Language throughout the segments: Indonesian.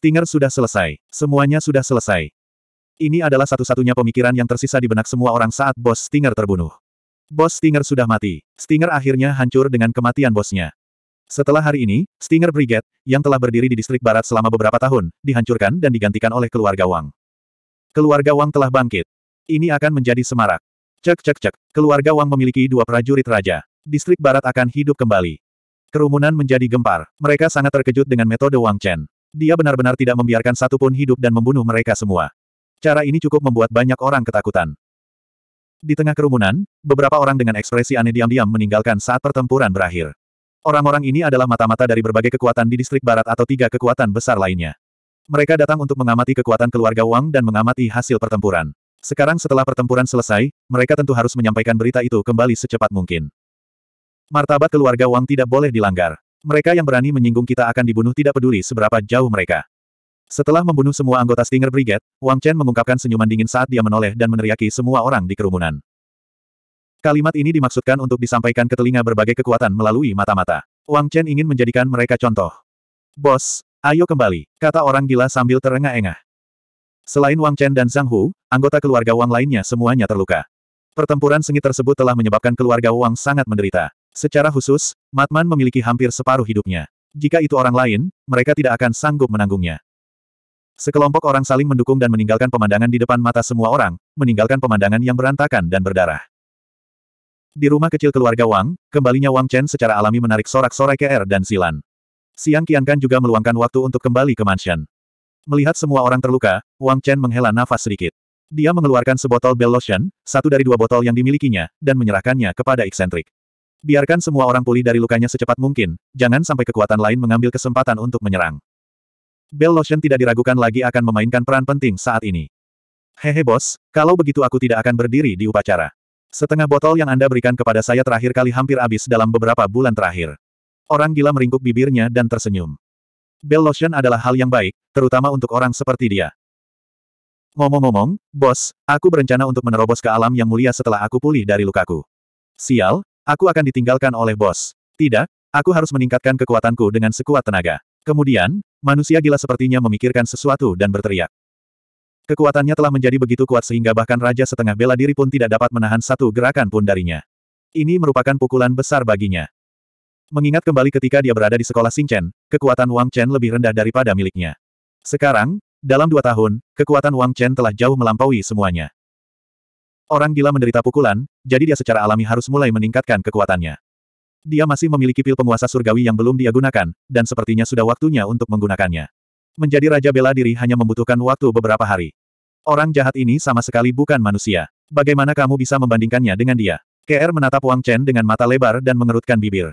Stinger sudah selesai. Semuanya sudah selesai. Ini adalah satu-satunya pemikiran yang tersisa di benak semua orang saat bos Stinger terbunuh. Bos Stinger sudah mati. Stinger akhirnya hancur dengan kematian bosnya. Setelah hari ini, Stinger Brigade, yang telah berdiri di distrik barat selama beberapa tahun, dihancurkan dan digantikan oleh keluarga Wang. Keluarga Wang telah bangkit. Ini akan menjadi semarak. Cek cek cek, keluarga Wang memiliki dua prajurit raja. Distrik barat akan hidup kembali. Kerumunan menjadi gempar. Mereka sangat terkejut dengan metode Wang Chen. Dia benar-benar tidak membiarkan satupun hidup dan membunuh mereka semua. Cara ini cukup membuat banyak orang ketakutan. Di tengah kerumunan, beberapa orang dengan ekspresi aneh diam-diam meninggalkan saat pertempuran berakhir. Orang-orang ini adalah mata-mata dari berbagai kekuatan di distrik barat atau tiga kekuatan besar lainnya. Mereka datang untuk mengamati kekuatan keluarga Wang dan mengamati hasil pertempuran. Sekarang setelah pertempuran selesai, mereka tentu harus menyampaikan berita itu kembali secepat mungkin. Martabat keluarga Wang tidak boleh dilanggar. Mereka yang berani menyinggung kita akan dibunuh tidak peduli seberapa jauh mereka. Setelah membunuh semua anggota Stinger Brigade, Wang Chen mengungkapkan senyuman dingin saat dia menoleh dan meneriaki semua orang di kerumunan. Kalimat ini dimaksudkan untuk disampaikan ke telinga berbagai kekuatan melalui mata-mata. Wang Chen ingin menjadikan mereka contoh. Bos, ayo kembali, kata orang gila sambil terengah-engah. Selain Wang Chen dan Zhang Hu, anggota keluarga Wang lainnya semuanya terluka. Pertempuran sengit tersebut telah menyebabkan keluarga Wang sangat menderita. Secara khusus, Matman memiliki hampir separuh hidupnya. Jika itu orang lain, mereka tidak akan sanggup menanggungnya. Sekelompok orang saling mendukung dan meninggalkan pemandangan di depan mata semua orang, meninggalkan pemandangan yang berantakan dan berdarah. Di rumah kecil keluarga Wang, kembalinya Wang Chen secara alami menarik sorak-sorai ke air dan Silan. Siang Kan juga meluangkan waktu untuk kembali ke mansion. Melihat semua orang terluka, Wang Chen menghela nafas sedikit. Dia mengeluarkan sebotol bell lotion, satu dari dua botol yang dimilikinya, dan menyerahkannya kepada eksentrik. Biarkan semua orang pulih dari lukanya secepat mungkin, jangan sampai kekuatan lain mengambil kesempatan untuk menyerang. Bell Lotion tidak diragukan lagi akan memainkan peran penting saat ini. Hehe bos, kalau begitu aku tidak akan berdiri di upacara. Setengah botol yang Anda berikan kepada saya terakhir kali hampir habis dalam beberapa bulan terakhir. Orang gila meringkuk bibirnya dan tersenyum. Bell Lotion adalah hal yang baik, terutama untuk orang seperti dia. Ngomong-ngomong, bos, aku berencana untuk menerobos ke alam yang mulia setelah aku pulih dari lukaku. Sial, Aku akan ditinggalkan oleh bos. Tidak, aku harus meningkatkan kekuatanku dengan sekuat tenaga. Kemudian, manusia gila sepertinya memikirkan sesuatu dan berteriak. Kekuatannya telah menjadi begitu kuat sehingga bahkan Raja Setengah Bela Diri pun tidak dapat menahan satu gerakan pun darinya. Ini merupakan pukulan besar baginya. Mengingat kembali ketika dia berada di sekolah Xingchen, kekuatan Wang Chen lebih rendah daripada miliknya. Sekarang, dalam dua tahun, kekuatan Wang Chen telah jauh melampaui semuanya. Orang gila menderita pukulan, jadi dia secara alami harus mulai meningkatkan kekuatannya. Dia masih memiliki pil penguasa surgawi yang belum dia gunakan, dan sepertinya sudah waktunya untuk menggunakannya. Menjadi raja bela diri hanya membutuhkan waktu beberapa hari. Orang jahat ini sama sekali bukan manusia. Bagaimana kamu bisa membandingkannya dengan dia? KR menatap Wang Chen dengan mata lebar dan mengerutkan bibir.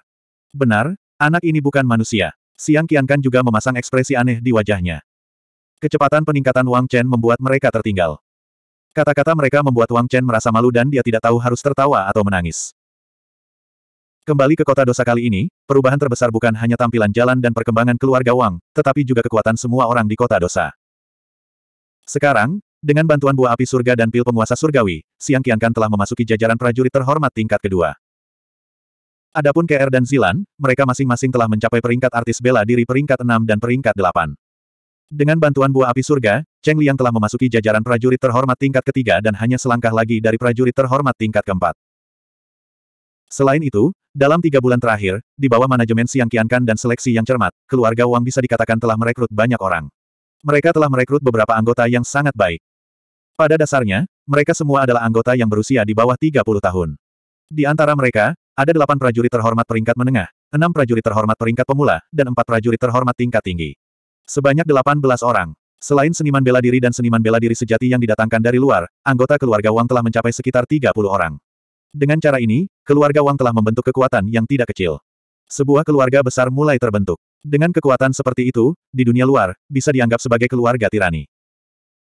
Benar, anak ini bukan manusia. Siang Kian Kan juga memasang ekspresi aneh di wajahnya. Kecepatan peningkatan Wang Chen membuat mereka tertinggal. Kata-kata mereka membuat Wang Chen merasa malu dan dia tidak tahu harus tertawa atau menangis. Kembali ke kota dosa kali ini, perubahan terbesar bukan hanya tampilan jalan dan perkembangan keluarga Wang, tetapi juga kekuatan semua orang di kota dosa. Sekarang, dengan bantuan buah api surga dan pil penguasa surgawi, Siang Qiankan telah memasuki jajaran prajurit terhormat tingkat kedua. Adapun KR dan Zilan, mereka masing-masing telah mencapai peringkat artis bela diri peringkat 6 dan peringkat 8. Dengan bantuan buah api surga, Cheng Liang telah memasuki jajaran prajurit terhormat tingkat ketiga dan hanya selangkah lagi dari prajurit terhormat tingkat keempat. Selain itu, dalam tiga bulan terakhir, di bawah manajemen Siang Kiankan dan seleksi yang cermat, keluarga Wang bisa dikatakan telah merekrut banyak orang. Mereka telah merekrut beberapa anggota yang sangat baik. Pada dasarnya, mereka semua adalah anggota yang berusia di bawah 30 tahun. Di antara mereka, ada delapan prajurit terhormat peringkat menengah, enam prajurit terhormat peringkat pemula, dan empat prajurit terhormat tingkat tinggi. Sebanyak delapan belas orang. Selain seniman bela diri dan seniman bela diri sejati yang didatangkan dari luar, anggota keluarga Wang telah mencapai sekitar 30 orang. Dengan cara ini, keluarga Wang telah membentuk kekuatan yang tidak kecil. Sebuah keluarga besar mulai terbentuk. Dengan kekuatan seperti itu, di dunia luar, bisa dianggap sebagai keluarga tirani.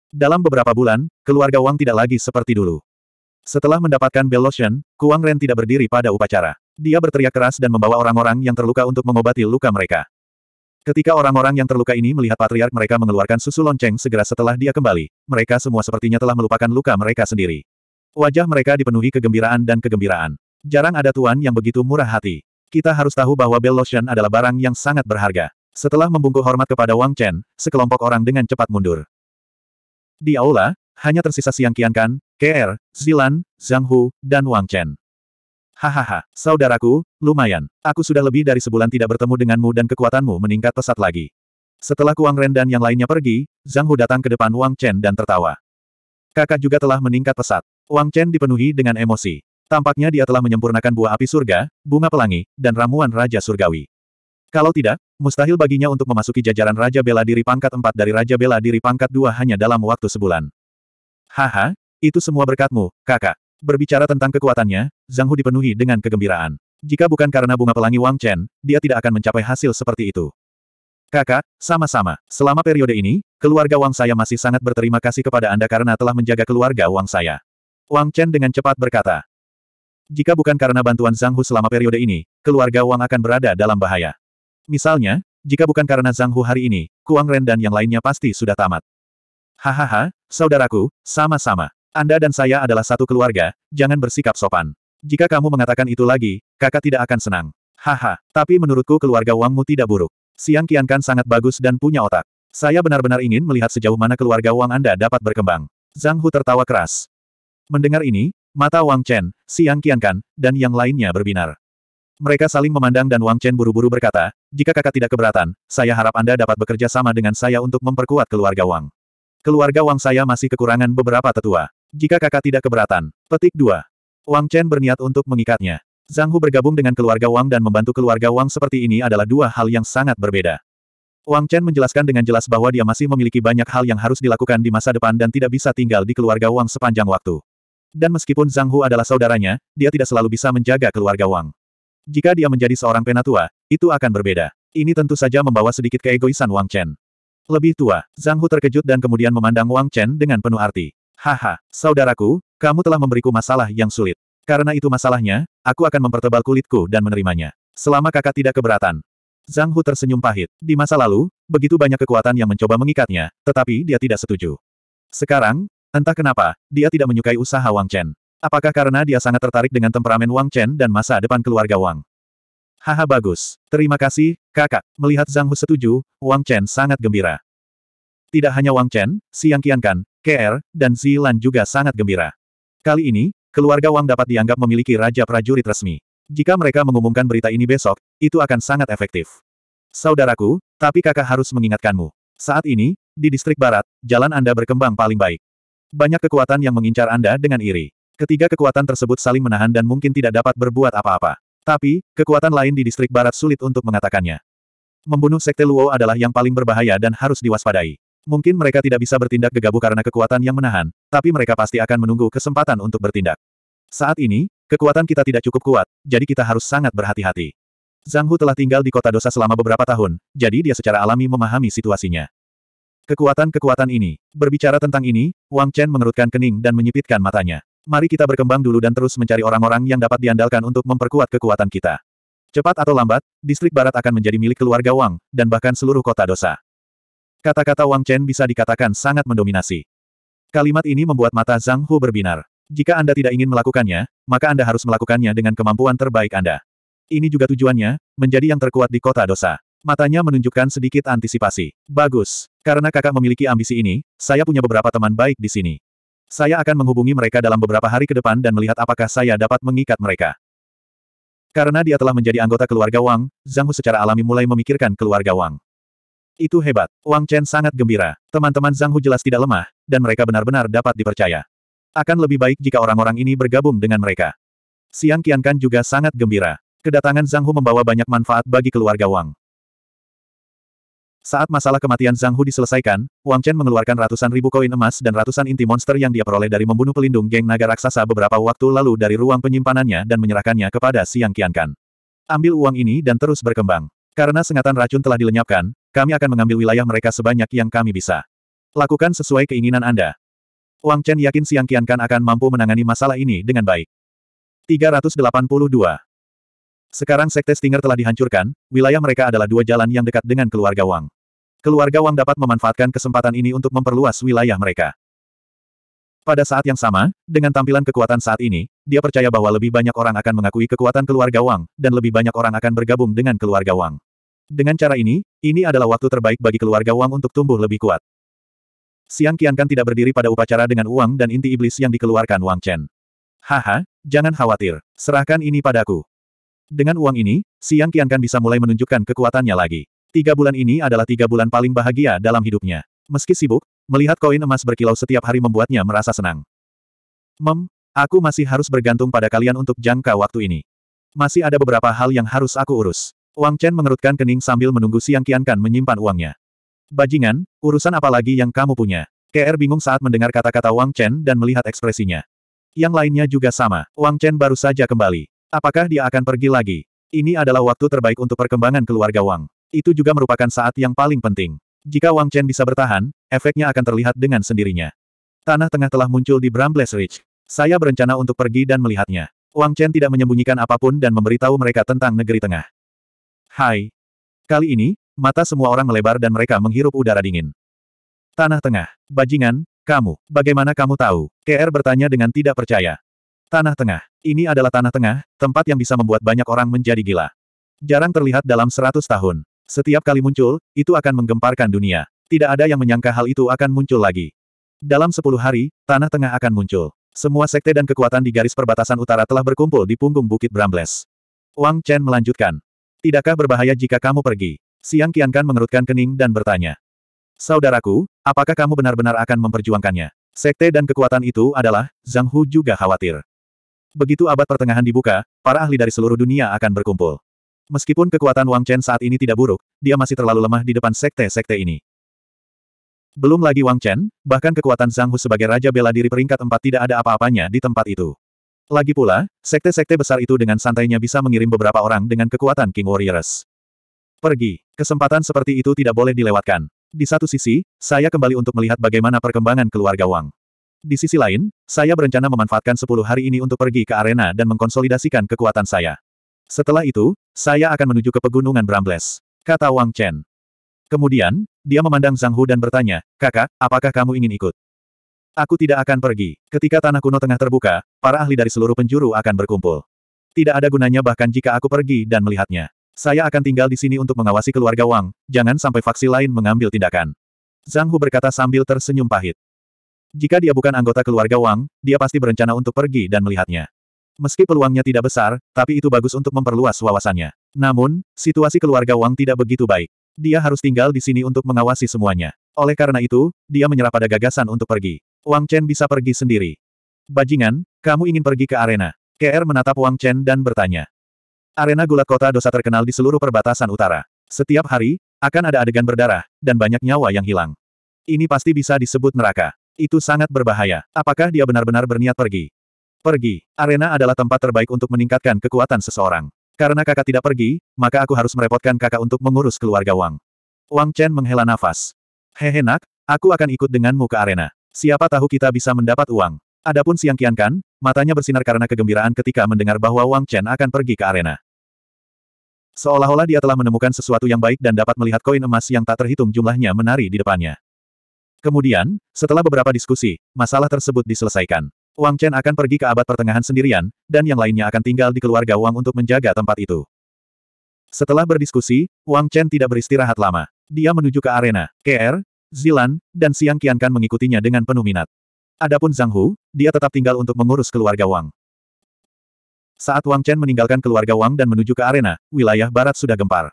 Dalam beberapa bulan, keluarga Wang tidak lagi seperti dulu. Setelah mendapatkan Bell Lotion, Kuang Ren tidak berdiri pada upacara. Dia berteriak keras dan membawa orang-orang yang terluka untuk mengobati luka mereka. Ketika orang-orang yang terluka ini melihat patriark mereka mengeluarkan susu lonceng segera setelah dia kembali, mereka semua sepertinya telah melupakan luka mereka sendiri. Wajah mereka dipenuhi kegembiraan dan kegembiraan. Jarang ada tuan yang begitu murah hati. Kita harus tahu bahwa Bell Lotion adalah barang yang sangat berharga. Setelah membungkuk hormat kepada Wang Chen, sekelompok orang dengan cepat mundur. Di aula, hanya tersisa Siang Qiankan, KR, Zilan, Zhang Hu, dan Wang Chen. Hahaha, saudaraku, lumayan. Aku sudah lebih dari sebulan tidak bertemu denganmu dan kekuatanmu meningkat pesat lagi. Setelah Kuang Ren dan yang lainnya pergi, Zhang Hu datang ke depan Wang Chen dan tertawa. Kakak juga telah meningkat pesat. Wang Chen dipenuhi dengan emosi. Tampaknya dia telah menyempurnakan buah api surga, bunga pelangi, dan ramuan Raja Surgawi. Kalau tidak, mustahil baginya untuk memasuki jajaran Raja Bela Diri pangkat 4 dari Raja Bela Diri pangkat 2 hanya dalam waktu sebulan. Haha, itu semua berkatmu, kakak. Berbicara tentang kekuatannya, Zhang Hu dipenuhi dengan kegembiraan. Jika bukan karena bunga pelangi Wang Chen, dia tidak akan mencapai hasil seperti itu. Kakak, sama-sama. Selama periode ini, keluarga Wang saya masih sangat berterima kasih kepada Anda karena telah menjaga keluarga Wang saya. Wang Chen dengan cepat berkata. Jika bukan karena bantuan Zhang Hu selama periode ini, keluarga Wang akan berada dalam bahaya. Misalnya, jika bukan karena Zhang Hu hari ini, Kuang Ren dan yang lainnya pasti sudah tamat. Hahaha, saudaraku, sama-sama. Anda dan saya adalah satu keluarga, jangan bersikap sopan. Jika kamu mengatakan itu lagi, kakak tidak akan senang. Haha, tapi menurutku keluarga Wangmu tidak buruk. Siang Kian Kan sangat bagus dan punya otak. Saya benar-benar ingin melihat sejauh mana keluarga Wang Anda dapat berkembang. Zhang Hu tertawa keras. Mendengar ini, mata Wang Chen, Siang Kian Kan, dan yang lainnya berbinar. Mereka saling memandang dan Wang Chen buru-buru berkata, jika kakak tidak keberatan, saya harap Anda dapat bekerja sama dengan saya untuk memperkuat keluarga Wang. Keluarga Wang saya masih kekurangan beberapa tetua. Jika kakak tidak keberatan. Petik 2. Wang Chen berniat untuk mengikatnya. Zhang Hu bergabung dengan keluarga Wang dan membantu keluarga Wang seperti ini adalah dua hal yang sangat berbeda. Wang Chen menjelaskan dengan jelas bahwa dia masih memiliki banyak hal yang harus dilakukan di masa depan dan tidak bisa tinggal di keluarga Wang sepanjang waktu. Dan meskipun Zhang Hu adalah saudaranya, dia tidak selalu bisa menjaga keluarga Wang. Jika dia menjadi seorang penatua, itu akan berbeda. Ini tentu saja membawa sedikit keegoisan Wang Chen. Lebih tua, Zhang Hu terkejut dan kemudian memandang Wang Chen dengan penuh arti. Haha, saudaraku, kamu telah memberiku masalah yang sulit. Karena itu masalahnya, aku akan mempertebal kulitku dan menerimanya. Selama kakak tidak keberatan. Zhang Hu tersenyum pahit. Di masa lalu, begitu banyak kekuatan yang mencoba mengikatnya, tetapi dia tidak setuju. Sekarang, entah kenapa, dia tidak menyukai usaha Wang Chen. Apakah karena dia sangat tertarik dengan temperamen Wang Chen dan masa depan keluarga Wang? Haha bagus. Terima kasih, kakak. Melihat Zhang Hu setuju, Wang Chen sangat gembira. Tidak hanya Wang Chen, Siang Qiankan, Ker, dan Zilan juga sangat gembira. Kali ini, keluarga Wang dapat dianggap memiliki raja prajurit resmi. Jika mereka mengumumkan berita ini besok, itu akan sangat efektif. Saudaraku, tapi kakak harus mengingatkanmu. Saat ini, di distrik barat, jalan Anda berkembang paling baik. Banyak kekuatan yang mengincar Anda dengan iri. Ketiga kekuatan tersebut saling menahan dan mungkin tidak dapat berbuat apa-apa. Tapi, kekuatan lain di distrik barat sulit untuk mengatakannya. Membunuh Sekte Luo adalah yang paling berbahaya dan harus diwaspadai. Mungkin mereka tidak bisa bertindak gegabah karena kekuatan yang menahan, tapi mereka pasti akan menunggu kesempatan untuk bertindak. Saat ini, kekuatan kita tidak cukup kuat, jadi kita harus sangat berhati-hati. Zhang Hu telah tinggal di kota dosa selama beberapa tahun, jadi dia secara alami memahami situasinya. Kekuatan-kekuatan ini. Berbicara tentang ini, Wang Chen mengerutkan kening dan menyipitkan matanya. Mari kita berkembang dulu dan terus mencari orang-orang yang dapat diandalkan untuk memperkuat kekuatan kita. Cepat atau lambat, distrik barat akan menjadi milik keluarga Wang, dan bahkan seluruh kota dosa. Kata-kata Wang Chen bisa dikatakan sangat mendominasi. Kalimat ini membuat mata Zhang Hu berbinar. Jika Anda tidak ingin melakukannya, maka Anda harus melakukannya dengan kemampuan terbaik Anda. Ini juga tujuannya, menjadi yang terkuat di kota dosa. Matanya menunjukkan sedikit antisipasi. Bagus. Karena kakak memiliki ambisi ini, saya punya beberapa teman baik di sini. Saya akan menghubungi mereka dalam beberapa hari ke depan dan melihat apakah saya dapat mengikat mereka. Karena dia telah menjadi anggota keluarga Wang, Zhang Hu secara alami mulai memikirkan keluarga Wang. Itu hebat. Wang Chen sangat gembira. Teman-teman Zhang Hu jelas tidak lemah, dan mereka benar-benar dapat dipercaya. Akan lebih baik jika orang-orang ini bergabung dengan mereka. Siang Qiankan juga sangat gembira. Kedatangan Zhang Hu membawa banyak manfaat bagi keluarga Wang. Saat masalah kematian Zhang Hu diselesaikan, Wang Chen mengeluarkan ratusan ribu koin emas dan ratusan inti monster yang dia peroleh dari membunuh pelindung geng naga raksasa beberapa waktu lalu dari ruang penyimpanannya dan menyerahkannya kepada Siang Qiankan. Ambil uang ini dan terus berkembang. Karena sengatan racun telah dilenyapkan, kami akan mengambil wilayah mereka sebanyak yang kami bisa. Lakukan sesuai keinginan Anda. Wang Chen yakin Siang Qiankan akan mampu menangani masalah ini dengan baik. 382. Sekarang Sekte Stinger telah dihancurkan, wilayah mereka adalah dua jalan yang dekat dengan keluarga Wang. Keluarga Wang dapat memanfaatkan kesempatan ini untuk memperluas wilayah mereka. Pada saat yang sama, dengan tampilan kekuatan saat ini, dia percaya bahwa lebih banyak orang akan mengakui kekuatan keluarga Wang, dan lebih banyak orang akan bergabung dengan keluarga Wang. Dengan cara ini, ini adalah waktu terbaik bagi keluarga Wang untuk tumbuh lebih kuat. Siang Qiankan tidak berdiri pada upacara dengan uang dan inti iblis yang dikeluarkan Wang Chen. Haha, jangan khawatir, serahkan ini padaku. Dengan uang ini, Siang Qiankan bisa mulai menunjukkan kekuatannya lagi. Tiga bulan ini adalah tiga bulan paling bahagia dalam hidupnya. Meski sibuk, melihat koin emas berkilau setiap hari membuatnya merasa senang. Mem, aku masih harus bergantung pada kalian untuk jangka waktu ini. Masih ada beberapa hal yang harus aku urus. Wang Chen mengerutkan kening sambil menunggu Siang Kian Kan menyimpan uangnya. Bajingan, urusan apa lagi yang kamu punya? KR bingung saat mendengar kata-kata Wang Chen dan melihat ekspresinya. Yang lainnya juga sama, Wang Chen baru saja kembali. Apakah dia akan pergi lagi? Ini adalah waktu terbaik untuk perkembangan keluarga Wang. Itu juga merupakan saat yang paling penting. Jika Wang Chen bisa bertahan, efeknya akan terlihat dengan sendirinya. Tanah tengah telah muncul di Brambles Ridge. Saya berencana untuk pergi dan melihatnya. Wang Chen tidak menyembunyikan apapun dan memberitahu mereka tentang negeri tengah. Hai. Kali ini, mata semua orang melebar dan mereka menghirup udara dingin. Tanah Tengah. Bajingan, kamu, bagaimana kamu tahu? KR bertanya dengan tidak percaya. Tanah Tengah. Ini adalah Tanah Tengah, tempat yang bisa membuat banyak orang menjadi gila. Jarang terlihat dalam seratus tahun. Setiap kali muncul, itu akan menggemparkan dunia. Tidak ada yang menyangka hal itu akan muncul lagi. Dalam sepuluh hari, Tanah Tengah akan muncul. Semua sekte dan kekuatan di garis perbatasan utara telah berkumpul di punggung Bukit Brambles. Wang Chen melanjutkan. Tidakkah berbahaya jika kamu pergi? Siang Kiankan mengerutkan kening dan bertanya. Saudaraku, apakah kamu benar-benar akan memperjuangkannya? Sekte dan kekuatan itu adalah, Zhang Hu juga khawatir. Begitu abad pertengahan dibuka, para ahli dari seluruh dunia akan berkumpul. Meskipun kekuatan Wang Chen saat ini tidak buruk, dia masih terlalu lemah di depan sekte-sekte ini. Belum lagi Wang Chen, bahkan kekuatan Zhang Hu sebagai Raja Bela Diri peringkat empat tidak ada apa-apanya di tempat itu. Lagi pula, sekte-sekte besar itu dengan santainya bisa mengirim beberapa orang dengan kekuatan King Warriors. Pergi. Kesempatan seperti itu tidak boleh dilewatkan. Di satu sisi, saya kembali untuk melihat bagaimana perkembangan keluarga Wang. Di sisi lain, saya berencana memanfaatkan 10 hari ini untuk pergi ke arena dan mengkonsolidasikan kekuatan saya. Setelah itu, saya akan menuju ke pegunungan Brambles, kata Wang Chen. Kemudian, dia memandang Zhang Hu dan bertanya, kakak, apakah kamu ingin ikut? Aku tidak akan pergi. Ketika tanah kuno tengah terbuka, para ahli dari seluruh penjuru akan berkumpul. Tidak ada gunanya bahkan jika aku pergi dan melihatnya. Saya akan tinggal di sini untuk mengawasi keluarga Wang, jangan sampai faksi lain mengambil tindakan. Zhang Hu berkata sambil tersenyum pahit. Jika dia bukan anggota keluarga Wang, dia pasti berencana untuk pergi dan melihatnya. Meski peluangnya tidak besar, tapi itu bagus untuk memperluas wawasannya. Namun, situasi keluarga Wang tidak begitu baik. Dia harus tinggal di sini untuk mengawasi semuanya. Oleh karena itu, dia menyerah pada gagasan untuk pergi. Wang Chen bisa pergi sendiri. Bajingan, kamu ingin pergi ke arena. KR menatap Wang Chen dan bertanya. Arena gulat kota dosa terkenal di seluruh perbatasan utara. Setiap hari, akan ada adegan berdarah, dan banyak nyawa yang hilang. Ini pasti bisa disebut neraka. Itu sangat berbahaya. Apakah dia benar-benar berniat pergi? Pergi. Arena adalah tempat terbaik untuk meningkatkan kekuatan seseorang. Karena kakak tidak pergi, maka aku harus merepotkan kakak untuk mengurus keluarga Wang. Wang Chen menghela nafas. Hehe nak, aku akan ikut denganmu ke arena. Siapa tahu kita bisa mendapat uang. Adapun Siang Kian Kan, matanya bersinar karena kegembiraan ketika mendengar bahwa Wang Chen akan pergi ke arena. Seolah-olah dia telah menemukan sesuatu yang baik dan dapat melihat koin emas yang tak terhitung jumlahnya menari di depannya. Kemudian, setelah beberapa diskusi, masalah tersebut diselesaikan. Wang Chen akan pergi ke abad pertengahan sendirian, dan yang lainnya akan tinggal di keluarga Wang untuk menjaga tempat itu. Setelah berdiskusi, Wang Chen tidak beristirahat lama. Dia menuju ke arena. KR, Zilan, dan Siang Qiankan mengikutinya dengan penuh minat. Adapun Zhang Hu, dia tetap tinggal untuk mengurus keluarga Wang. Saat Wang Chen meninggalkan keluarga Wang dan menuju ke arena, wilayah barat sudah gempar.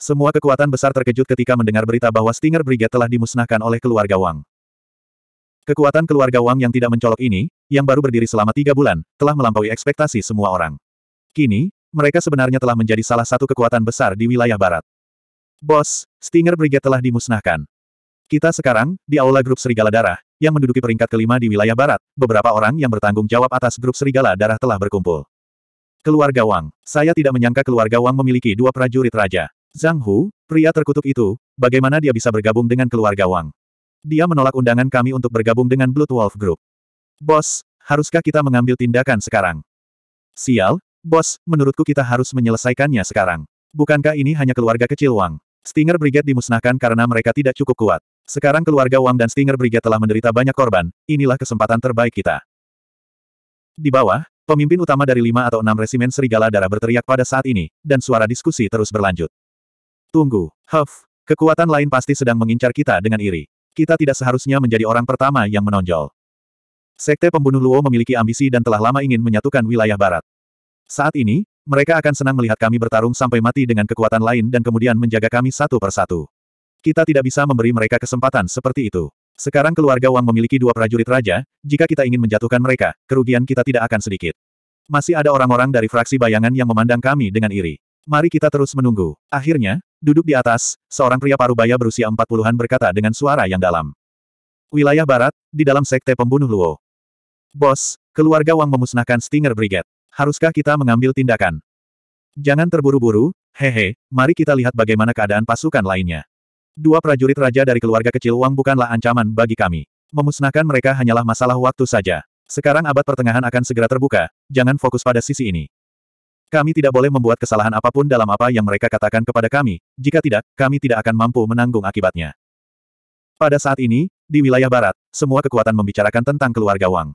Semua kekuatan besar terkejut ketika mendengar berita bahwa Stinger Brigade telah dimusnahkan oleh keluarga Wang. Kekuatan keluarga Wang yang tidak mencolok ini, yang baru berdiri selama tiga bulan, telah melampaui ekspektasi semua orang. Kini, mereka sebenarnya telah menjadi salah satu kekuatan besar di wilayah barat. Bos, Stinger Brigade telah dimusnahkan. Kita sekarang, di Aula Grup Serigala Darah, yang menduduki peringkat kelima di wilayah barat, beberapa orang yang bertanggung jawab atas Grup Serigala Darah telah berkumpul. Keluarga Wang. Saya tidak menyangka keluarga Wang memiliki dua prajurit raja. Zhang Hu, pria terkutuk itu, bagaimana dia bisa bergabung dengan keluarga Wang? Dia menolak undangan kami untuk bergabung dengan Blood Wolf Group. Bos, haruskah kita mengambil tindakan sekarang? Sial, bos, menurutku kita harus menyelesaikannya sekarang. Bukankah ini hanya keluarga kecil Wang? Stinger Brigade dimusnahkan karena mereka tidak cukup kuat. Sekarang keluarga Wang dan Stinger Brigade telah menderita banyak korban, inilah kesempatan terbaik kita. Di bawah, pemimpin utama dari lima atau enam resimen serigala darah berteriak pada saat ini, dan suara diskusi terus berlanjut. Tunggu, Huff, kekuatan lain pasti sedang mengincar kita dengan iri. Kita tidak seharusnya menjadi orang pertama yang menonjol. Sekte pembunuh Luo memiliki ambisi dan telah lama ingin menyatukan wilayah barat. Saat ini, mereka akan senang melihat kami bertarung sampai mati dengan kekuatan lain dan kemudian menjaga kami satu persatu. Kita tidak bisa memberi mereka kesempatan seperti itu. Sekarang keluarga Wang memiliki dua prajurit raja, jika kita ingin menjatuhkan mereka, kerugian kita tidak akan sedikit. Masih ada orang-orang dari fraksi bayangan yang memandang kami dengan iri. Mari kita terus menunggu. Akhirnya, duduk di atas, seorang pria parubaya berusia empat puluhan berkata dengan suara yang dalam. Wilayah barat, di dalam sekte pembunuh Luo. Bos, keluarga Wang memusnahkan Stinger Brigade. Haruskah kita mengambil tindakan? Jangan terburu-buru, hehe, mari kita lihat bagaimana keadaan pasukan lainnya. Dua prajurit raja dari keluarga kecil Wang bukanlah ancaman bagi kami. Memusnahkan mereka hanyalah masalah waktu saja. Sekarang abad pertengahan akan segera terbuka, jangan fokus pada sisi ini. Kami tidak boleh membuat kesalahan apapun dalam apa yang mereka katakan kepada kami, jika tidak, kami tidak akan mampu menanggung akibatnya. Pada saat ini, di wilayah barat, semua kekuatan membicarakan tentang keluarga Wang.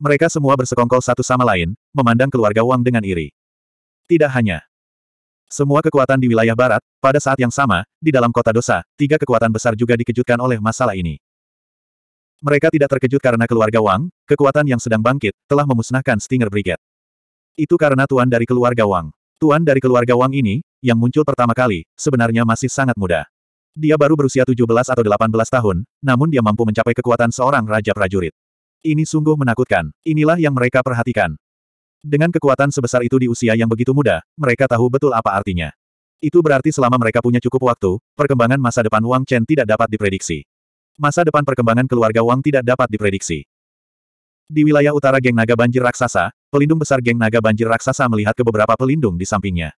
Mereka semua bersekongkol satu sama lain, memandang keluarga Wang dengan iri. Tidak hanya semua kekuatan di wilayah barat, pada saat yang sama, di dalam kota dosa, tiga kekuatan besar juga dikejutkan oleh masalah ini. Mereka tidak terkejut karena keluarga Wang, kekuatan yang sedang bangkit, telah memusnahkan Stinger Brigade. Itu karena tuan dari keluarga Wang. Tuan dari keluarga Wang ini, yang muncul pertama kali, sebenarnya masih sangat muda. Dia baru berusia 17 atau 18 tahun, namun dia mampu mencapai kekuatan seorang raja prajurit. Ini sungguh menakutkan. Inilah yang mereka perhatikan. Dengan kekuatan sebesar itu di usia yang begitu muda, mereka tahu betul apa artinya. Itu berarti selama mereka punya cukup waktu, perkembangan masa depan Wang Chen tidak dapat diprediksi. Masa depan perkembangan keluarga Wang tidak dapat diprediksi. Di wilayah utara geng naga banjir raksasa, pelindung besar geng naga banjir raksasa melihat ke beberapa pelindung di sampingnya.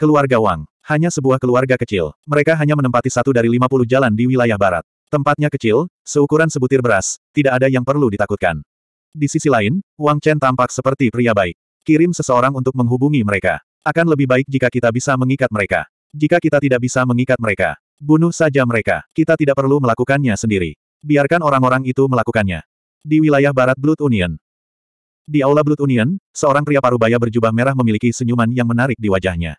Keluarga Wang, hanya sebuah keluarga kecil, mereka hanya menempati satu dari lima puluh jalan di wilayah barat. Tempatnya kecil, seukuran sebutir beras, tidak ada yang perlu ditakutkan. Di sisi lain, Wang Chen tampak seperti pria baik. Kirim seseorang untuk menghubungi mereka. Akan lebih baik jika kita bisa mengikat mereka. Jika kita tidak bisa mengikat mereka, bunuh saja mereka. Kita tidak perlu melakukannya sendiri. Biarkan orang-orang itu melakukannya. Di wilayah barat Blood Union. Di aula Blood Union, seorang pria parubaya berjubah merah memiliki senyuman yang menarik di wajahnya.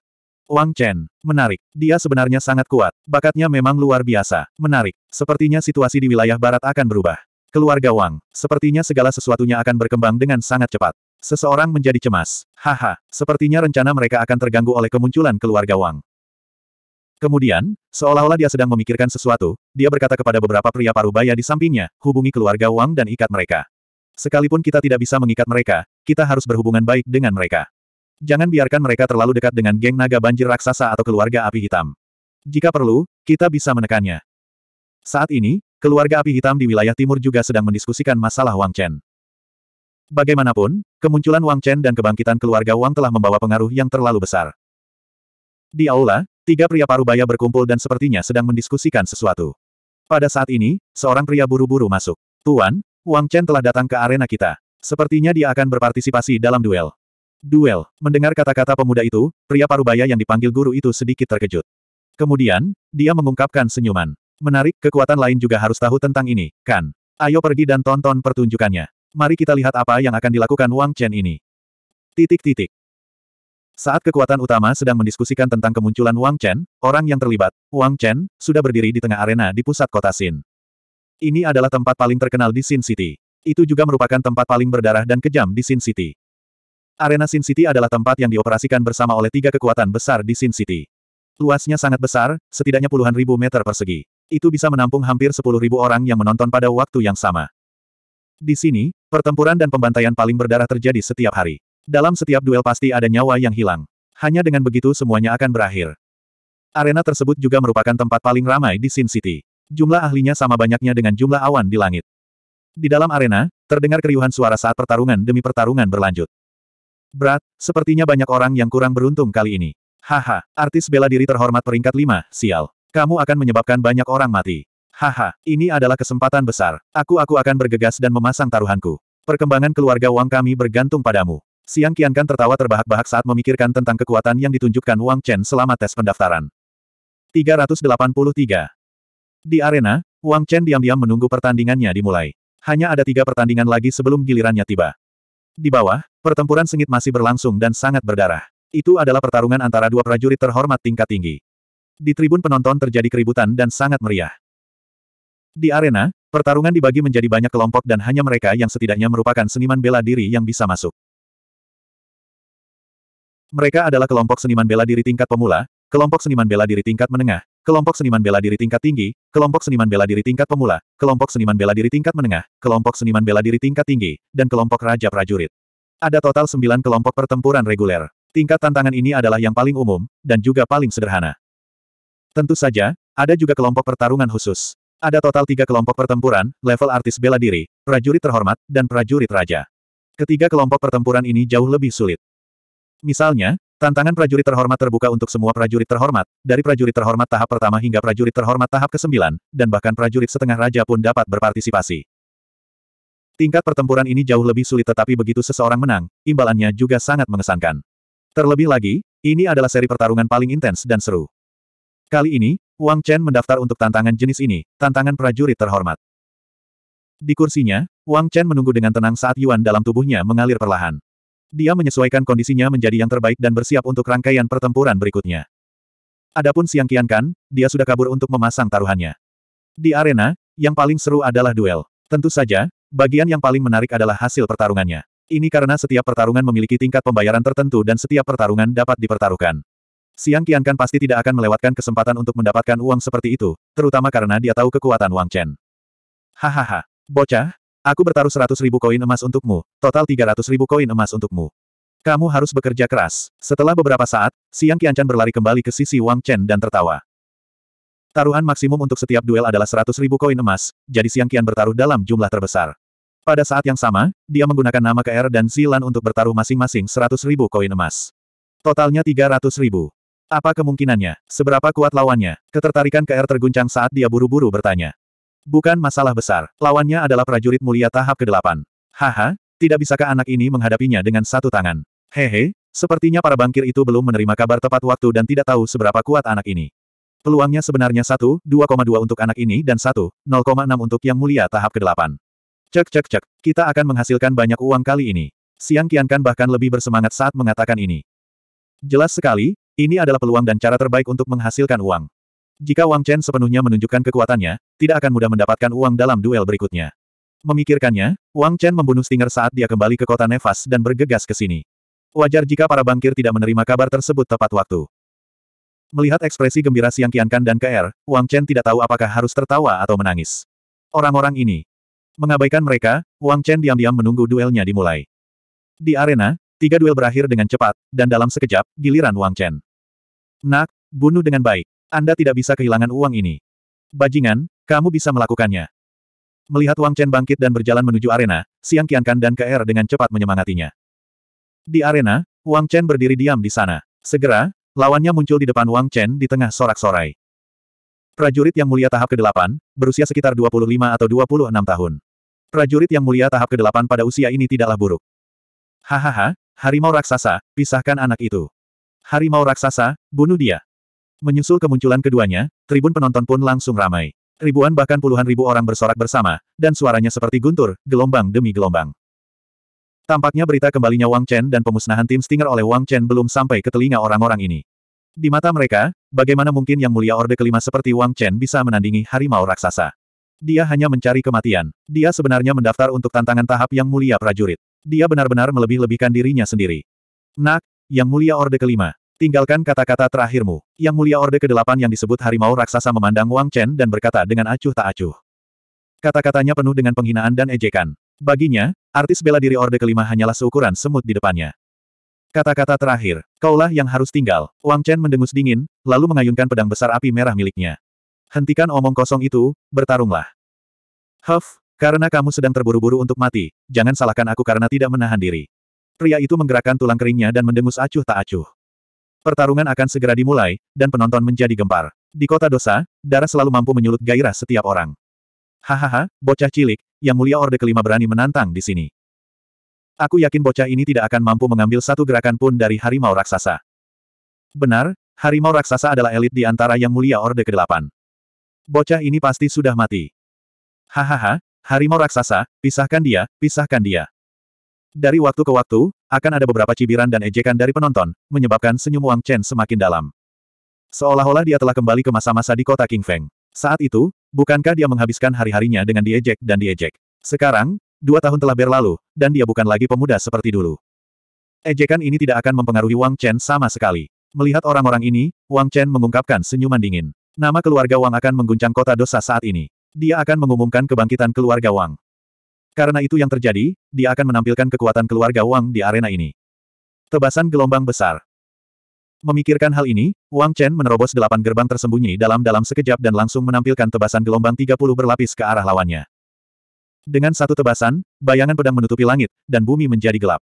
Wang Chen, menarik. Dia sebenarnya sangat kuat. Bakatnya memang luar biasa. Menarik. Sepertinya situasi di wilayah barat akan berubah. Keluarga Wang, sepertinya segala sesuatunya akan berkembang dengan sangat cepat. Seseorang menjadi cemas. Haha, sepertinya rencana mereka akan terganggu oleh kemunculan keluarga Wang. Kemudian, seolah-olah dia sedang memikirkan sesuatu, dia berkata kepada beberapa pria Parubaya di sampingnya, hubungi keluarga Wang dan ikat mereka. Sekalipun kita tidak bisa mengikat mereka, kita harus berhubungan baik dengan mereka. Jangan biarkan mereka terlalu dekat dengan geng naga banjir raksasa atau keluarga api hitam. Jika perlu, kita bisa menekannya. Saat ini, keluarga api hitam di wilayah timur juga sedang mendiskusikan masalah Wang Chen. Bagaimanapun, kemunculan Wang Chen dan kebangkitan keluarga Wang telah membawa pengaruh yang terlalu besar. Di aula, tiga pria parubaya berkumpul dan sepertinya sedang mendiskusikan sesuatu. Pada saat ini, seorang pria buru-buru masuk. Tuan, Wang Chen telah datang ke arena kita. Sepertinya dia akan berpartisipasi dalam duel. Duel. Mendengar kata-kata pemuda itu, pria parubaya yang dipanggil guru itu sedikit terkejut. Kemudian, dia mengungkapkan senyuman. Menarik, kekuatan lain juga harus tahu tentang ini, kan? Ayo pergi dan tonton pertunjukannya. Mari kita lihat apa yang akan dilakukan Wang Chen ini. Titik-titik. Saat kekuatan utama sedang mendiskusikan tentang kemunculan Wang Chen, orang yang terlibat, Wang Chen, sudah berdiri di tengah arena di pusat kota Sin. Ini adalah tempat paling terkenal di Sin City. Itu juga merupakan tempat paling berdarah dan kejam di Sin City. Arena Sin City adalah tempat yang dioperasikan bersama oleh tiga kekuatan besar di Sin City. Luasnya sangat besar, setidaknya puluhan ribu meter persegi. Itu bisa menampung hampir sepuluh ribu orang yang menonton pada waktu yang sama. Di sini, Pertempuran dan pembantaian paling berdarah terjadi setiap hari. Dalam setiap duel pasti ada nyawa yang hilang. Hanya dengan begitu semuanya akan berakhir. Arena tersebut juga merupakan tempat paling ramai di Sin City. Jumlah ahlinya sama banyaknya dengan jumlah awan di langit. Di dalam arena, terdengar keriuhan suara saat pertarungan demi pertarungan berlanjut. Berat, sepertinya banyak orang yang kurang beruntung kali ini. Haha, artis bela diri terhormat peringkat 5, sial. Kamu akan menyebabkan banyak orang mati. Haha, ini adalah kesempatan besar. Aku-aku akan bergegas dan memasang taruhanku. Perkembangan keluarga Wang kami bergantung padamu. Siang Qiankan tertawa terbahak-bahak saat memikirkan tentang kekuatan yang ditunjukkan Wang Chen selama tes pendaftaran. 383. Di arena, Wang Chen diam-diam menunggu pertandingannya dimulai. Hanya ada tiga pertandingan lagi sebelum gilirannya tiba. Di bawah, pertempuran sengit masih berlangsung dan sangat berdarah. Itu adalah pertarungan antara dua prajurit terhormat tingkat tinggi. Di tribun penonton terjadi keributan dan sangat meriah. Di arena, pertarungan dibagi menjadi banyak kelompok dan hanya mereka yang setidaknya merupakan seniman bela diri yang bisa masuk. Mereka adalah kelompok seniman bela diri tingkat pemula, kelompok seniman bela diri tingkat menengah, kelompok seniman bela diri tingkat tinggi, kelompok seniman bela diri tingkat pemula, kelompok seniman bela diri tingkat menengah, kelompok seniman bela diri tingkat tinggi, dan kelompok raja prajurit. Ada total sembilan kelompok pertempuran reguler. Tingkat tantangan ini adalah yang paling umum, dan juga paling sederhana. Tentu saja, ada juga kelompok pertarungan khusus. Ada total tiga kelompok pertempuran, level artis bela diri, prajurit terhormat, dan prajurit raja. Ketiga kelompok pertempuran ini jauh lebih sulit. Misalnya, tantangan prajurit terhormat terbuka untuk semua prajurit terhormat, dari prajurit terhormat tahap pertama hingga prajurit terhormat tahap ke-9, dan bahkan prajurit setengah raja pun dapat berpartisipasi. Tingkat pertempuran ini jauh lebih sulit tetapi begitu seseorang menang, imbalannya juga sangat mengesankan. Terlebih lagi, ini adalah seri pertarungan paling intens dan seru. Kali ini, Wang Chen mendaftar untuk tantangan jenis ini, tantangan prajurit terhormat. Di kursinya, Wang Chen menunggu dengan tenang saat Yuan dalam tubuhnya mengalir perlahan. Dia menyesuaikan kondisinya menjadi yang terbaik dan bersiap untuk rangkaian pertempuran berikutnya. Adapun Siang Kan, dia sudah kabur untuk memasang taruhannya. Di arena, yang paling seru adalah duel. Tentu saja, bagian yang paling menarik adalah hasil pertarungannya. Ini karena setiap pertarungan memiliki tingkat pembayaran tertentu dan setiap pertarungan dapat dipertaruhkan. Siang Kan pasti tidak akan melewatkan kesempatan untuk mendapatkan uang seperti itu, terutama karena dia tahu kekuatan Wang Chen. Hahaha, bocah, aku bertaruh seratus ribu koin emas untukmu, total tiga ratus ribu koin emas untukmu. Kamu harus bekerja keras. Setelah beberapa saat, Siang Chan berlari kembali ke sisi Wang Chen dan tertawa. Taruhan maksimum untuk setiap duel adalah seratus ribu koin emas, jadi Siang Kian bertaruh dalam jumlah terbesar. Pada saat yang sama, dia menggunakan nama KR er dan Zilan untuk bertaruh masing-masing seratus ribu koin emas. Totalnya tiga ratus ribu. Apa kemungkinannya? Seberapa kuat lawannya? Ketertarikan KR terguncang saat dia buru-buru bertanya. Bukan masalah besar. Lawannya adalah prajurit mulia tahap ke-8. Haha, tidak bisakah anak ini menghadapinya dengan satu tangan? Hehe, sepertinya para bangkir itu belum menerima kabar tepat waktu dan tidak tahu seberapa kuat anak ini. Peluangnya sebenarnya 1, 2,2 untuk anak ini dan 1, 0,6 untuk yang mulia tahap ke-8. Cek cek cek, kita akan menghasilkan banyak uang kali ini. Siang Kiankan bahkan lebih bersemangat saat mengatakan ini. Jelas sekali, ini adalah peluang dan cara terbaik untuk menghasilkan uang. Jika Wang Chen sepenuhnya menunjukkan kekuatannya, tidak akan mudah mendapatkan uang dalam duel berikutnya. Memikirkannya, Wang Chen membunuh Stinger saat dia kembali ke kota Nevas dan bergegas ke sini. Wajar jika para bangkir tidak menerima kabar tersebut tepat waktu. Melihat ekspresi gembira Siang Qiankan dan KR, er, Wang Chen tidak tahu apakah harus tertawa atau menangis. Orang-orang ini. Mengabaikan mereka, Wang Chen diam-diam menunggu duelnya dimulai. Di arena, tiga duel berakhir dengan cepat, dan dalam sekejap, giliran Wang Chen. Nak, bunuh dengan baik. Anda tidak bisa kehilangan uang ini. Bajingan, kamu bisa melakukannya. Melihat Wang Chen bangkit dan berjalan menuju arena, Siang Qiankan dan KR er dengan cepat menyemangatinya. Di arena, Wang Chen berdiri diam di sana. Segera, lawannya muncul di depan Wang Chen di tengah sorak-sorai. Prajurit yang mulia tahap ke-8, berusia sekitar 25 atau 26 tahun. Prajurit yang mulia tahap ke-8 pada usia ini tidaklah buruk. Hahaha, harimau raksasa, pisahkan anak itu. Harimau raksasa, bunuh dia. Menyusul kemunculan keduanya, tribun penonton pun langsung ramai. Ribuan bahkan puluhan ribu orang bersorak bersama, dan suaranya seperti guntur, gelombang demi gelombang. Tampaknya berita kembalinya Wang Chen dan pemusnahan tim Stinger oleh Wang Chen belum sampai ke telinga orang-orang ini. Di mata mereka, bagaimana mungkin yang mulia Orde Kelima seperti Wang Chen bisa menandingi harimau raksasa? Dia hanya mencari kematian. Dia sebenarnya mendaftar untuk tantangan tahap yang mulia prajurit. Dia benar-benar melebih-lebihkan dirinya sendiri. Nak, yang mulia orde kelima, tinggalkan kata-kata terakhirmu. Yang mulia orde kedelapan yang disebut harimau raksasa memandang Wang Chen dan berkata dengan acuh tak acuh. Kata-katanya penuh dengan penghinaan dan ejekan. Baginya, artis bela diri orde kelima hanyalah seukuran semut di depannya. Kata-kata terakhir, kaulah yang harus tinggal. Wang Chen mendengus dingin, lalu mengayunkan pedang besar api merah miliknya. Hentikan omong kosong itu, bertarunglah. Huff, karena kamu sedang terburu-buru untuk mati, jangan salahkan aku karena tidak menahan diri. Pria itu menggerakkan tulang keringnya dan mendengus acuh tak acuh. Pertarungan akan segera dimulai, dan penonton menjadi gempar. Di kota dosa, darah selalu mampu menyulut gairah setiap orang. Hahaha, bocah cilik, yang mulia Orde Kelima berani menantang di sini. Aku yakin bocah ini tidak akan mampu mengambil satu gerakan pun dari harimau raksasa. Benar, harimau raksasa adalah elit di antara yang mulia Orde ke-8. Bocah ini pasti sudah mati. Hahaha, harimau raksasa, pisahkan dia, pisahkan dia. Dari waktu ke waktu, akan ada beberapa cibiran dan ejekan dari penonton, menyebabkan senyum Wang Chen semakin dalam. Seolah-olah dia telah kembali ke masa-masa di kota King Feng. Saat itu, bukankah dia menghabiskan hari-harinya dengan diejek dan diejek? Sekarang, dua tahun telah berlalu, dan dia bukan lagi pemuda seperti dulu. Ejekan ini tidak akan mempengaruhi Wang Chen sama sekali. Melihat orang-orang ini, Wang Chen mengungkapkan senyuman dingin. Nama keluarga Wang akan mengguncang kota dosa saat ini. Dia akan mengumumkan kebangkitan keluarga Wang. Karena itu yang terjadi, dia akan menampilkan kekuatan keluarga Wang di arena ini. Tebasan gelombang besar. Memikirkan hal ini, Wang Chen menerobos delapan gerbang tersembunyi dalam-dalam sekejap dan langsung menampilkan tebasan gelombang 30 berlapis ke arah lawannya. Dengan satu tebasan, bayangan pedang menutupi langit, dan bumi menjadi gelap.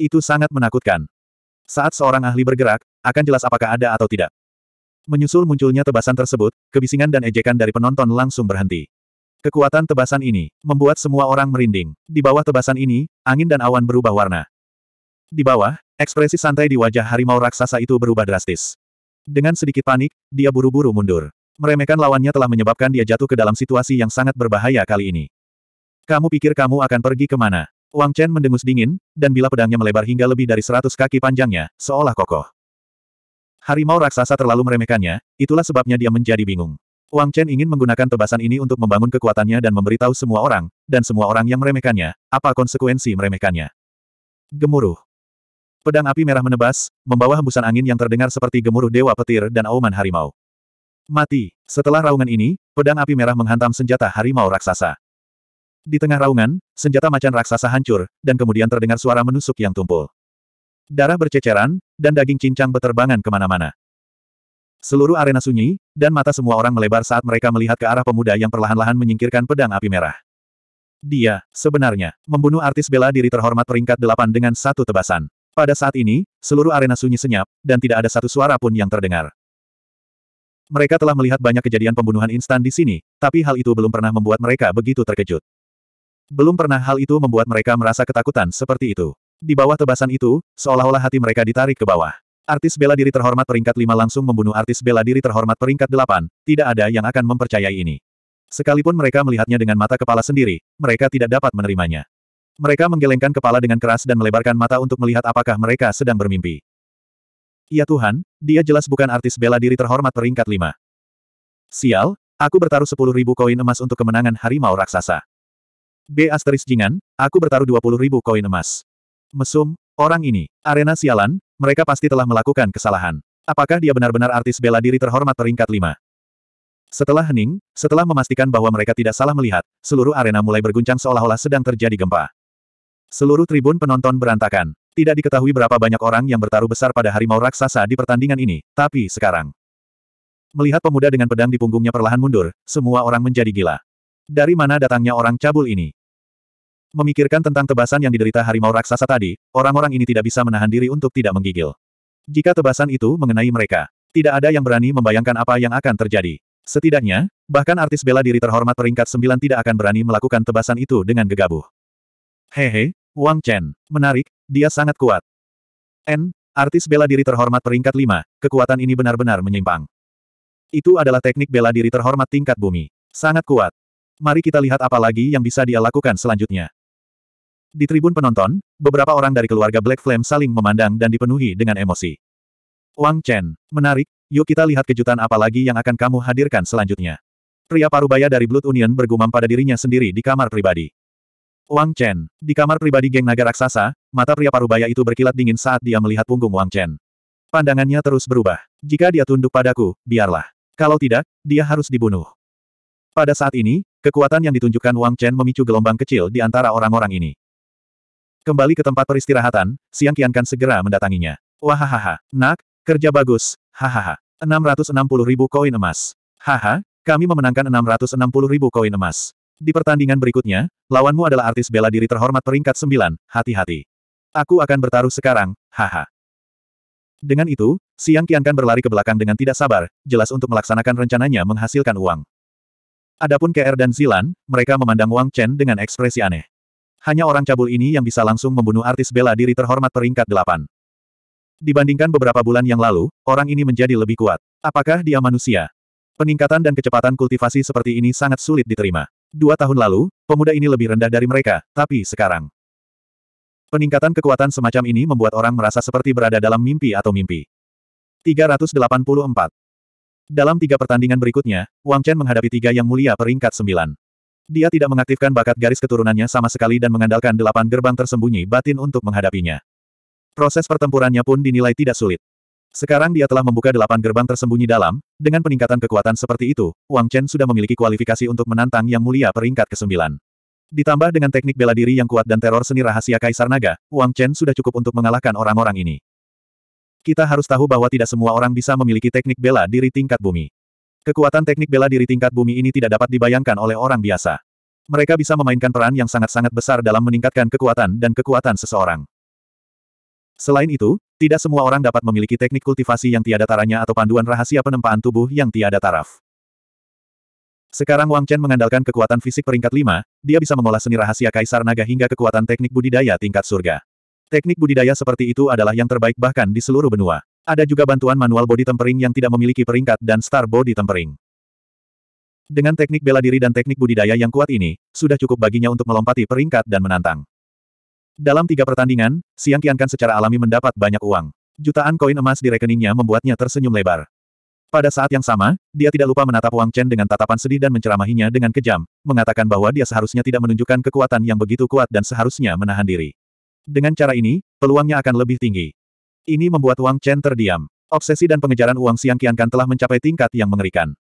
Itu sangat menakutkan. Saat seorang ahli bergerak, akan jelas apakah ada atau tidak. Menyusul munculnya tebasan tersebut, kebisingan dan ejekan dari penonton langsung berhenti. Kekuatan tebasan ini, membuat semua orang merinding. Di bawah tebasan ini, angin dan awan berubah warna. Di bawah, ekspresi santai di wajah harimau raksasa itu berubah drastis. Dengan sedikit panik, dia buru-buru mundur. Meremehkan lawannya telah menyebabkan dia jatuh ke dalam situasi yang sangat berbahaya kali ini. Kamu pikir kamu akan pergi kemana? Wang Chen mendengus dingin, dan bila pedangnya melebar hingga lebih dari seratus kaki panjangnya, seolah kokoh. Harimau raksasa terlalu meremehkannya, itulah sebabnya dia menjadi bingung. Wang Chen ingin menggunakan tebasan ini untuk membangun kekuatannya dan memberitahu semua orang, dan semua orang yang meremehkannya, apa konsekuensi meremehkannya. Gemuruh. Pedang api merah menebas, membawa hembusan angin yang terdengar seperti gemuruh dewa petir dan auman harimau. Mati. Setelah raungan ini, pedang api merah menghantam senjata harimau raksasa. Di tengah raungan, senjata macan raksasa hancur, dan kemudian terdengar suara menusuk yang tumpul. Darah berceceran, dan daging cincang beterbangan kemana-mana. Seluruh arena sunyi, dan mata semua orang melebar saat mereka melihat ke arah pemuda yang perlahan-lahan menyingkirkan pedang api merah. Dia, sebenarnya, membunuh artis bela diri terhormat peringkat delapan dengan satu tebasan. Pada saat ini, seluruh arena sunyi senyap, dan tidak ada satu suara pun yang terdengar. Mereka telah melihat banyak kejadian pembunuhan instan di sini, tapi hal itu belum pernah membuat mereka begitu terkejut. Belum pernah hal itu membuat mereka merasa ketakutan seperti itu. Di bawah tebasan itu, seolah-olah hati mereka ditarik ke bawah. Artis bela diri terhormat peringkat 5 langsung membunuh artis bela diri terhormat peringkat 8, tidak ada yang akan mempercayai ini. Sekalipun mereka melihatnya dengan mata kepala sendiri, mereka tidak dapat menerimanya. Mereka menggelengkan kepala dengan keras dan melebarkan mata untuk melihat apakah mereka sedang bermimpi. Ya Tuhan, dia jelas bukan artis bela diri terhormat peringkat 5. Sial, aku bertaruh sepuluh ribu koin emas untuk kemenangan harimau raksasa. B asteris jingan, aku bertaruh puluh ribu koin emas. Mesum, orang ini, arena sialan, mereka pasti telah melakukan kesalahan. Apakah dia benar-benar artis bela diri terhormat peringkat 5? Setelah hening, setelah memastikan bahwa mereka tidak salah melihat, seluruh arena mulai berguncang seolah-olah sedang terjadi gempa. Seluruh tribun penonton berantakan. Tidak diketahui berapa banyak orang yang bertaruh besar pada harimau raksasa di pertandingan ini, tapi sekarang. Melihat pemuda dengan pedang di punggungnya perlahan mundur, semua orang menjadi gila. Dari mana datangnya orang cabul ini? Memikirkan tentang tebasan yang diderita harimau raksasa tadi, orang-orang ini tidak bisa menahan diri untuk tidak menggigil. Jika tebasan itu mengenai mereka, tidak ada yang berani membayangkan apa yang akan terjadi. Setidaknya, bahkan artis bela diri terhormat peringkat sembilan tidak akan berani melakukan tebasan itu dengan gegabah. Hehe, Wang Chen, menarik, dia sangat kuat. N, artis bela diri terhormat peringkat 5, kekuatan ini benar-benar menyimpang. Itu adalah teknik bela diri terhormat tingkat bumi. Sangat kuat. Mari kita lihat apa lagi yang bisa dia lakukan selanjutnya. Di tribun penonton, beberapa orang dari keluarga Black Flame saling memandang dan dipenuhi dengan emosi. Wang Chen, menarik, yuk kita lihat kejutan apa lagi yang akan kamu hadirkan selanjutnya. Pria parubaya dari Blood Union bergumam pada dirinya sendiri di kamar pribadi. Wang Chen, di kamar pribadi geng naga raksasa, mata pria parubaya itu berkilat dingin saat dia melihat punggung Wang Chen. Pandangannya terus berubah. Jika dia tunduk padaku, biarlah. Kalau tidak, dia harus dibunuh. Pada saat ini, kekuatan yang ditunjukkan Wang Chen memicu gelombang kecil di antara orang-orang ini. Kembali ke tempat peristirahatan, Siang Kiankan segera mendatanginya. Wahahaha, nak, kerja bagus, hahaha. 660 ribu koin emas. Haha, kami memenangkan 660 ribu koin emas. Di pertandingan berikutnya, lawanmu adalah artis bela diri terhormat peringkat 9, hati-hati. Aku akan bertaruh sekarang, haha. Dengan itu, Siang Kiankan berlari ke belakang dengan tidak sabar, jelas untuk melaksanakan rencananya menghasilkan uang. Adapun KR dan Zilan, mereka memandang Wang Chen dengan ekspresi aneh. Hanya orang cabul ini yang bisa langsung membunuh artis bela diri terhormat peringkat delapan. Dibandingkan beberapa bulan yang lalu, orang ini menjadi lebih kuat. Apakah dia manusia? Peningkatan dan kecepatan kultivasi seperti ini sangat sulit diterima. Dua tahun lalu, pemuda ini lebih rendah dari mereka, tapi sekarang. Peningkatan kekuatan semacam ini membuat orang merasa seperti berada dalam mimpi atau mimpi. 384. Dalam tiga pertandingan berikutnya, Wang Chen menghadapi tiga yang mulia peringkat sembilan. Dia tidak mengaktifkan bakat garis keturunannya sama sekali dan mengandalkan delapan gerbang tersembunyi batin untuk menghadapinya. Proses pertempurannya pun dinilai tidak sulit. Sekarang dia telah membuka delapan gerbang tersembunyi dalam, dengan peningkatan kekuatan seperti itu, Wang Chen sudah memiliki kualifikasi untuk menantang Yang Mulia peringkat ke-9. Ditambah dengan teknik bela diri yang kuat dan teror seni rahasia Kaisar Naga, Wang Chen sudah cukup untuk mengalahkan orang-orang ini. Kita harus tahu bahwa tidak semua orang bisa memiliki teknik bela diri tingkat bumi. Kekuatan teknik bela diri tingkat bumi ini tidak dapat dibayangkan oleh orang biasa. Mereka bisa memainkan peran yang sangat-sangat besar dalam meningkatkan kekuatan dan kekuatan seseorang. Selain itu, tidak semua orang dapat memiliki teknik kultivasi yang tiada taranya atau panduan rahasia penempaan tubuh yang tiada taraf. Sekarang Wang Chen mengandalkan kekuatan fisik peringkat 5, dia bisa mengolah seni rahasia kaisar naga hingga kekuatan teknik budidaya tingkat surga. Teknik budidaya seperti itu adalah yang terbaik bahkan di seluruh benua. Ada juga bantuan manual body tempering yang tidak memiliki peringkat dan star body tempering. Dengan teknik bela diri dan teknik budidaya yang kuat ini, sudah cukup baginya untuk melompati peringkat dan menantang. Dalam tiga pertandingan, Siang Kiankan secara alami mendapat banyak uang. Jutaan koin emas di rekeningnya membuatnya tersenyum lebar. Pada saat yang sama, dia tidak lupa menatap Wang Chen dengan tatapan sedih dan menceramahinya dengan kejam, mengatakan bahwa dia seharusnya tidak menunjukkan kekuatan yang begitu kuat dan seharusnya menahan diri. Dengan cara ini, peluangnya akan lebih tinggi. Ini membuat Wang Chen terdiam. Obsesi dan pengejaran uang Siang Qiankan telah mencapai tingkat yang mengerikan.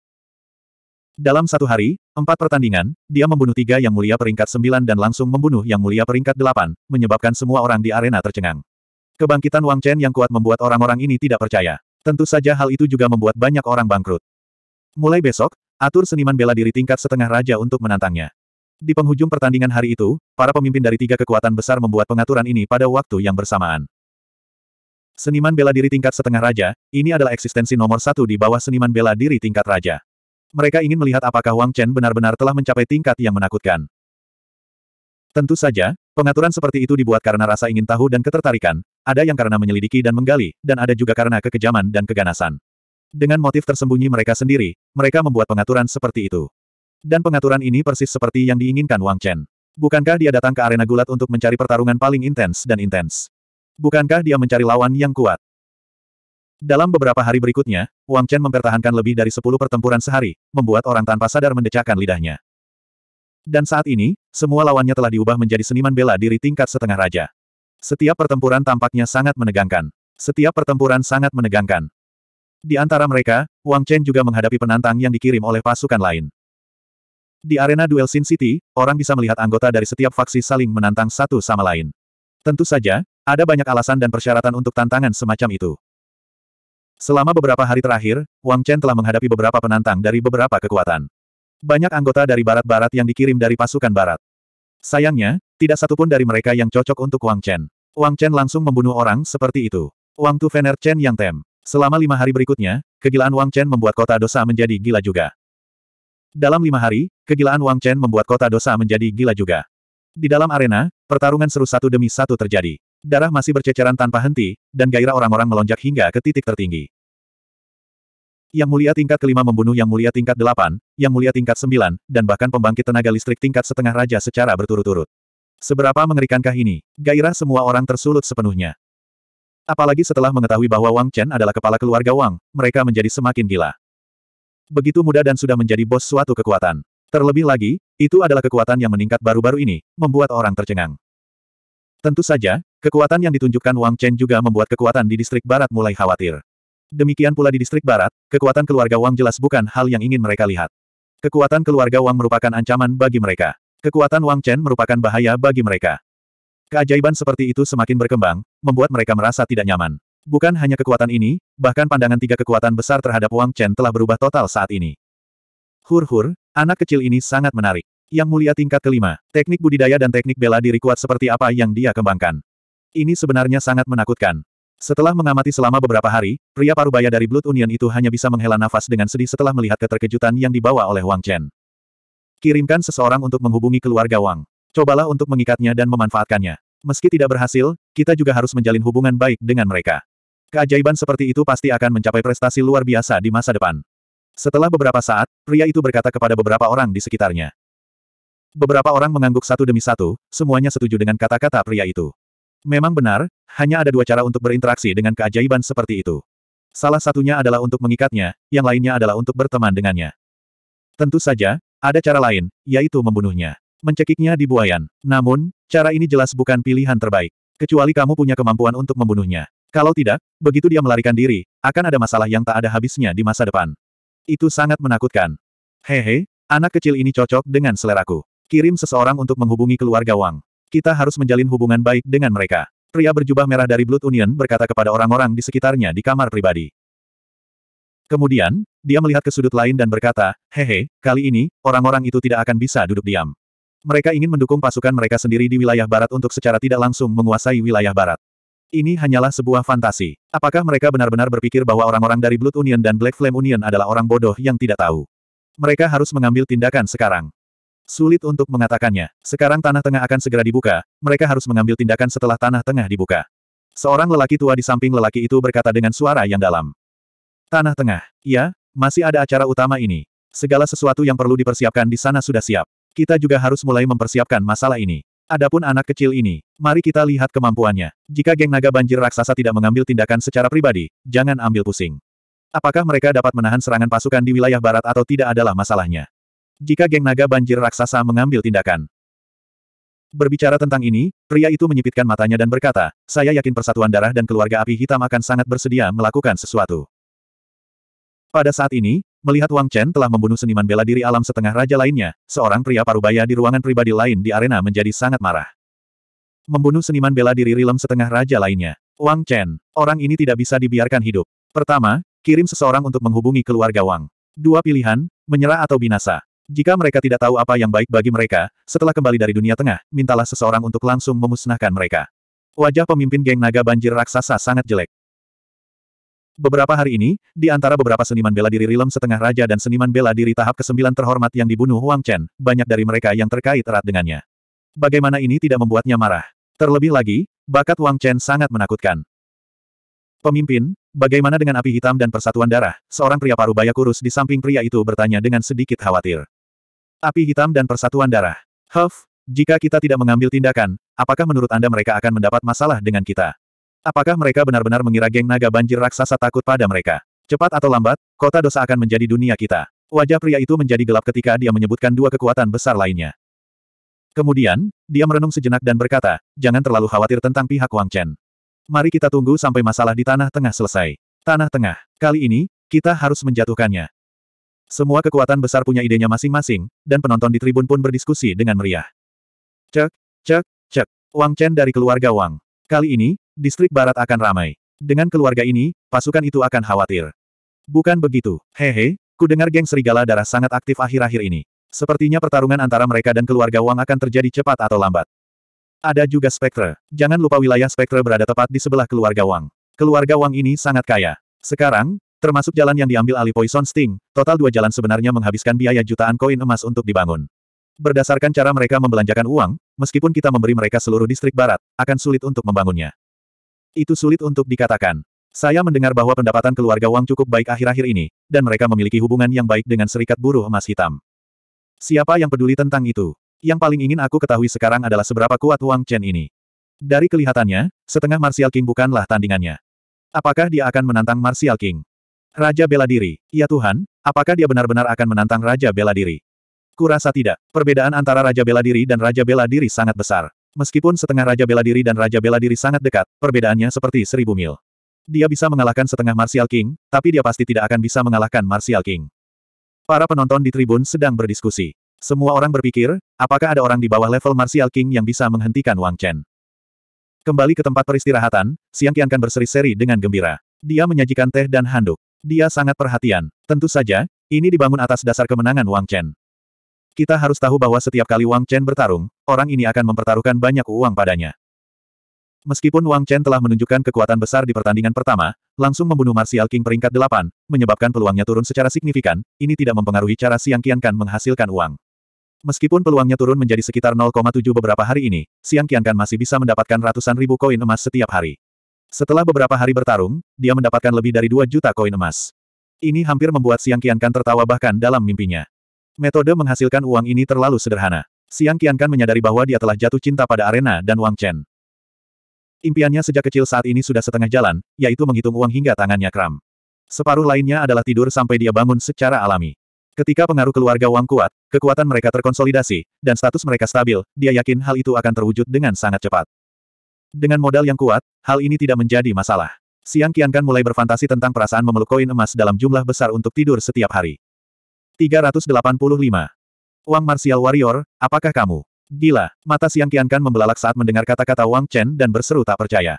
Dalam satu hari, empat pertandingan, dia membunuh tiga yang mulia peringkat sembilan dan langsung membunuh yang mulia peringkat delapan, menyebabkan semua orang di arena tercengang. Kebangkitan Wang Chen yang kuat membuat orang-orang ini tidak percaya. Tentu saja hal itu juga membuat banyak orang bangkrut. Mulai besok, atur seniman bela diri tingkat setengah raja untuk menantangnya. Di penghujung pertandingan hari itu, para pemimpin dari tiga kekuatan besar membuat pengaturan ini pada waktu yang bersamaan. Seniman bela diri tingkat setengah raja, ini adalah eksistensi nomor satu di bawah seniman bela diri tingkat raja. Mereka ingin melihat apakah Wang Chen benar-benar telah mencapai tingkat yang menakutkan. Tentu saja, pengaturan seperti itu dibuat karena rasa ingin tahu dan ketertarikan, ada yang karena menyelidiki dan menggali, dan ada juga karena kekejaman dan keganasan. Dengan motif tersembunyi mereka sendiri, mereka membuat pengaturan seperti itu. Dan pengaturan ini persis seperti yang diinginkan Wang Chen. Bukankah dia datang ke arena gulat untuk mencari pertarungan paling intens dan intens? Bukankah dia mencari lawan yang kuat? Dalam beberapa hari berikutnya, Wang Chen mempertahankan lebih dari sepuluh pertempuran sehari, membuat orang tanpa sadar mendecakkan lidahnya. Dan saat ini, semua lawannya telah diubah menjadi seniman bela diri tingkat setengah raja. Setiap pertempuran tampaknya sangat menegangkan. Setiap pertempuran sangat menegangkan. Di antara mereka, Wang Chen juga menghadapi penantang yang dikirim oleh pasukan lain. Di arena duel Sin City, orang bisa melihat anggota dari setiap faksi saling menantang satu sama lain. Tentu saja, ada banyak alasan dan persyaratan untuk tantangan semacam itu. Selama beberapa hari terakhir, Wang Chen telah menghadapi beberapa penantang dari beberapa kekuatan. Banyak anggota dari barat-barat yang dikirim dari pasukan barat. Sayangnya, tidak satupun dari mereka yang cocok untuk Wang Chen. Wang Chen langsung membunuh orang seperti itu. Wang Tu Fener Chen yang tem. Selama lima hari berikutnya, kegilaan Wang Chen membuat kota dosa menjadi gila juga. Dalam lima hari, kegilaan Wang Chen membuat kota dosa menjadi gila juga. Di dalam arena, pertarungan seru satu demi satu terjadi. Darah masih berceceran tanpa henti, dan gairah orang-orang melonjak hingga ke titik tertinggi. Yang mulia tingkat kelima membunuh yang mulia tingkat delapan, yang mulia tingkat sembilan, dan bahkan pembangkit tenaga listrik tingkat setengah raja secara berturut-turut. Seberapa mengerikankah ini? Gairah semua orang tersulut sepenuhnya. Apalagi setelah mengetahui bahwa Wang Chen adalah kepala keluarga Wang, mereka menjadi semakin gila. Begitu muda dan sudah menjadi bos suatu kekuatan. Terlebih lagi, itu adalah kekuatan yang meningkat baru-baru ini, membuat orang tercengang. Tentu saja, kekuatan yang ditunjukkan Wang Chen juga membuat kekuatan di distrik barat mulai khawatir. Demikian pula di distrik barat, kekuatan keluarga Wang jelas bukan hal yang ingin mereka lihat. Kekuatan keluarga Wang merupakan ancaman bagi mereka. Kekuatan Wang Chen merupakan bahaya bagi mereka. Keajaiban seperti itu semakin berkembang, membuat mereka merasa tidak nyaman. Bukan hanya kekuatan ini, bahkan pandangan tiga kekuatan besar terhadap Wang Chen telah berubah total saat ini. Hur-hur, anak kecil ini sangat menarik. Yang mulia tingkat kelima, teknik budidaya dan teknik bela diri kuat seperti apa yang dia kembangkan. Ini sebenarnya sangat menakutkan. Setelah mengamati selama beberapa hari, pria parubaya dari Blood Union itu hanya bisa menghela nafas dengan sedih setelah melihat keterkejutan yang dibawa oleh Wang Chen. Kirimkan seseorang untuk menghubungi keluarga Wang. Cobalah untuk mengikatnya dan memanfaatkannya. Meski tidak berhasil, kita juga harus menjalin hubungan baik dengan mereka. Keajaiban seperti itu pasti akan mencapai prestasi luar biasa di masa depan. Setelah beberapa saat, pria itu berkata kepada beberapa orang di sekitarnya. Beberapa orang mengangguk satu demi satu, semuanya setuju dengan kata-kata pria itu. Memang benar, hanya ada dua cara untuk berinteraksi dengan keajaiban seperti itu. Salah satunya adalah untuk mengikatnya, yang lainnya adalah untuk berteman dengannya. Tentu saja, ada cara lain, yaitu membunuhnya. Mencekiknya di buayan. Namun, cara ini jelas bukan pilihan terbaik. Kecuali kamu punya kemampuan untuk membunuhnya. Kalau tidak, begitu dia melarikan diri, akan ada masalah yang tak ada habisnya di masa depan. Itu sangat menakutkan. Hehe, anak kecil ini cocok dengan seleraku. Kirim seseorang untuk menghubungi keluarga Wang. Kita harus menjalin hubungan baik dengan mereka. Pria berjubah merah dari Blood Union berkata kepada orang-orang di sekitarnya di kamar pribadi. Kemudian, dia melihat ke sudut lain dan berkata, Hehe, kali ini, orang-orang itu tidak akan bisa duduk diam. Mereka ingin mendukung pasukan mereka sendiri di wilayah barat untuk secara tidak langsung menguasai wilayah barat. Ini hanyalah sebuah fantasi. Apakah mereka benar-benar berpikir bahwa orang-orang dari Blood Union dan Black Flame Union adalah orang bodoh yang tidak tahu? Mereka harus mengambil tindakan sekarang. Sulit untuk mengatakannya. Sekarang tanah tengah akan segera dibuka, mereka harus mengambil tindakan setelah tanah tengah dibuka. Seorang lelaki tua di samping lelaki itu berkata dengan suara yang dalam. Tanah tengah. Ya, masih ada acara utama ini. Segala sesuatu yang perlu dipersiapkan di sana sudah siap. Kita juga harus mulai mempersiapkan masalah ini. Adapun anak kecil ini, mari kita lihat kemampuannya. Jika geng naga banjir raksasa tidak mengambil tindakan secara pribadi, jangan ambil pusing. Apakah mereka dapat menahan serangan pasukan di wilayah barat atau tidak adalah masalahnya. Jika geng naga banjir raksasa mengambil tindakan. Berbicara tentang ini, pria itu menyipitkan matanya dan berkata, saya yakin persatuan darah dan keluarga api hitam akan sangat bersedia melakukan sesuatu. Pada saat ini, melihat Wang Chen telah membunuh seniman bela diri alam setengah raja lainnya, seorang pria parubaya di ruangan pribadi lain di arena menjadi sangat marah. Membunuh seniman bela diri rilem setengah raja lainnya. Wang Chen, orang ini tidak bisa dibiarkan hidup. Pertama, kirim seseorang untuk menghubungi keluarga Wang. Dua pilihan, menyerah atau binasa. Jika mereka tidak tahu apa yang baik bagi mereka, setelah kembali dari dunia tengah, mintalah seseorang untuk langsung memusnahkan mereka. Wajah pemimpin geng naga banjir raksasa sangat jelek. Beberapa hari ini, di antara beberapa seniman bela diri Rilem setengah raja dan seniman bela diri tahap ke-9 terhormat yang dibunuh Wang Chen, banyak dari mereka yang terkait erat dengannya. Bagaimana ini tidak membuatnya marah? Terlebih lagi, bakat Wang Chen sangat menakutkan. Pemimpin, bagaimana dengan api hitam dan persatuan darah? Seorang pria paruh baya kurus di samping pria itu bertanya dengan sedikit khawatir. Api hitam dan persatuan darah. Huff, jika kita tidak mengambil tindakan, apakah menurut Anda mereka akan mendapat masalah dengan kita? Apakah mereka benar-benar mengira geng naga banjir raksasa takut pada mereka? Cepat atau lambat, kota dosa akan menjadi dunia kita. Wajah pria itu menjadi gelap ketika dia menyebutkan dua kekuatan besar lainnya. Kemudian, dia merenung sejenak dan berkata, jangan terlalu khawatir tentang pihak Wang Chen. Mari kita tunggu sampai masalah di Tanah Tengah selesai. Tanah Tengah, kali ini, kita harus menjatuhkannya. Semua kekuatan besar punya idenya masing-masing, dan penonton di tribun pun berdiskusi dengan meriah. Cek, cek, cek. Wang Chen dari keluarga Wang. Kali ini, distrik barat akan ramai. Dengan keluarga ini, pasukan itu akan khawatir. Bukan begitu. Hehe, ku dengar geng serigala darah sangat aktif akhir-akhir ini. Sepertinya pertarungan antara mereka dan keluarga Wang akan terjadi cepat atau lambat. Ada juga Spektre. Jangan lupa wilayah Spektre berada tepat di sebelah keluarga Wang. Keluarga Wang ini sangat kaya. Sekarang, Termasuk jalan yang diambil alih Poison Sting, total dua jalan sebenarnya menghabiskan biaya jutaan koin emas untuk dibangun. Berdasarkan cara mereka membelanjakan uang, meskipun kita memberi mereka seluruh distrik barat, akan sulit untuk membangunnya. Itu sulit untuk dikatakan. Saya mendengar bahwa pendapatan keluarga Wang cukup baik akhir-akhir ini, dan mereka memiliki hubungan yang baik dengan serikat buruh emas hitam. Siapa yang peduli tentang itu? Yang paling ingin aku ketahui sekarang adalah seberapa kuat Wang Chen ini. Dari kelihatannya, setengah Martial King bukanlah tandingannya. Apakah dia akan menantang Martial King? Raja bela diri, ya Tuhan, apakah dia benar-benar akan menantang Raja bela diri? Kurasa tidak. Perbedaan antara Raja bela diri dan Raja bela diri sangat besar. Meskipun setengah Raja bela diri dan Raja bela diri sangat dekat, perbedaannya seperti seribu mil. Dia bisa mengalahkan setengah Martial King, tapi dia pasti tidak akan bisa mengalahkan Martial King. Para penonton di tribun sedang berdiskusi. Semua orang berpikir, apakah ada orang di bawah level Martial King yang bisa menghentikan Wang Chen? Kembali ke tempat peristirahatan, Siang Qian kan berseri-seri dengan gembira. Dia menyajikan teh dan handuk. Dia sangat perhatian. Tentu saja, ini dibangun atas dasar kemenangan Wang Chen. Kita harus tahu bahwa setiap kali Wang Chen bertarung, orang ini akan mempertaruhkan banyak uang padanya. Meskipun Wang Chen telah menunjukkan kekuatan besar di pertandingan pertama, langsung membunuh Martial King peringkat 8, menyebabkan peluangnya turun secara signifikan, ini tidak mempengaruhi cara Siang Kan menghasilkan uang. Meskipun peluangnya turun menjadi sekitar 0,7 beberapa hari ini, Siang Kan masih bisa mendapatkan ratusan ribu koin emas setiap hari. Setelah beberapa hari bertarung, dia mendapatkan lebih dari 2 juta koin emas. Ini hampir membuat Siang Qiankan tertawa bahkan dalam mimpinya. Metode menghasilkan uang ini terlalu sederhana. Siang Qiankan menyadari bahwa dia telah jatuh cinta pada arena dan Wang Chen. Impiannya sejak kecil saat ini sudah setengah jalan, yaitu menghitung uang hingga tangannya kram. Separuh lainnya adalah tidur sampai dia bangun secara alami. Ketika pengaruh keluarga Wang kuat, kekuatan mereka terkonsolidasi, dan status mereka stabil, dia yakin hal itu akan terwujud dengan sangat cepat. Dengan modal yang kuat, hal ini tidak menjadi masalah. Siang Kian Kan mulai berfantasi tentang perasaan memeluk koin emas dalam jumlah besar untuk tidur setiap hari. 385. Wang Martial Warrior, apakah kamu? Gila, mata Siang Kian Kan membelalak saat mendengar kata-kata Wang Chen dan berseru tak percaya.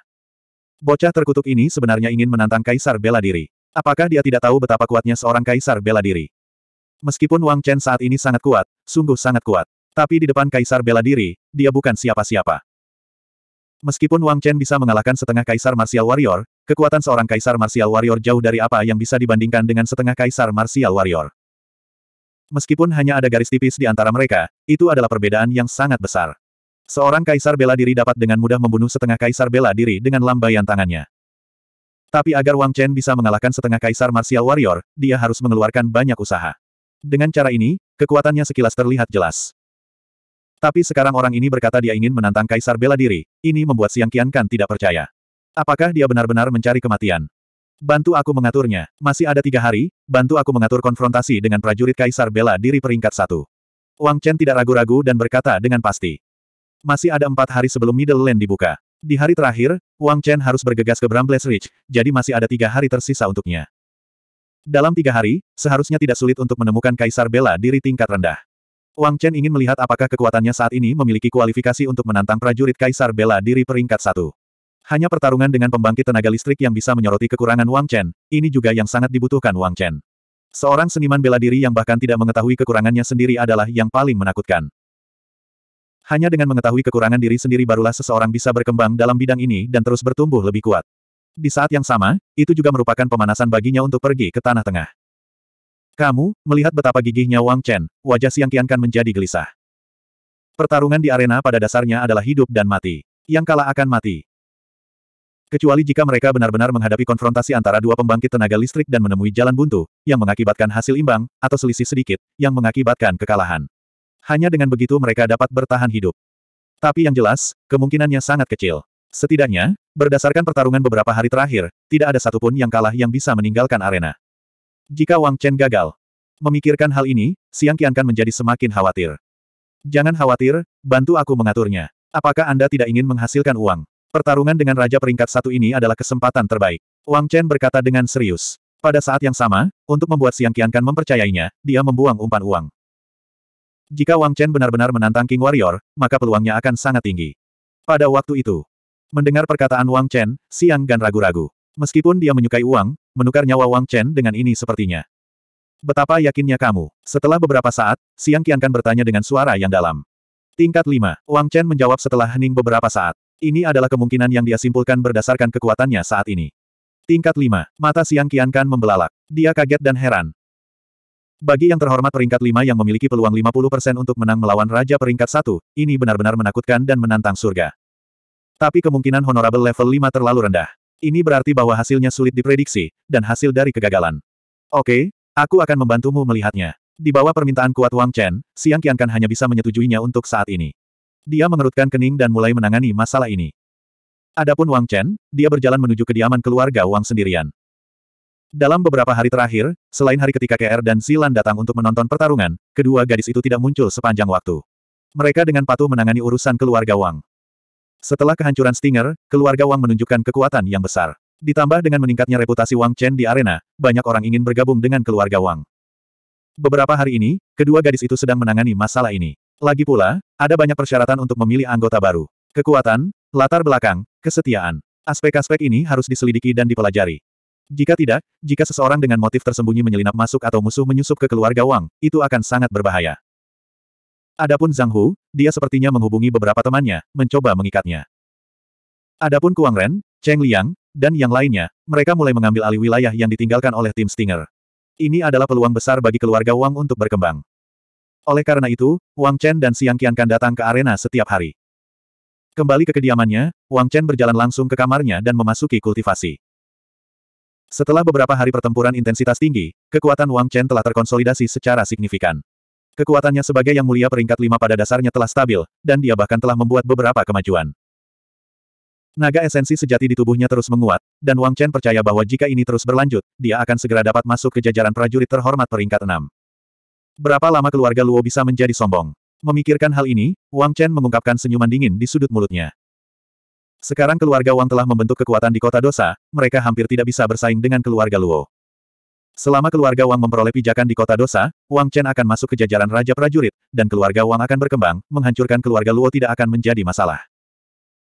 Bocah terkutuk ini sebenarnya ingin menantang Kaisar bela diri. Apakah dia tidak tahu betapa kuatnya seorang Kaisar bela diri? Meskipun Wang Chen saat ini sangat kuat, sungguh sangat kuat. Tapi di depan Kaisar bela diri, dia bukan siapa-siapa. Meskipun Wang Chen bisa mengalahkan setengah kaisar martial warrior, kekuatan seorang kaisar martial warrior jauh dari apa yang bisa dibandingkan dengan setengah kaisar martial warrior. Meskipun hanya ada garis tipis di antara mereka, itu adalah perbedaan yang sangat besar. Seorang kaisar bela diri dapat dengan mudah membunuh setengah kaisar bela diri dengan lambaian tangannya. Tapi agar Wang Chen bisa mengalahkan setengah kaisar martial warrior, dia harus mengeluarkan banyak usaha. Dengan cara ini, kekuatannya sekilas terlihat jelas. Tapi sekarang orang ini berkata dia ingin menantang kaisar bela diri, ini membuat Siang Kan tidak percaya. Apakah dia benar-benar mencari kematian? Bantu aku mengaturnya, masih ada tiga hari, bantu aku mengatur konfrontasi dengan prajurit kaisar bela diri peringkat satu. Wang Chen tidak ragu-ragu dan berkata dengan pasti. Masih ada empat hari sebelum Middle Land dibuka. Di hari terakhir, Wang Chen harus bergegas ke Brambles Ridge, jadi masih ada tiga hari tersisa untuknya. Dalam tiga hari, seharusnya tidak sulit untuk menemukan Kaisar Bela diri tingkat rendah. Wang Chen ingin melihat apakah kekuatannya saat ini memiliki kualifikasi untuk menantang prajurit Kaisar Bela Diri peringkat satu. Hanya pertarungan dengan pembangkit tenaga listrik yang bisa menyoroti kekurangan Wang Chen, ini juga yang sangat dibutuhkan Wang Chen. Seorang seniman bela diri yang bahkan tidak mengetahui kekurangannya sendiri adalah yang paling menakutkan. Hanya dengan mengetahui kekurangan diri sendiri barulah seseorang bisa berkembang dalam bidang ini dan terus bertumbuh lebih kuat. Di saat yang sama, itu juga merupakan pemanasan baginya untuk pergi ke Tanah Tengah. Kamu, melihat betapa gigihnya Wang Chen, wajah Siang kan menjadi gelisah. Pertarungan di arena pada dasarnya adalah hidup dan mati. Yang kalah akan mati. Kecuali jika mereka benar-benar menghadapi konfrontasi antara dua pembangkit tenaga listrik dan menemui jalan buntu, yang mengakibatkan hasil imbang, atau selisih sedikit, yang mengakibatkan kekalahan. Hanya dengan begitu mereka dapat bertahan hidup. Tapi yang jelas, kemungkinannya sangat kecil. Setidaknya, berdasarkan pertarungan beberapa hari terakhir, tidak ada satupun yang kalah yang bisa meninggalkan arena. Jika Wang Chen gagal memikirkan hal ini, Siang Kian Kan menjadi semakin khawatir. Jangan khawatir, bantu aku mengaturnya. Apakah Anda tidak ingin menghasilkan uang? Pertarungan dengan Raja Peringkat Satu ini adalah kesempatan terbaik. Wang Chen berkata dengan serius. Pada saat yang sama, untuk membuat Siang Kian Kan mempercayainya, dia membuang umpan uang. Jika Wang Chen benar-benar menantang King Warrior, maka peluangnya akan sangat tinggi. Pada waktu itu, mendengar perkataan Wang Chen, Siang Gan ragu-ragu. Meskipun dia menyukai uang, menukar nyawa Wang Chen dengan ini sepertinya. Betapa yakinnya kamu. Setelah beberapa saat, Siang Qiankan bertanya dengan suara yang dalam. Tingkat 5. Wang Chen menjawab setelah hening beberapa saat. Ini adalah kemungkinan yang dia simpulkan berdasarkan kekuatannya saat ini. Tingkat 5. Mata Siang Qiankan membelalak. Dia kaget dan heran. Bagi yang terhormat peringkat 5 yang memiliki peluang 50% untuk menang melawan Raja peringkat 1, ini benar-benar menakutkan dan menantang surga. Tapi kemungkinan honorable level 5 terlalu rendah. Ini berarti bahwa hasilnya sulit diprediksi, dan hasil dari kegagalan. Oke, aku akan membantumu melihatnya. Di bawah permintaan kuat Wang Chen, Siang Qiankan hanya bisa menyetujuinya untuk saat ini. Dia mengerutkan kening dan mulai menangani masalah ini. Adapun Wang Chen, dia berjalan menuju kediaman keluarga Wang sendirian. Dalam beberapa hari terakhir, selain hari ketika KR dan Zilan datang untuk menonton pertarungan, kedua gadis itu tidak muncul sepanjang waktu. Mereka dengan patuh menangani urusan keluarga Wang. Setelah kehancuran Stinger, keluarga Wang menunjukkan kekuatan yang besar. Ditambah dengan meningkatnya reputasi Wang Chen di arena, banyak orang ingin bergabung dengan keluarga Wang. Beberapa hari ini, kedua gadis itu sedang menangani masalah ini. Lagi pula, ada banyak persyaratan untuk memilih anggota baru. Kekuatan, latar belakang, kesetiaan. Aspek-aspek ini harus diselidiki dan dipelajari. Jika tidak, jika seseorang dengan motif tersembunyi menyelinap masuk atau musuh menyusup ke keluarga Wang, itu akan sangat berbahaya. Adapun Zhang Hu, dia sepertinya menghubungi beberapa temannya, mencoba mengikatnya. Adapun Kuang Ren, Cheng Liang, dan yang lainnya, mereka mulai mengambil alih wilayah yang ditinggalkan oleh tim Stinger. Ini adalah peluang besar bagi keluarga Wang untuk berkembang. Oleh karena itu, Wang Chen dan Siang kan datang ke arena setiap hari. Kembali ke kediamannya, Wang Chen berjalan langsung ke kamarnya dan memasuki kultivasi. Setelah beberapa hari pertempuran intensitas tinggi, kekuatan Wang Chen telah terkonsolidasi secara signifikan. Kekuatannya sebagai yang mulia peringkat lima pada dasarnya telah stabil, dan dia bahkan telah membuat beberapa kemajuan. Naga esensi sejati di tubuhnya terus menguat, dan Wang Chen percaya bahwa jika ini terus berlanjut, dia akan segera dapat masuk ke jajaran prajurit terhormat peringkat enam. Berapa lama keluarga Luo bisa menjadi sombong? Memikirkan hal ini, Wang Chen mengungkapkan senyuman dingin di sudut mulutnya. Sekarang keluarga Wang telah membentuk kekuatan di kota dosa, mereka hampir tidak bisa bersaing dengan keluarga Luo. Selama keluarga Wang memperoleh pijakan di kota dosa, Wang Chen akan masuk ke jajaran Raja Prajurit, dan keluarga Wang akan berkembang, menghancurkan keluarga Luo tidak akan menjadi masalah.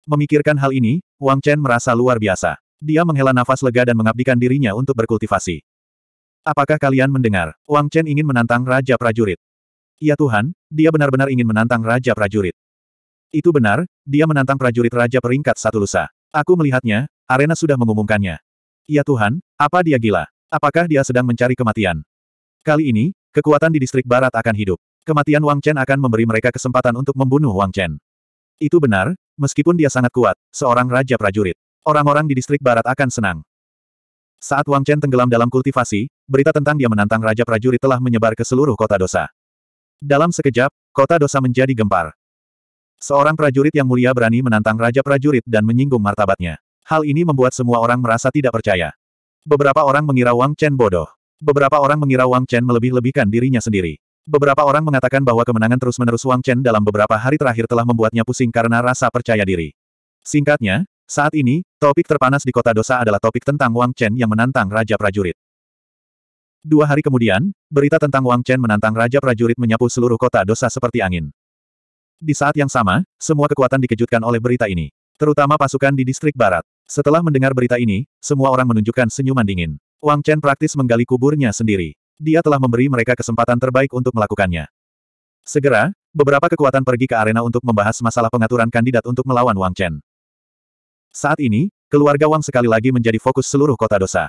Memikirkan hal ini, Wang Chen merasa luar biasa. Dia menghela nafas lega dan mengabdikan dirinya untuk berkultivasi. Apakah kalian mendengar? Wang Chen ingin menantang Raja Prajurit. Ya Tuhan, dia benar-benar ingin menantang Raja Prajurit. Itu benar, dia menantang prajurit Raja peringkat satu lusa. Aku melihatnya, arena sudah mengumumkannya. Ya Tuhan, apa dia gila? Apakah dia sedang mencari kematian? Kali ini, kekuatan di distrik barat akan hidup. Kematian Wang Chen akan memberi mereka kesempatan untuk membunuh Wang Chen. Itu benar, meskipun dia sangat kuat, seorang raja prajurit. Orang-orang di distrik barat akan senang. Saat Wang Chen tenggelam dalam kultivasi, berita tentang dia menantang raja prajurit telah menyebar ke seluruh kota dosa. Dalam sekejap, kota dosa menjadi gempar. Seorang prajurit yang mulia berani menantang raja prajurit dan menyinggung martabatnya. Hal ini membuat semua orang merasa tidak percaya. Beberapa orang mengira Wang Chen bodoh. Beberapa orang mengira Wang Chen melebih-lebihkan dirinya sendiri. Beberapa orang mengatakan bahwa kemenangan terus-menerus Wang Chen dalam beberapa hari terakhir telah membuatnya pusing karena rasa percaya diri. Singkatnya, saat ini, topik terpanas di kota dosa adalah topik tentang Wang Chen yang menantang Raja Prajurit. Dua hari kemudian, berita tentang Wang Chen menantang Raja Prajurit menyapu seluruh kota dosa seperti angin. Di saat yang sama, semua kekuatan dikejutkan oleh berita ini. Terutama pasukan di distrik barat. Setelah mendengar berita ini, semua orang menunjukkan senyuman dingin. Wang Chen praktis menggali kuburnya sendiri. Dia telah memberi mereka kesempatan terbaik untuk melakukannya. Segera, beberapa kekuatan pergi ke arena untuk membahas masalah pengaturan kandidat untuk melawan Wang Chen. Saat ini, keluarga Wang sekali lagi menjadi fokus seluruh kota dosa.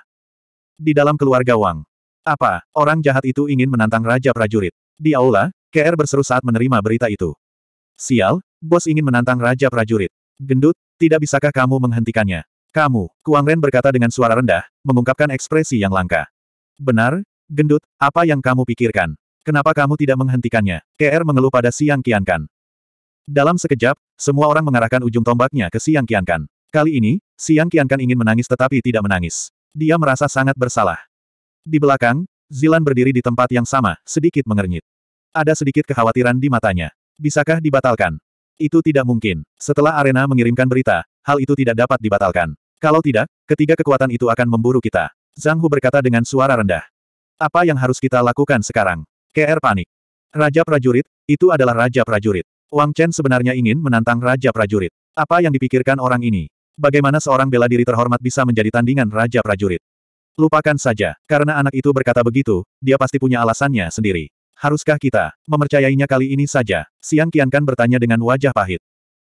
Di dalam keluarga Wang, apa, orang jahat itu ingin menantang Raja Prajurit? Di aula, KR berseru saat menerima berita itu. Sial, bos ingin menantang Raja Prajurit. Gendut, tidak bisakah kamu menghentikannya? Kamu, Kuang Ren berkata dengan suara rendah, mengungkapkan ekspresi yang langka. Benar, gendut, apa yang kamu pikirkan? Kenapa kamu tidak menghentikannya? KR mengeluh pada Siang Kiankan. Dalam sekejap, semua orang mengarahkan ujung tombaknya ke Siang Kiankan. Kali ini, Siang Kiankan ingin menangis tetapi tidak menangis. Dia merasa sangat bersalah. Di belakang, Zilan berdiri di tempat yang sama, sedikit mengernyit. Ada sedikit kekhawatiran di matanya. Bisakah dibatalkan? Itu tidak mungkin. Setelah arena mengirimkan berita, hal itu tidak dapat dibatalkan. Kalau tidak, ketiga kekuatan itu akan memburu kita. Zhang Hu berkata dengan suara rendah. Apa yang harus kita lakukan sekarang? KR panik. Raja prajurit, itu adalah raja prajurit. Wang Chen sebenarnya ingin menantang raja prajurit. Apa yang dipikirkan orang ini? Bagaimana seorang bela diri terhormat bisa menjadi tandingan raja prajurit? Lupakan saja, karena anak itu berkata begitu, dia pasti punya alasannya sendiri. Haruskah kita mempercayainya kali ini saja? Siang Kian kan bertanya dengan wajah pahit.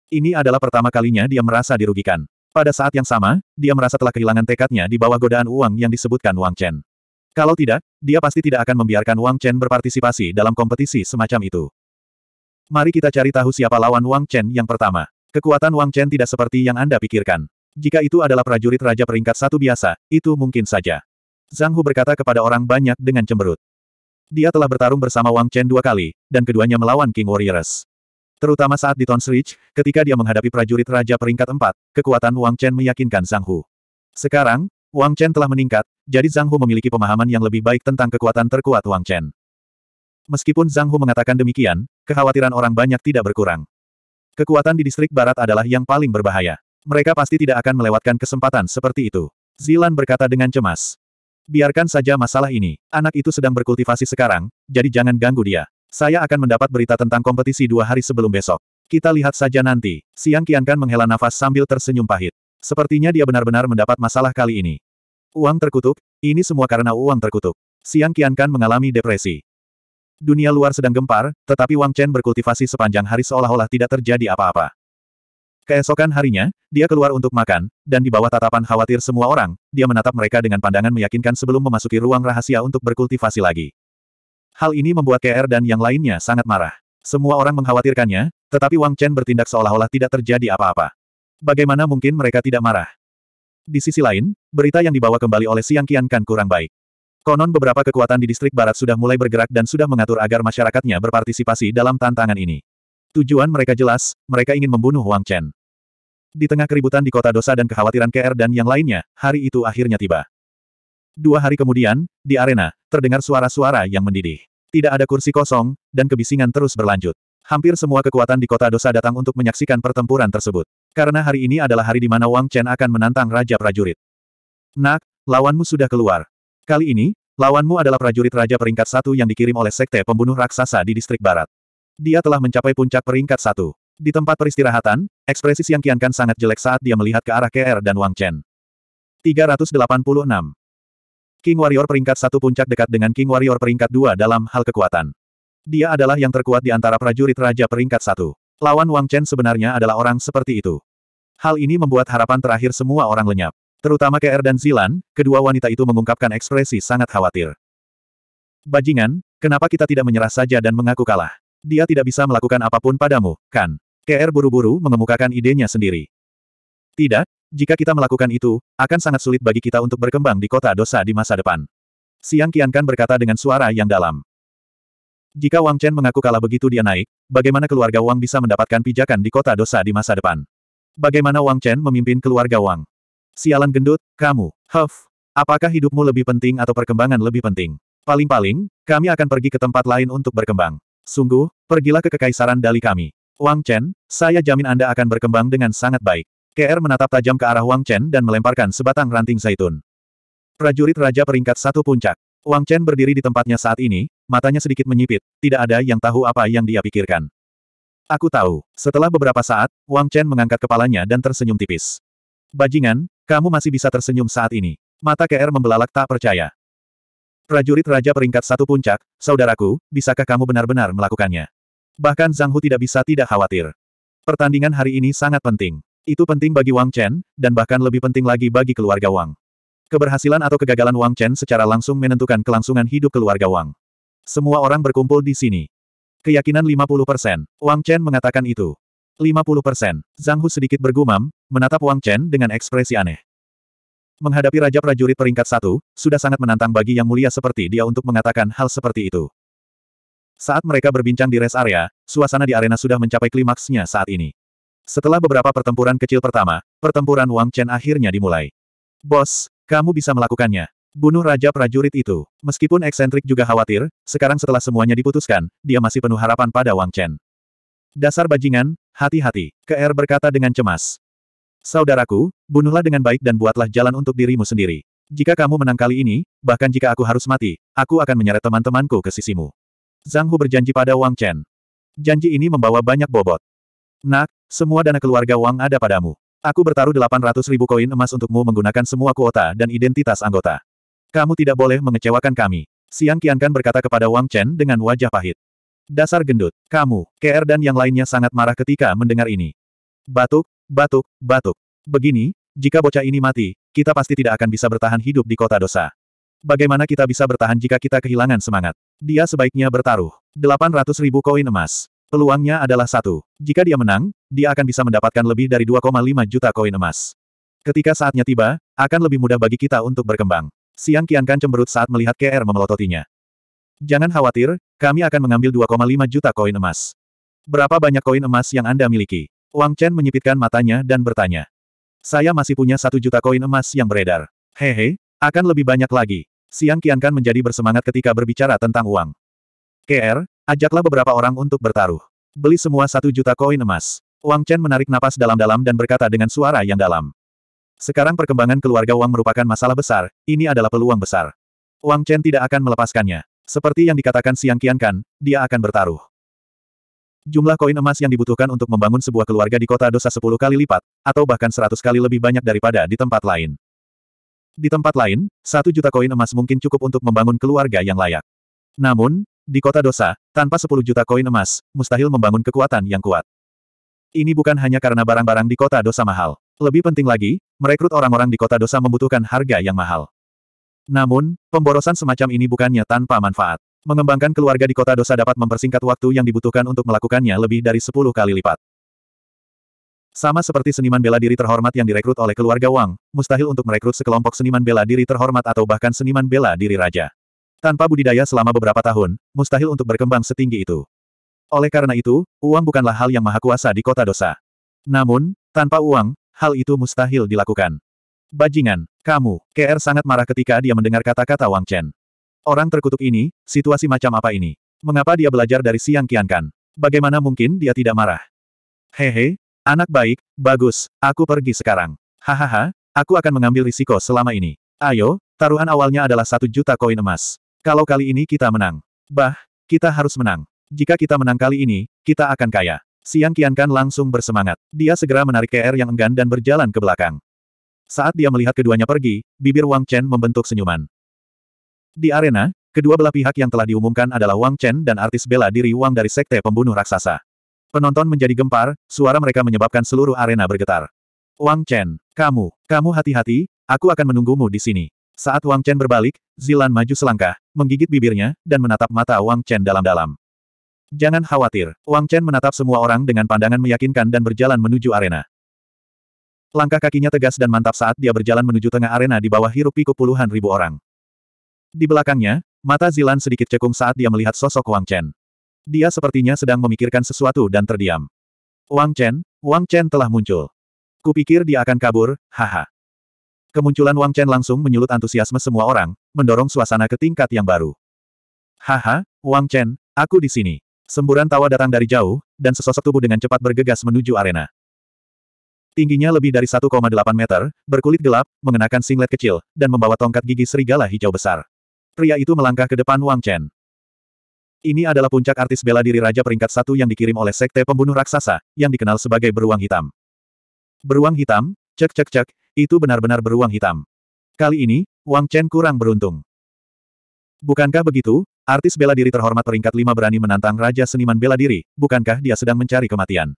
Ini adalah pertama kalinya dia merasa dirugikan. Pada saat yang sama, dia merasa telah kehilangan tekadnya di bawah godaan uang yang disebutkan Wang Chen. Kalau tidak, dia pasti tidak akan membiarkan Wang Chen berpartisipasi dalam kompetisi semacam itu. Mari kita cari tahu siapa lawan Wang Chen yang pertama. Kekuatan Wang Chen tidak seperti yang Anda pikirkan. Jika itu adalah prajurit raja peringkat satu biasa, itu mungkin saja. Zhang Hu berkata kepada orang banyak dengan cemberut. Dia telah bertarung bersama Wang Chen dua kali, dan keduanya melawan King Warriors. Terutama saat di Tons Ridge, ketika dia menghadapi prajurit Raja peringkat 4, kekuatan Wang Chen meyakinkan Zhang Hu. Sekarang, Wang Chen telah meningkat, jadi Zhang Hu memiliki pemahaman yang lebih baik tentang kekuatan terkuat Wang Chen. Meskipun Zhang Hu mengatakan demikian, kekhawatiran orang banyak tidak berkurang. Kekuatan di distrik barat adalah yang paling berbahaya. Mereka pasti tidak akan melewatkan kesempatan seperti itu. Zilan berkata dengan cemas. Biarkan saja masalah ini. Anak itu sedang berkultivasi sekarang, jadi jangan ganggu dia. Saya akan mendapat berita tentang kompetisi dua hari sebelum besok. Kita lihat saja nanti. Siang Kiankan menghela nafas sambil tersenyum pahit. Sepertinya dia benar-benar mendapat masalah kali ini. Uang terkutuk, ini semua karena uang terkutuk. Siang Kiankan mengalami depresi. Dunia luar sedang gempar, tetapi Wang Chen berkultivasi sepanjang hari seolah-olah tidak terjadi apa-apa. Keesokan harinya, dia keluar untuk makan, dan di bawah tatapan khawatir semua orang, dia menatap mereka dengan pandangan meyakinkan sebelum memasuki ruang rahasia untuk berkultivasi lagi. Hal ini membuat KR dan yang lainnya sangat marah. Semua orang mengkhawatirkannya, tetapi Wang Chen bertindak seolah-olah tidak terjadi apa-apa. Bagaimana mungkin mereka tidak marah? Di sisi lain, berita yang dibawa kembali oleh Siang Qian kan kurang baik. Konon beberapa kekuatan di distrik barat sudah mulai bergerak dan sudah mengatur agar masyarakatnya berpartisipasi dalam tantangan ini. Tujuan mereka jelas, mereka ingin membunuh Wang Chen. Di tengah keributan di kota dosa dan kekhawatiran KR dan yang lainnya, hari itu akhirnya tiba. Dua hari kemudian, di arena, terdengar suara-suara yang mendidih. Tidak ada kursi kosong, dan kebisingan terus berlanjut. Hampir semua kekuatan di kota dosa datang untuk menyaksikan pertempuran tersebut. Karena hari ini adalah hari di mana Wang Chen akan menantang Raja Prajurit. Nak, lawanmu sudah keluar. Kali ini, Lawanmu adalah prajurit raja peringkat satu yang dikirim oleh sekte pembunuh raksasa di distrik barat. Dia telah mencapai puncak peringkat satu. Di tempat peristirahatan, ekspresi Siang Qiankan sangat jelek saat dia melihat ke arah KR dan Wang Chen. 386. King Warrior peringkat satu puncak dekat dengan King Warrior peringkat dua dalam hal kekuatan. Dia adalah yang terkuat di antara prajurit raja peringkat satu. Lawan Wang Chen sebenarnya adalah orang seperti itu. Hal ini membuat harapan terakhir semua orang lenyap. Terutama KR dan Zilan, kedua wanita itu mengungkapkan ekspresi sangat khawatir. Bajingan, kenapa kita tidak menyerah saja dan mengaku kalah? Dia tidak bisa melakukan apapun padamu, kan? KR buru-buru mengemukakan idenya sendiri. Tidak, jika kita melakukan itu, akan sangat sulit bagi kita untuk berkembang di kota dosa di masa depan. Siang Kian Kan berkata dengan suara yang dalam. Jika Wang Chen mengaku kalah begitu dia naik, bagaimana keluarga Wang bisa mendapatkan pijakan di kota dosa di masa depan? Bagaimana Wang Chen memimpin keluarga Wang? Sialan gendut, kamu, huff. Apakah hidupmu lebih penting atau perkembangan lebih penting? Paling-paling, kami akan pergi ke tempat lain untuk berkembang. Sungguh, pergilah ke Kekaisaran Dali kami. Wang Chen, saya jamin Anda akan berkembang dengan sangat baik. KR menatap tajam ke arah Wang Chen dan melemparkan sebatang ranting zaitun. Prajurit Raja peringkat satu puncak. Wang Chen berdiri di tempatnya saat ini, matanya sedikit menyipit, tidak ada yang tahu apa yang dia pikirkan. Aku tahu. Setelah beberapa saat, Wang Chen mengangkat kepalanya dan tersenyum tipis. Bajingan, kamu masih bisa tersenyum saat ini. Mata KR membelalak tak percaya. Prajurit Raja peringkat satu puncak, saudaraku, bisakah kamu benar-benar melakukannya? Bahkan Zhang Hu tidak bisa tidak khawatir. Pertandingan hari ini sangat penting. Itu penting bagi Wang Chen, dan bahkan lebih penting lagi bagi keluarga Wang. Keberhasilan atau kegagalan Wang Chen secara langsung menentukan kelangsungan hidup keluarga Wang. Semua orang berkumpul di sini. Keyakinan 50%. Wang Chen mengatakan itu. 50%. Zhang Hu sedikit bergumam, menatap Wang Chen dengan ekspresi aneh. Menghadapi Raja Prajurit peringkat satu, sudah sangat menantang bagi yang mulia seperti dia untuk mengatakan hal seperti itu. Saat mereka berbincang di res area, suasana di arena sudah mencapai klimaksnya saat ini. Setelah beberapa pertempuran kecil pertama, pertempuran Wang Chen akhirnya dimulai. Bos, kamu bisa melakukannya. Bunuh Raja Prajurit itu. Meskipun eksentrik juga khawatir, sekarang setelah semuanya diputuskan, dia masih penuh harapan pada Wang Chen. Dasar bajingan, hati-hati, KR er berkata dengan cemas. Saudaraku, bunuhlah dengan baik dan buatlah jalan untuk dirimu sendiri. Jika kamu menang kali ini, bahkan jika aku harus mati, aku akan menyeret teman-temanku ke sisimu. Zhang Hu berjanji pada Wang Chen. Janji ini membawa banyak bobot. Nak, semua dana keluarga Wang ada padamu. Aku bertaruh 800 ribu koin emas untukmu menggunakan semua kuota dan identitas anggota. Kamu tidak boleh mengecewakan kami. Siang Qiankan berkata kepada Wang Chen dengan wajah pahit. Dasar gendut, kamu, KR dan yang lainnya sangat marah ketika mendengar ini. Batuk, Batuk, batuk. Begini, jika bocah ini mati, kita pasti tidak akan bisa bertahan hidup di kota dosa. Bagaimana kita bisa bertahan jika kita kehilangan semangat? Dia sebaiknya bertaruh. 800 ribu koin emas. Peluangnya adalah satu. Jika dia menang, dia akan bisa mendapatkan lebih dari 2,5 juta koin emas. Ketika saatnya tiba, akan lebih mudah bagi kita untuk berkembang. Siang Kiankan cemberut saat melihat KR memelototinya. Jangan khawatir, kami akan mengambil 2,5 juta koin emas. Berapa banyak koin emas yang Anda miliki? Wang Chen menyipitkan matanya dan bertanya. Saya masih punya satu juta koin emas yang beredar. Hehe, akan lebih banyak lagi. Siang Kan menjadi bersemangat ketika berbicara tentang uang. KR, ajaklah beberapa orang untuk bertaruh. Beli semua satu juta koin emas. Wang Chen menarik napas dalam-dalam dan berkata dengan suara yang dalam. Sekarang perkembangan keluarga Wang merupakan masalah besar, ini adalah peluang besar. Wang Chen tidak akan melepaskannya. Seperti yang dikatakan Siang Kan, dia akan bertaruh. Jumlah koin emas yang dibutuhkan untuk membangun sebuah keluarga di kota dosa 10 kali lipat, atau bahkan 100 kali lebih banyak daripada di tempat lain. Di tempat lain, satu juta koin emas mungkin cukup untuk membangun keluarga yang layak. Namun, di kota dosa, tanpa 10 juta koin emas, mustahil membangun kekuatan yang kuat. Ini bukan hanya karena barang-barang di kota dosa mahal. Lebih penting lagi, merekrut orang-orang di kota dosa membutuhkan harga yang mahal. Namun, pemborosan semacam ini bukannya tanpa manfaat. Mengembangkan keluarga di kota dosa dapat mempersingkat waktu yang dibutuhkan untuk melakukannya lebih dari 10 kali lipat. Sama seperti seniman bela diri terhormat yang direkrut oleh keluarga Wang, mustahil untuk merekrut sekelompok seniman bela diri terhormat atau bahkan seniman bela diri raja. Tanpa budidaya selama beberapa tahun, mustahil untuk berkembang setinggi itu. Oleh karena itu, uang bukanlah hal yang maha kuasa di kota dosa. Namun, tanpa uang, hal itu mustahil dilakukan. Bajingan, kamu, KR sangat marah ketika dia mendengar kata-kata Wang Chen. Orang terkutuk ini, situasi macam apa ini? Mengapa dia belajar dari Siang Kiankan? Bagaimana mungkin dia tidak marah? Hehe, anak baik, bagus, aku pergi sekarang. Hahaha, aku akan mengambil risiko selama ini. Ayo, taruhan awalnya adalah satu juta koin emas. Kalau kali ini kita menang. Bah, kita harus menang. Jika kita menang kali ini, kita akan kaya. Siang Kiankan langsung bersemangat. Dia segera menarik KR yang enggan dan berjalan ke belakang. Saat dia melihat keduanya pergi, bibir Wang Chen membentuk senyuman. Di arena, kedua belah pihak yang telah diumumkan adalah Wang Chen dan artis bela diri Wang dari Sekte Pembunuh Raksasa. Penonton menjadi gempar, suara mereka menyebabkan seluruh arena bergetar. Wang Chen, kamu, kamu hati-hati, aku akan menunggumu di sini. Saat Wang Chen berbalik, Zilan maju selangkah, menggigit bibirnya, dan menatap mata Wang Chen dalam-dalam. Jangan khawatir, Wang Chen menatap semua orang dengan pandangan meyakinkan dan berjalan menuju arena. Langkah kakinya tegas dan mantap saat dia berjalan menuju tengah arena di bawah hiruk pikuk puluhan ribu orang. Di belakangnya, mata Zilan sedikit cekung saat dia melihat sosok Wang Chen. Dia sepertinya sedang memikirkan sesuatu dan terdiam. Wang Chen, Wang Chen telah muncul. Kupikir dia akan kabur, haha. Kemunculan Wang Chen langsung menyulut antusiasme semua orang, mendorong suasana ke tingkat yang baru. Haha, Wang Chen, aku di sini. Semburan tawa datang dari jauh, dan sesosok tubuh dengan cepat bergegas menuju arena. Tingginya lebih dari 1,8 meter, berkulit gelap, mengenakan singlet kecil, dan membawa tongkat gigi serigala hijau besar. Pria itu melangkah ke depan Wang Chen. Ini adalah puncak artis bela diri Raja peringkat satu yang dikirim oleh Sekte Pembunuh Raksasa, yang dikenal sebagai Beruang Hitam. Beruang Hitam, cek cek cek, itu benar-benar beruang hitam. Kali ini, Wang Chen kurang beruntung. Bukankah begitu, artis bela diri terhormat peringkat lima berani menantang Raja Seniman Bela Diri, bukankah dia sedang mencari kematian?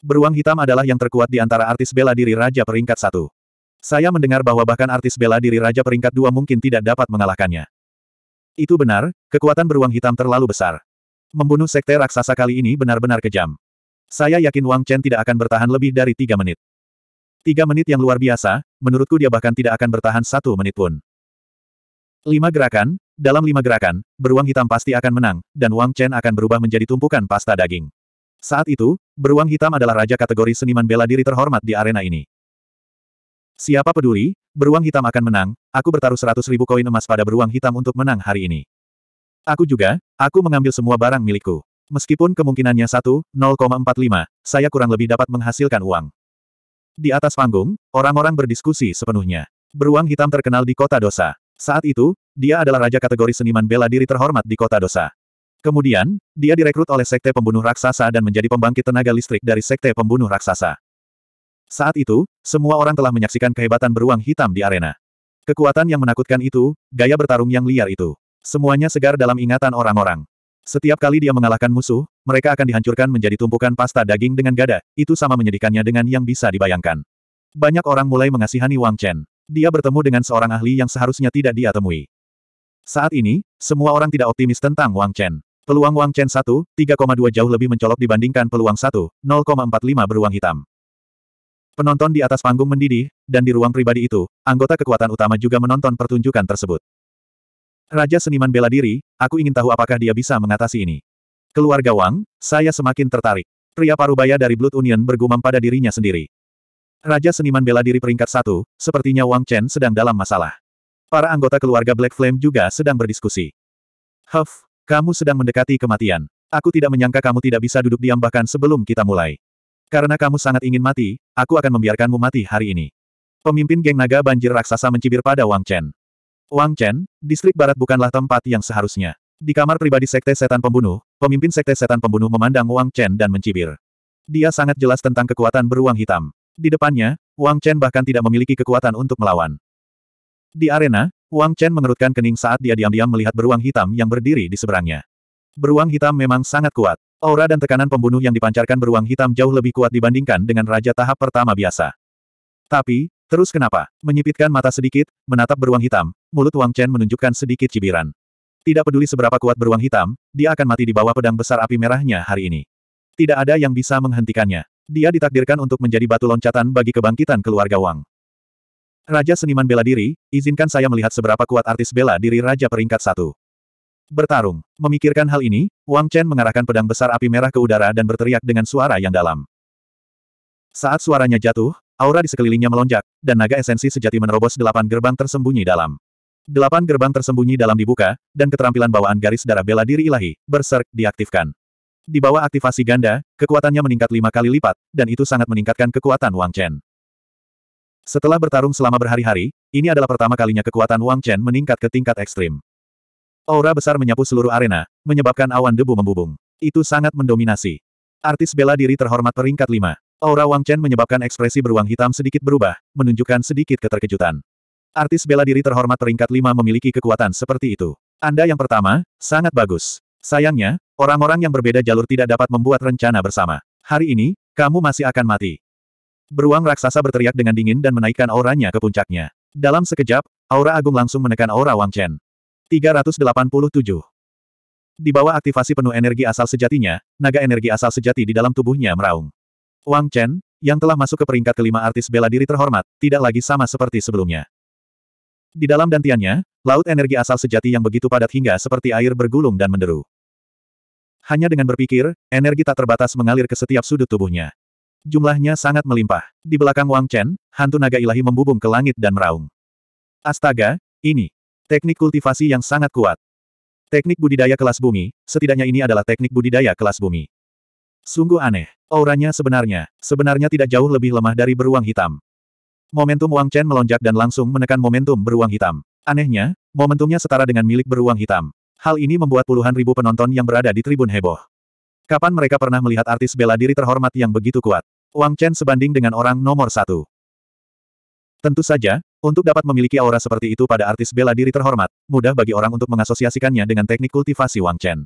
Beruang hitam adalah yang terkuat di antara artis bela diri Raja peringkat satu. Saya mendengar bahwa bahkan artis bela diri Raja Peringkat Dua mungkin tidak dapat mengalahkannya. Itu benar, kekuatan beruang hitam terlalu besar. Membunuh sekte raksasa kali ini benar-benar kejam. Saya yakin Wang Chen tidak akan bertahan lebih dari tiga menit. Tiga menit yang luar biasa, menurutku dia bahkan tidak akan bertahan satu menit pun. Lima gerakan, dalam lima gerakan, beruang hitam pasti akan menang, dan Wang Chen akan berubah menjadi tumpukan pasta daging. Saat itu, beruang hitam adalah raja kategori seniman bela diri terhormat di arena ini. Siapa peduli, beruang hitam akan menang, aku bertaruh seratus ribu koin emas pada beruang hitam untuk menang hari ini. Aku juga, aku mengambil semua barang milikku. Meskipun kemungkinannya 1, 0,45, saya kurang lebih dapat menghasilkan uang. Di atas panggung, orang-orang berdiskusi sepenuhnya. Beruang hitam terkenal di kota dosa. Saat itu, dia adalah raja kategori seniman bela diri terhormat di kota dosa. Kemudian, dia direkrut oleh sekte pembunuh raksasa dan menjadi pembangkit tenaga listrik dari sekte pembunuh raksasa. Saat itu, semua orang telah menyaksikan kehebatan beruang hitam di arena. Kekuatan yang menakutkan itu, gaya bertarung yang liar itu. Semuanya segar dalam ingatan orang-orang. Setiap kali dia mengalahkan musuh, mereka akan dihancurkan menjadi tumpukan pasta daging dengan gada, itu sama menyedihkannya dengan yang bisa dibayangkan. Banyak orang mulai mengasihani Wang Chen. Dia bertemu dengan seorang ahli yang seharusnya tidak dia temui. Saat ini, semua orang tidak optimis tentang Wang Chen. Peluang Wang Chen 1, 3,2 jauh lebih mencolok dibandingkan peluang 1, 0,45 beruang hitam. Penonton di atas panggung mendidih, dan di ruang pribadi itu, anggota kekuatan utama juga menonton pertunjukan tersebut. Raja seniman bela diri, aku ingin tahu apakah dia bisa mengatasi ini. Keluarga Wang, saya semakin tertarik. Pria parubaya dari Blood Union bergumam pada dirinya sendiri. Raja seniman bela diri peringkat satu, sepertinya Wang Chen sedang dalam masalah. Para anggota keluarga Black Flame juga sedang berdiskusi. Huff, kamu sedang mendekati kematian. Aku tidak menyangka kamu tidak bisa duduk diam bahkan sebelum kita mulai. Karena kamu sangat ingin mati, aku akan membiarkanmu mati hari ini. Pemimpin geng naga banjir raksasa mencibir pada Wang Chen. Wang Chen, distrik barat bukanlah tempat yang seharusnya. Di kamar pribadi sekte setan pembunuh, pemimpin sekte setan pembunuh memandang Wang Chen dan mencibir. Dia sangat jelas tentang kekuatan beruang hitam. Di depannya, Wang Chen bahkan tidak memiliki kekuatan untuk melawan. Di arena, Wang Chen mengerutkan kening saat dia diam-diam melihat beruang hitam yang berdiri di seberangnya. Beruang hitam memang sangat kuat. Aura dan tekanan pembunuh yang dipancarkan beruang hitam jauh lebih kuat dibandingkan dengan raja tahap pertama biasa. Tapi, terus kenapa? Menyipitkan mata sedikit, menatap beruang hitam, mulut Wang Chen menunjukkan sedikit cibiran. Tidak peduli seberapa kuat beruang hitam, dia akan mati di bawah pedang besar api merahnya hari ini. Tidak ada yang bisa menghentikannya. Dia ditakdirkan untuk menjadi batu loncatan bagi kebangkitan keluarga Wang. Raja seniman bela diri, izinkan saya melihat seberapa kuat artis bela diri Raja peringkat satu. Bertarung. Memikirkan hal ini, Wang Chen mengarahkan pedang besar api merah ke udara dan berteriak dengan suara yang dalam. Saat suaranya jatuh, aura di sekelilingnya melonjak, dan naga esensi sejati menerobos delapan gerbang tersembunyi dalam. Delapan gerbang tersembunyi dalam dibuka, dan keterampilan bawaan garis darah bela diri ilahi, berserk, diaktifkan. Di bawah aktivasi ganda, kekuatannya meningkat lima kali lipat, dan itu sangat meningkatkan kekuatan Wang Chen. Setelah bertarung selama berhari-hari, ini adalah pertama kalinya kekuatan Wang Chen meningkat ke tingkat ekstrim. Aura besar menyapu seluruh arena, menyebabkan awan debu membubung. Itu sangat mendominasi. Artis bela diri terhormat peringkat 5. Aura Wang Chen menyebabkan ekspresi beruang hitam sedikit berubah, menunjukkan sedikit keterkejutan. Artis bela diri terhormat peringkat 5 memiliki kekuatan seperti itu. Anda yang pertama, sangat bagus. Sayangnya, orang-orang yang berbeda jalur tidak dapat membuat rencana bersama. Hari ini, kamu masih akan mati. Beruang raksasa berteriak dengan dingin dan menaikkan auranya ke puncaknya. Dalam sekejap, aura agung langsung menekan aura Wang Chen. 387. Di bawah aktivasi penuh energi asal sejatinya, naga energi asal sejati di dalam tubuhnya meraung. Wang Chen, yang telah masuk ke peringkat kelima artis bela diri terhormat, tidak lagi sama seperti sebelumnya. Di dalam dantiannya, laut energi asal sejati yang begitu padat hingga seperti air bergulung dan menderu. Hanya dengan berpikir, energi tak terbatas mengalir ke setiap sudut tubuhnya. Jumlahnya sangat melimpah. Di belakang Wang Chen, hantu naga ilahi membubung ke langit dan meraung. Astaga, ini. Teknik kultivasi yang sangat kuat. Teknik budidaya kelas bumi, setidaknya ini adalah teknik budidaya kelas bumi. Sungguh aneh. Auranya sebenarnya, sebenarnya tidak jauh lebih lemah dari beruang hitam. Momentum Wang Chen melonjak dan langsung menekan momentum beruang hitam. Anehnya, momentumnya setara dengan milik beruang hitam. Hal ini membuat puluhan ribu penonton yang berada di tribun heboh. Kapan mereka pernah melihat artis bela diri terhormat yang begitu kuat? Wang Chen sebanding dengan orang nomor satu. Tentu saja, untuk dapat memiliki aura seperti itu pada artis bela diri terhormat, mudah bagi orang untuk mengasosiasikannya dengan teknik kultivasi Wang Chen.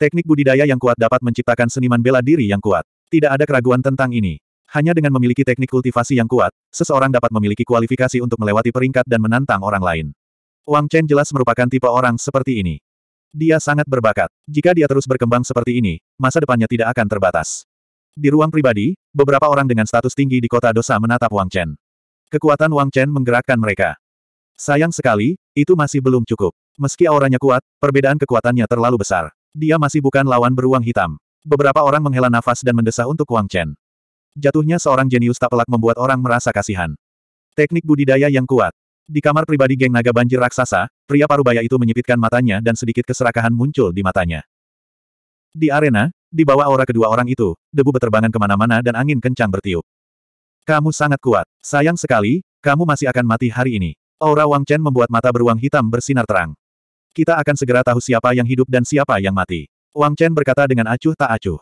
Teknik budidaya yang kuat dapat menciptakan seniman bela diri yang kuat. Tidak ada keraguan tentang ini. Hanya dengan memiliki teknik kultivasi yang kuat, seseorang dapat memiliki kualifikasi untuk melewati peringkat dan menantang orang lain. Wang Chen jelas merupakan tipe orang seperti ini. Dia sangat berbakat. Jika dia terus berkembang seperti ini, masa depannya tidak akan terbatas. Di ruang pribadi, beberapa orang dengan status tinggi di kota dosa menatap Wang Chen. Kekuatan Wang Chen menggerakkan mereka. Sayang sekali, itu masih belum cukup. Meski auranya kuat, perbedaan kekuatannya terlalu besar. Dia masih bukan lawan beruang hitam. Beberapa orang menghela nafas dan mendesah untuk Wang Chen. Jatuhnya seorang jenius tak pelak membuat orang merasa kasihan. Teknik budidaya yang kuat. Di kamar pribadi geng naga banjir raksasa, pria parubaya itu menyipitkan matanya dan sedikit keserakahan muncul di matanya. Di arena, di bawah aura kedua orang itu, debu beterbangan kemana-mana dan angin kencang bertiup. Kamu sangat kuat. Sayang sekali, kamu masih akan mati hari ini. Aura Wang Chen membuat mata beruang hitam bersinar terang. Kita akan segera tahu siapa yang hidup dan siapa yang mati. Wang Chen berkata dengan acuh tak acuh.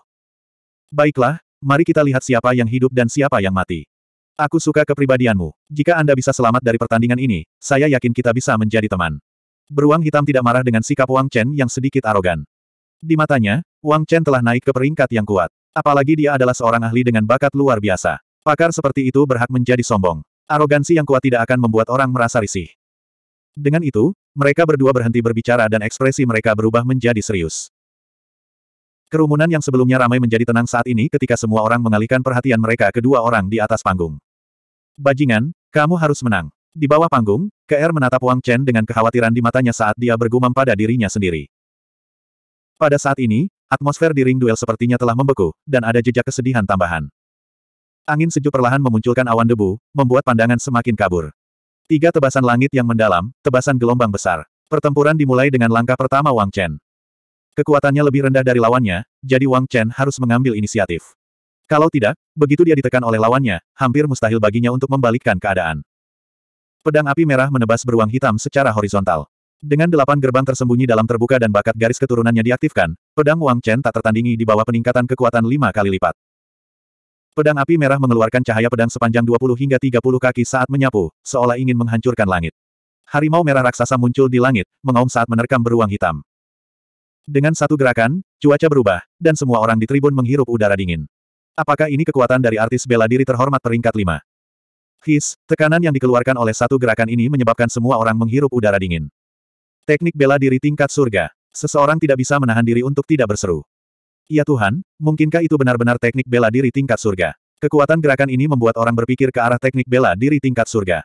Baiklah, mari kita lihat siapa yang hidup dan siapa yang mati. Aku suka kepribadianmu. Jika Anda bisa selamat dari pertandingan ini, saya yakin kita bisa menjadi teman. Beruang hitam tidak marah dengan sikap Wang Chen yang sedikit arogan. Di matanya, Wang Chen telah naik ke peringkat yang kuat. Apalagi dia adalah seorang ahli dengan bakat luar biasa. Pakar seperti itu berhak menjadi sombong. Arogansi yang kuat tidak akan membuat orang merasa risih. Dengan itu, mereka berdua berhenti berbicara dan ekspresi mereka berubah menjadi serius. Kerumunan yang sebelumnya ramai menjadi tenang saat ini ketika semua orang mengalihkan perhatian mereka ke dua orang di atas panggung. Bajingan, kamu harus menang. Di bawah panggung, KR menatap Wang Chen dengan kekhawatiran di matanya saat dia bergumam pada dirinya sendiri. Pada saat ini, atmosfer di ring duel sepertinya telah membeku, dan ada jejak kesedihan tambahan. Angin sejuk perlahan memunculkan awan debu, membuat pandangan semakin kabur. Tiga tebasan langit yang mendalam, tebasan gelombang besar. Pertempuran dimulai dengan langkah pertama Wang Chen. Kekuatannya lebih rendah dari lawannya, jadi Wang Chen harus mengambil inisiatif. Kalau tidak, begitu dia ditekan oleh lawannya, hampir mustahil baginya untuk membalikkan keadaan. Pedang api merah menebas beruang hitam secara horizontal. Dengan delapan gerbang tersembunyi dalam terbuka dan bakat garis keturunannya diaktifkan, pedang Wang Chen tak tertandingi di bawah peningkatan kekuatan lima kali lipat. Pedang api merah mengeluarkan cahaya pedang sepanjang 20 hingga 30 kaki saat menyapu, seolah ingin menghancurkan langit. Harimau merah raksasa muncul di langit, mengaum saat menerkam beruang hitam. Dengan satu gerakan, cuaca berubah, dan semua orang di tribun menghirup udara dingin. Apakah ini kekuatan dari artis bela diri terhormat peringkat 5? His, tekanan yang dikeluarkan oleh satu gerakan ini menyebabkan semua orang menghirup udara dingin. Teknik bela diri tingkat surga. Seseorang tidak bisa menahan diri untuk tidak berseru. Ya Tuhan, mungkinkah itu benar-benar teknik bela diri tingkat surga? Kekuatan gerakan ini membuat orang berpikir ke arah teknik bela diri tingkat surga.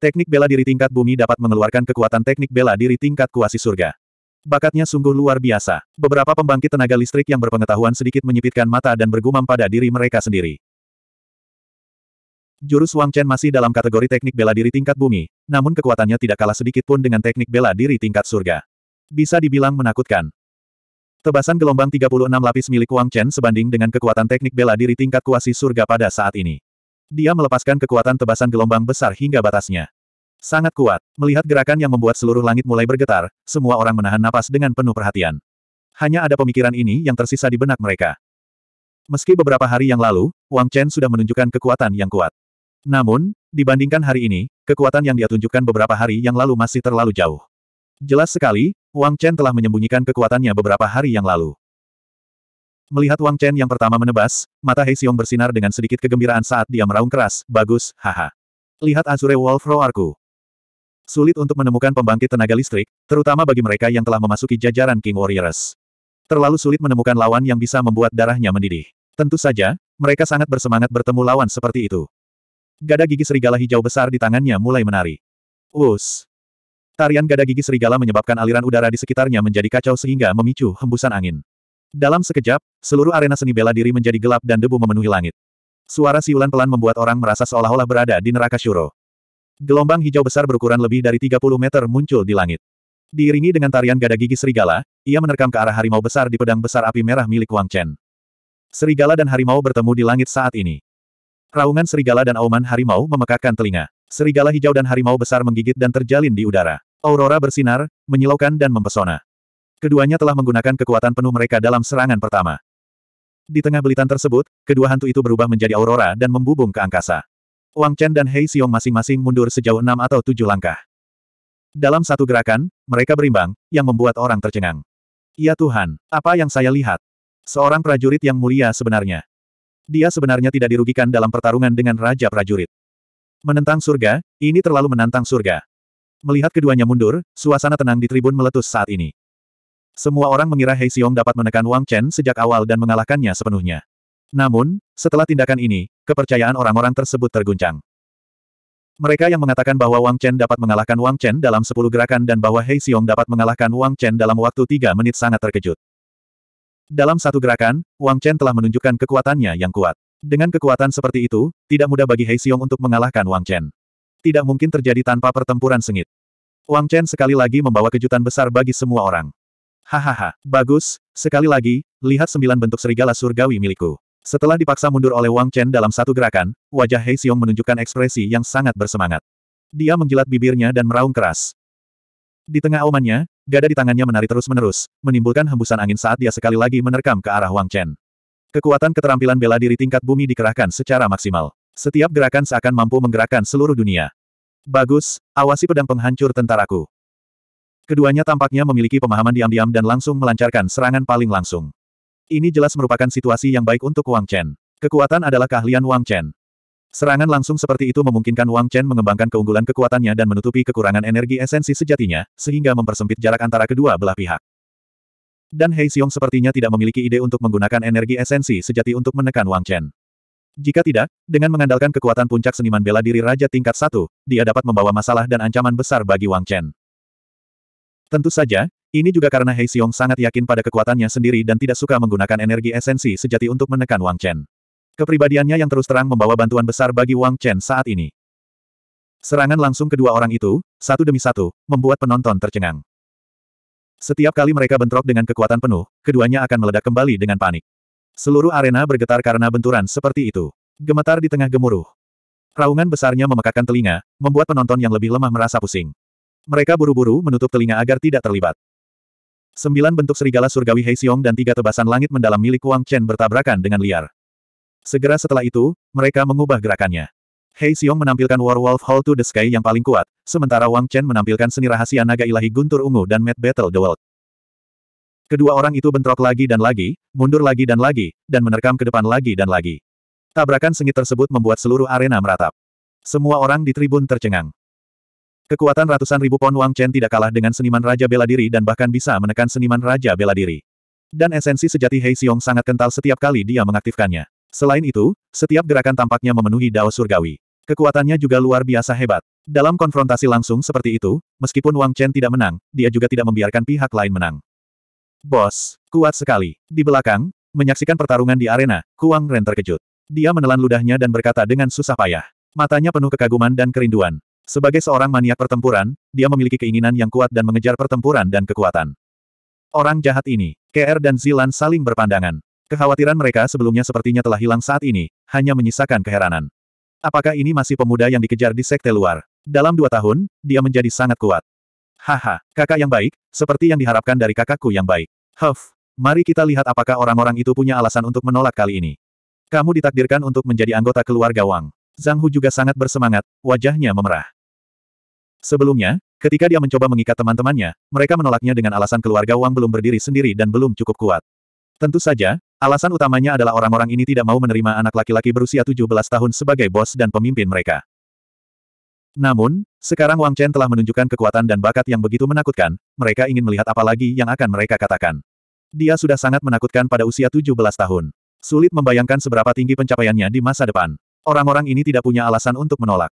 Teknik bela diri tingkat bumi dapat mengeluarkan kekuatan teknik bela diri tingkat kuasi surga. Bakatnya sungguh luar biasa. Beberapa pembangkit tenaga listrik yang berpengetahuan sedikit menyipitkan mata dan bergumam pada diri mereka sendiri. Jurus Wang Chen masih dalam kategori teknik bela diri tingkat bumi, namun kekuatannya tidak kalah sedikit pun dengan teknik bela diri tingkat surga. Bisa dibilang menakutkan. Tebasan gelombang 36 lapis milik Wang Chen sebanding dengan kekuatan teknik bela diri tingkat kuasi surga pada saat ini. Dia melepaskan kekuatan tebasan gelombang besar hingga batasnya. Sangat kuat. Melihat gerakan yang membuat seluruh langit mulai bergetar, semua orang menahan napas dengan penuh perhatian. Hanya ada pemikiran ini yang tersisa di benak mereka. Meski beberapa hari yang lalu, Wang Chen sudah menunjukkan kekuatan yang kuat. Namun, dibandingkan hari ini, kekuatan yang dia tunjukkan beberapa hari yang lalu masih terlalu jauh. Jelas sekali, Wang Chen telah menyembunyikan kekuatannya beberapa hari yang lalu. Melihat Wang Chen yang pertama menebas, mata Hei Xiong bersinar dengan sedikit kegembiraan saat dia meraung keras, bagus, haha. Lihat Azure Wolf Roarku. Sulit untuk menemukan pembangkit tenaga listrik, terutama bagi mereka yang telah memasuki jajaran King Warriors. Terlalu sulit menemukan lawan yang bisa membuat darahnya mendidih. Tentu saja, mereka sangat bersemangat bertemu lawan seperti itu. Gada gigi serigala hijau besar di tangannya mulai menari. Us. Tarian gada gigi serigala menyebabkan aliran udara di sekitarnya menjadi kacau sehingga memicu hembusan angin. Dalam sekejap, seluruh arena seni bela diri menjadi gelap dan debu memenuhi langit. Suara siulan pelan membuat orang merasa seolah-olah berada di neraka syuro. Gelombang hijau besar berukuran lebih dari 30 meter muncul di langit. Diiringi dengan tarian gada gigi serigala, ia menerkam ke arah harimau besar di pedang besar api merah milik Wang Chen. Serigala dan harimau bertemu di langit saat ini. Raungan serigala dan auman harimau memekakkan telinga serigala hijau dan harimau besar menggigit dan terjalin di udara. Aurora bersinar, menyilaukan dan mempesona. Keduanya telah menggunakan kekuatan penuh mereka dalam serangan pertama. Di tengah belitan tersebut, kedua hantu itu berubah menjadi aurora dan membubung ke angkasa. Wang Chen dan Hei Xiong masing-masing mundur sejauh enam atau tujuh langkah. Dalam satu gerakan, mereka berimbang, yang membuat orang tercengang. Ya Tuhan, apa yang saya lihat? Seorang prajurit yang mulia sebenarnya. Dia sebenarnya tidak dirugikan dalam pertarungan dengan Raja Prajurit. Menentang surga, ini terlalu menantang surga. Melihat keduanya mundur, suasana tenang di tribun meletus saat ini. Semua orang mengira Hei Xiong dapat menekan Wang Chen sejak awal dan mengalahkannya sepenuhnya. Namun, setelah tindakan ini, kepercayaan orang-orang tersebut terguncang. Mereka yang mengatakan bahwa Wang Chen dapat mengalahkan Wang Chen dalam 10 gerakan dan bahwa Hei Xiong dapat mengalahkan Wang Chen dalam waktu 3 menit sangat terkejut. Dalam satu gerakan, Wang Chen telah menunjukkan kekuatannya yang kuat. Dengan kekuatan seperti itu, tidak mudah bagi Hei Xiong untuk mengalahkan Wang Chen. Tidak mungkin terjadi tanpa pertempuran sengit. Wang Chen sekali lagi membawa kejutan besar bagi semua orang. Hahaha, bagus, sekali lagi, lihat sembilan bentuk serigala surgawi milikku. Setelah dipaksa mundur oleh Wang Chen dalam satu gerakan, wajah Hei Xiong menunjukkan ekspresi yang sangat bersemangat. Dia menjilat bibirnya dan meraung keras. Di tengah aumannya, gada di tangannya menari terus-menerus, menimbulkan hembusan angin saat dia sekali lagi menerkam ke arah Wang Chen. Kekuatan keterampilan bela diri tingkat bumi dikerahkan secara maksimal. Setiap gerakan seakan mampu menggerakkan seluruh dunia. Bagus, awasi pedang penghancur tentaraku. Keduanya tampaknya memiliki pemahaman diam-diam dan langsung melancarkan serangan paling langsung. Ini jelas merupakan situasi yang baik untuk Wang Chen. Kekuatan adalah keahlian Wang Chen. Serangan langsung seperti itu memungkinkan Wang Chen mengembangkan keunggulan kekuatannya dan menutupi kekurangan energi esensi sejatinya, sehingga mempersempit jarak antara kedua belah pihak. Dan Hei Xiong sepertinya tidak memiliki ide untuk menggunakan energi esensi sejati untuk menekan Wang Chen. Jika tidak, dengan mengandalkan kekuatan puncak seniman bela diri Raja tingkat satu, dia dapat membawa masalah dan ancaman besar bagi Wang Chen. Tentu saja, ini juga karena Hei Xiong sangat yakin pada kekuatannya sendiri dan tidak suka menggunakan energi esensi sejati untuk menekan Wang Chen. Kepribadiannya yang terus terang membawa bantuan besar bagi Wang Chen saat ini. Serangan langsung kedua orang itu, satu demi satu, membuat penonton tercengang. Setiap kali mereka bentrok dengan kekuatan penuh, keduanya akan meledak kembali dengan panik. Seluruh arena bergetar karena benturan seperti itu. Gemetar di tengah gemuruh. Raungan besarnya memekakkan telinga, membuat penonton yang lebih lemah merasa pusing. Mereka buru-buru menutup telinga agar tidak terlibat. Sembilan bentuk serigala surgawi Heisiong dan tiga tebasan langit mendalam milik Wang Chen bertabrakan dengan liar. Segera setelah itu, mereka mengubah gerakannya. Hei Xiong menampilkan War Wolf Hall to the Sky yang paling kuat, sementara Wang Chen menampilkan seni rahasia naga ilahi Guntur Ungu dan Mad Battle the World. Kedua orang itu bentrok lagi dan lagi, mundur lagi dan lagi, dan menerkam ke depan lagi dan lagi. Tabrakan sengit tersebut membuat seluruh arena meratap. Semua orang di tribun tercengang. Kekuatan ratusan ribu pon Wang Chen tidak kalah dengan seniman Raja Bela Diri dan bahkan bisa menekan seniman Raja Bela Diri. Dan esensi sejati Hei Xiong sangat kental setiap kali dia mengaktifkannya. Selain itu, setiap gerakan tampaknya memenuhi dao surgawi. Kekuatannya juga luar biasa hebat. Dalam konfrontasi langsung seperti itu, meskipun Wang Chen tidak menang, dia juga tidak membiarkan pihak lain menang. Bos, kuat sekali. Di belakang, menyaksikan pertarungan di arena, Kuang Ren terkejut. Dia menelan ludahnya dan berkata dengan susah payah. Matanya penuh kekaguman dan kerinduan. Sebagai seorang maniak pertempuran, dia memiliki keinginan yang kuat dan mengejar pertempuran dan kekuatan. Orang jahat ini, KR dan Zilan saling berpandangan. Kekhawatiran mereka sebelumnya sepertinya telah hilang saat ini, hanya menyisakan keheranan. Apakah ini masih pemuda yang dikejar di sekte luar? Dalam dua tahun, dia menjadi sangat kuat. Haha, kakak yang baik, seperti yang diharapkan dari kakakku yang baik. Huff, mari kita lihat apakah orang-orang itu punya alasan untuk menolak kali ini. Kamu ditakdirkan untuk menjadi anggota keluarga Wang. Zhang Hu juga sangat bersemangat, wajahnya memerah. Sebelumnya, ketika dia mencoba mengikat teman-temannya, mereka menolaknya dengan alasan keluarga Wang belum berdiri sendiri dan belum cukup kuat. Tentu saja, Alasan utamanya adalah orang-orang ini tidak mau menerima anak laki-laki berusia 17 tahun sebagai bos dan pemimpin mereka. Namun, sekarang Wang Chen telah menunjukkan kekuatan dan bakat yang begitu menakutkan, mereka ingin melihat apa lagi yang akan mereka katakan. Dia sudah sangat menakutkan pada usia 17 tahun. Sulit membayangkan seberapa tinggi pencapaiannya di masa depan. Orang-orang ini tidak punya alasan untuk menolak.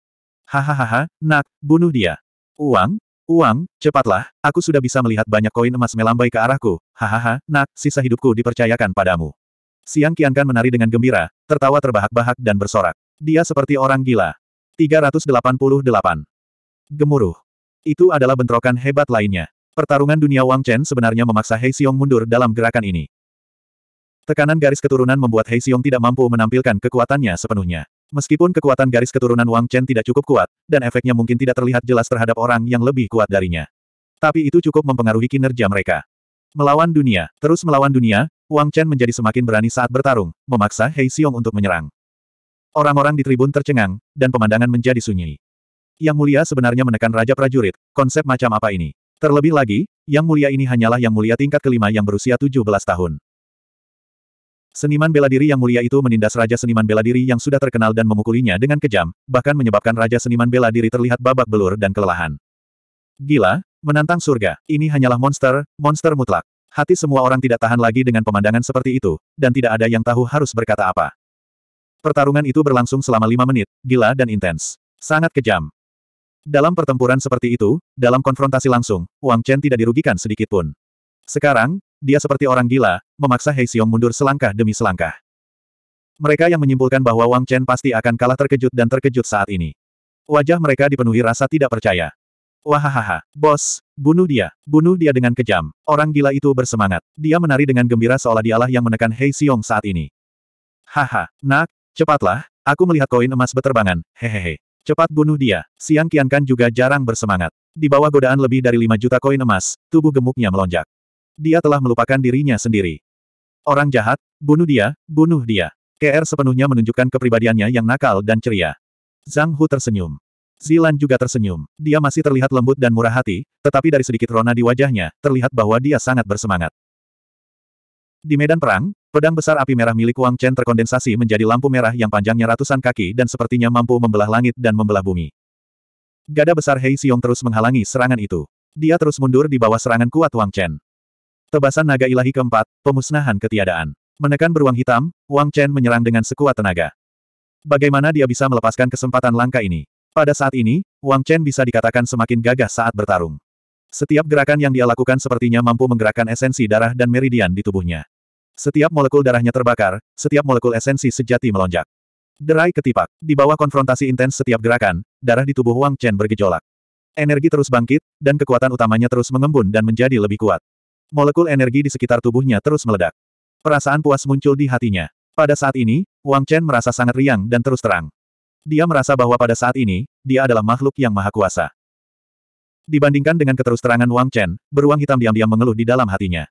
Hahaha, nak, bunuh dia. Uang, Uang, cepatlah, aku sudah bisa melihat banyak koin emas melambai ke arahku. Hahaha, nak, sisa hidupku dipercayakan padamu. Siang Kian Kan menari dengan gembira, tertawa terbahak-bahak dan bersorak. Dia seperti orang gila. 388. Gemuruh. Itu adalah bentrokan hebat lainnya. Pertarungan dunia Wang Chen sebenarnya memaksa Hei Xiong mundur dalam gerakan ini. Tekanan garis keturunan membuat Hei Xiong tidak mampu menampilkan kekuatannya sepenuhnya. Meskipun kekuatan garis keturunan Wang Chen tidak cukup kuat, dan efeknya mungkin tidak terlihat jelas terhadap orang yang lebih kuat darinya. Tapi itu cukup mempengaruhi kinerja mereka. Melawan dunia, terus melawan dunia, Wang Chen menjadi semakin berani saat bertarung, memaksa Hei Xiong untuk menyerang. Orang-orang di tribun tercengang, dan pemandangan menjadi sunyi. Yang mulia sebenarnya menekan Raja Prajurit, konsep macam apa ini? Terlebih lagi, yang mulia ini hanyalah yang mulia tingkat kelima yang berusia 17 tahun. Seniman bela diri yang mulia itu menindas Raja Seniman bela diri yang sudah terkenal dan memukulinya dengan kejam, bahkan menyebabkan Raja Seniman bela diri terlihat babak belur dan kelelahan. Gila, menantang surga, ini hanyalah monster, monster mutlak. Hati semua orang tidak tahan lagi dengan pemandangan seperti itu, dan tidak ada yang tahu harus berkata apa. Pertarungan itu berlangsung selama lima menit, gila dan intens. Sangat kejam. Dalam pertempuran seperti itu, dalam konfrontasi langsung, Wang Chen tidak dirugikan sedikitpun. Sekarang, dia seperti orang gila, memaksa Hei Xiong mundur selangkah demi selangkah. Mereka yang menyimpulkan bahwa Wang Chen pasti akan kalah terkejut dan terkejut saat ini. Wajah mereka dipenuhi rasa tidak percaya. Wahahaha, bos, bunuh dia, bunuh dia dengan kejam. Orang gila itu bersemangat. Dia menari dengan gembira seolah dialah yang menekan Hei Xiong saat ini. Haha, nak, cepatlah, aku melihat koin emas beterbangan, hehehe. Cepat bunuh dia. Siang Kiankan juga jarang bersemangat. Di bawah godaan lebih dari 5 juta koin emas, tubuh gemuknya melonjak dia telah melupakan dirinya sendiri. Orang jahat, bunuh dia, bunuh dia. KR sepenuhnya menunjukkan kepribadiannya yang nakal dan ceria. Zhang Hu tersenyum. Zilan juga tersenyum. Dia masih terlihat lembut dan murah hati, tetapi dari sedikit rona di wajahnya, terlihat bahwa dia sangat bersemangat. Di medan perang, pedang besar api merah milik Wang Chen terkondensasi menjadi lampu merah yang panjangnya ratusan kaki dan sepertinya mampu membelah langit dan membelah bumi. Gada besar Hei Xiong terus menghalangi serangan itu. Dia terus mundur di bawah serangan kuat Wang Chen. Tebasan naga ilahi keempat, pemusnahan ketiadaan. Menekan beruang hitam, Wang Chen menyerang dengan sekuat tenaga. Bagaimana dia bisa melepaskan kesempatan langka ini? Pada saat ini, Wang Chen bisa dikatakan semakin gagah saat bertarung. Setiap gerakan yang dia lakukan sepertinya mampu menggerakkan esensi darah dan meridian di tubuhnya. Setiap molekul darahnya terbakar, setiap molekul esensi sejati melonjak. Derai ketipak. Di bawah konfrontasi intens setiap gerakan, darah di tubuh Wang Chen bergejolak. Energi terus bangkit, dan kekuatan utamanya terus mengembun dan menjadi lebih kuat. Molekul energi di sekitar tubuhnya terus meledak. Perasaan puas muncul di hatinya. Pada saat ini, Wang Chen merasa sangat riang dan terus terang. Dia merasa bahwa pada saat ini, dia adalah makhluk yang maha kuasa. Dibandingkan dengan keterusterangan Wang Chen, beruang hitam diam-diam mengeluh di dalam hatinya.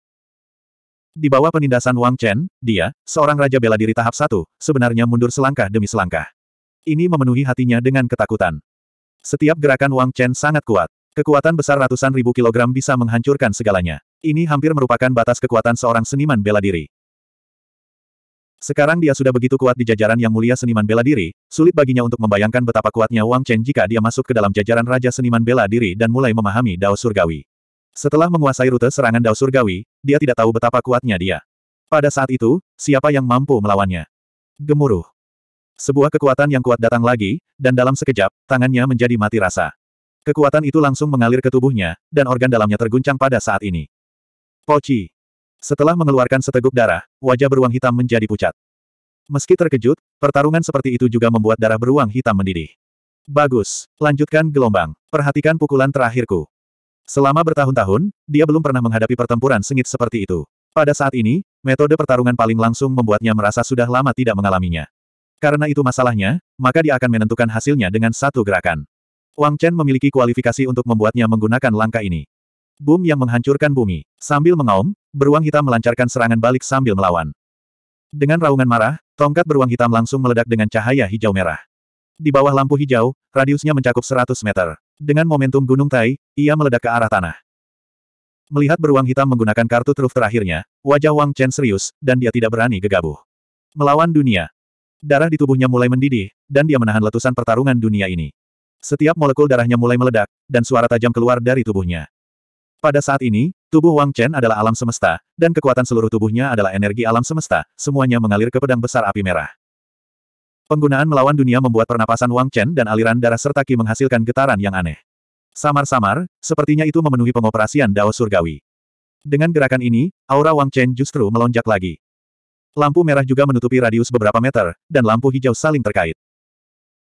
Di bawah penindasan Wang Chen, dia, seorang raja bela diri tahap satu, sebenarnya mundur selangkah demi selangkah. Ini memenuhi hatinya dengan ketakutan. Setiap gerakan Wang Chen sangat kuat. Kekuatan besar ratusan ribu kilogram bisa menghancurkan segalanya. Ini hampir merupakan batas kekuatan seorang seniman bela diri. Sekarang dia sudah begitu kuat di jajaran yang mulia seniman bela diri, sulit baginya untuk membayangkan betapa kuatnya Wang Chen jika dia masuk ke dalam jajaran Raja Seniman Bela Diri dan mulai memahami Dao Surgawi. Setelah menguasai rute serangan Dao Surgawi, dia tidak tahu betapa kuatnya dia. Pada saat itu, siapa yang mampu melawannya? Gemuruh. Sebuah kekuatan yang kuat datang lagi, dan dalam sekejap, tangannya menjadi mati rasa. Kekuatan itu langsung mengalir ke tubuhnya, dan organ dalamnya terguncang pada saat ini. Poci. Setelah mengeluarkan seteguk darah, wajah beruang hitam menjadi pucat. Meski terkejut, pertarungan seperti itu juga membuat darah beruang hitam mendidih. Bagus, lanjutkan gelombang. Perhatikan pukulan terakhirku. Selama bertahun-tahun, dia belum pernah menghadapi pertempuran sengit seperti itu. Pada saat ini, metode pertarungan paling langsung membuatnya merasa sudah lama tidak mengalaminya. Karena itu masalahnya, maka dia akan menentukan hasilnya dengan satu gerakan. Wang Chen memiliki kualifikasi untuk membuatnya menggunakan langkah ini. Boom yang menghancurkan bumi. Sambil mengaum, beruang hitam melancarkan serangan balik sambil melawan. Dengan raungan marah, tongkat beruang hitam langsung meledak dengan cahaya hijau merah. Di bawah lampu hijau, radiusnya mencakup 100 meter. Dengan momentum gunung Tai, ia meledak ke arah tanah. Melihat beruang hitam menggunakan kartu truf terakhirnya, wajah Wang Chen serius, dan dia tidak berani gegabah. Melawan dunia. Darah di tubuhnya mulai mendidih, dan dia menahan letusan pertarungan dunia ini. Setiap molekul darahnya mulai meledak, dan suara tajam keluar dari tubuhnya. Pada saat ini, tubuh Wang Chen adalah alam semesta, dan kekuatan seluruh tubuhnya adalah energi alam semesta, semuanya mengalir ke pedang besar api merah. Penggunaan melawan dunia membuat pernapasan Wang Chen dan aliran darah serta Qi menghasilkan getaran yang aneh. Samar-samar, sepertinya itu memenuhi pengoperasian Dao Surgawi. Dengan gerakan ini, aura Wang Chen justru melonjak lagi. Lampu merah juga menutupi radius beberapa meter, dan lampu hijau saling terkait.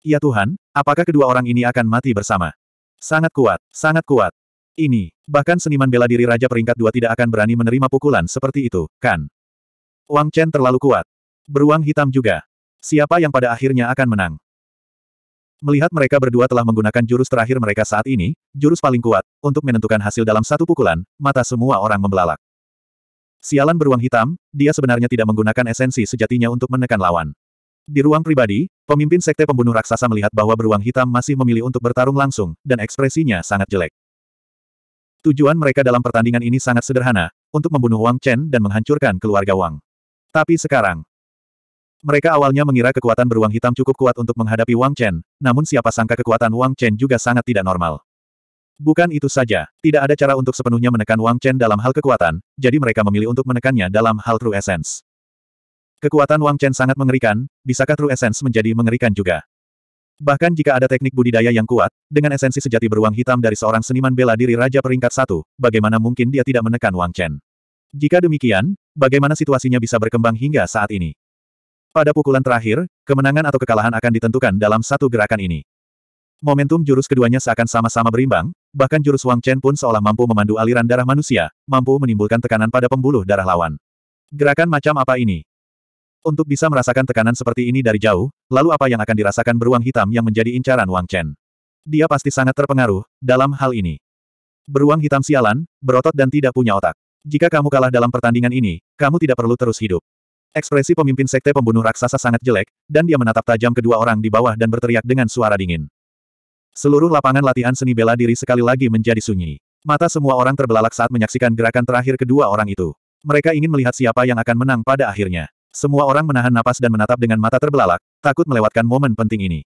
Ya Tuhan, apakah kedua orang ini akan mati bersama? Sangat kuat, sangat kuat. Ini, bahkan seniman bela diri Raja Peringkat Dua tidak akan berani menerima pukulan seperti itu, kan? Wang Chen terlalu kuat. Beruang hitam juga. Siapa yang pada akhirnya akan menang? Melihat mereka berdua telah menggunakan jurus terakhir mereka saat ini, jurus paling kuat, untuk menentukan hasil dalam satu pukulan, mata semua orang membelalak. Sialan beruang hitam, dia sebenarnya tidak menggunakan esensi sejatinya untuk menekan lawan. Di ruang pribadi, pemimpin sekte pembunuh raksasa melihat bahwa beruang hitam masih memilih untuk bertarung langsung, dan ekspresinya sangat jelek. Tujuan mereka dalam pertandingan ini sangat sederhana, untuk membunuh Wang Chen dan menghancurkan keluarga Wang. Tapi sekarang, mereka awalnya mengira kekuatan beruang hitam cukup kuat untuk menghadapi Wang Chen, namun siapa sangka kekuatan Wang Chen juga sangat tidak normal. Bukan itu saja, tidak ada cara untuk sepenuhnya menekan Wang Chen dalam hal kekuatan, jadi mereka memilih untuk menekannya dalam hal true essence. Kekuatan Wang Chen sangat mengerikan, bisakah True Essence menjadi mengerikan juga? Bahkan jika ada teknik budidaya yang kuat, dengan esensi sejati beruang hitam dari seorang seniman bela diri Raja Peringkat satu, bagaimana mungkin dia tidak menekan Wang Chen? Jika demikian, bagaimana situasinya bisa berkembang hingga saat ini? Pada pukulan terakhir, kemenangan atau kekalahan akan ditentukan dalam satu gerakan ini. Momentum jurus keduanya seakan sama-sama berimbang, bahkan jurus Wang Chen pun seolah mampu memandu aliran darah manusia, mampu menimbulkan tekanan pada pembuluh darah lawan. Gerakan macam apa ini? Untuk bisa merasakan tekanan seperti ini dari jauh, lalu apa yang akan dirasakan beruang hitam yang menjadi incaran Wang Chen? Dia pasti sangat terpengaruh, dalam hal ini. Beruang hitam sialan, berotot dan tidak punya otak. Jika kamu kalah dalam pertandingan ini, kamu tidak perlu terus hidup. Ekspresi pemimpin sekte pembunuh raksasa sangat jelek, dan dia menatap tajam kedua orang di bawah dan berteriak dengan suara dingin. Seluruh lapangan latihan seni bela diri sekali lagi menjadi sunyi. Mata semua orang terbelalak saat menyaksikan gerakan terakhir kedua orang itu. Mereka ingin melihat siapa yang akan menang pada akhirnya. Semua orang menahan napas dan menatap dengan mata terbelalak, takut melewatkan momen penting ini.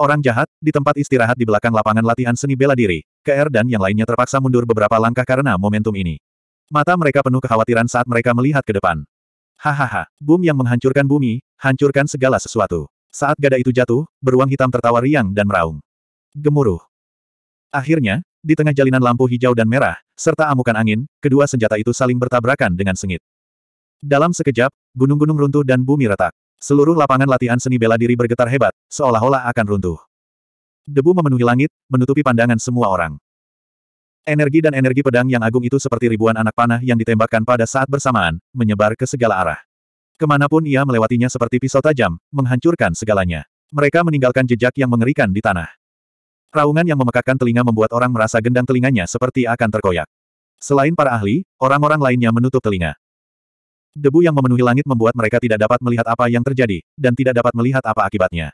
Orang jahat, di tempat istirahat di belakang lapangan latihan seni bela diri, KR dan yang lainnya terpaksa mundur beberapa langkah karena momentum ini. Mata mereka penuh kekhawatiran saat mereka melihat ke depan. Hahaha, boom yang menghancurkan bumi, hancurkan segala sesuatu. Saat gada itu jatuh, beruang hitam tertawa riang dan meraung. Gemuruh. Akhirnya, di tengah jalinan lampu hijau dan merah, serta amukan angin, kedua senjata itu saling bertabrakan dengan sengit. Dalam sekejap, gunung-gunung runtuh dan bumi retak. Seluruh lapangan latihan seni bela diri bergetar hebat, seolah-olah akan runtuh. Debu memenuhi langit, menutupi pandangan semua orang. Energi dan energi pedang yang agung itu seperti ribuan anak panah yang ditembakkan pada saat bersamaan, menyebar ke segala arah. Kemanapun ia melewatinya seperti pisau tajam, menghancurkan segalanya. Mereka meninggalkan jejak yang mengerikan di tanah. Raungan yang memekakkan telinga membuat orang merasa gendang telinganya seperti akan terkoyak. Selain para ahli, orang-orang lainnya menutup telinga. Debu yang memenuhi langit membuat mereka tidak dapat melihat apa yang terjadi, dan tidak dapat melihat apa akibatnya.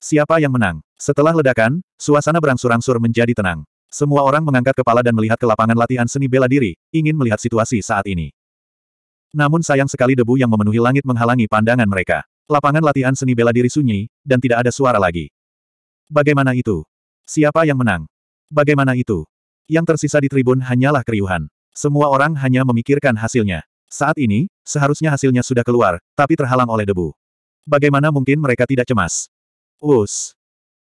Siapa yang menang? Setelah ledakan, suasana berangsur-angsur menjadi tenang. Semua orang mengangkat kepala dan melihat ke lapangan latihan seni bela diri, ingin melihat situasi saat ini. Namun sayang sekali debu yang memenuhi langit menghalangi pandangan mereka. Lapangan latihan seni bela diri sunyi, dan tidak ada suara lagi. Bagaimana itu? Siapa yang menang? Bagaimana itu? Yang tersisa di tribun hanyalah keriuhan. Semua orang hanya memikirkan hasilnya. Saat ini, seharusnya hasilnya sudah keluar, tapi terhalang oleh debu. Bagaimana mungkin mereka tidak cemas? Us.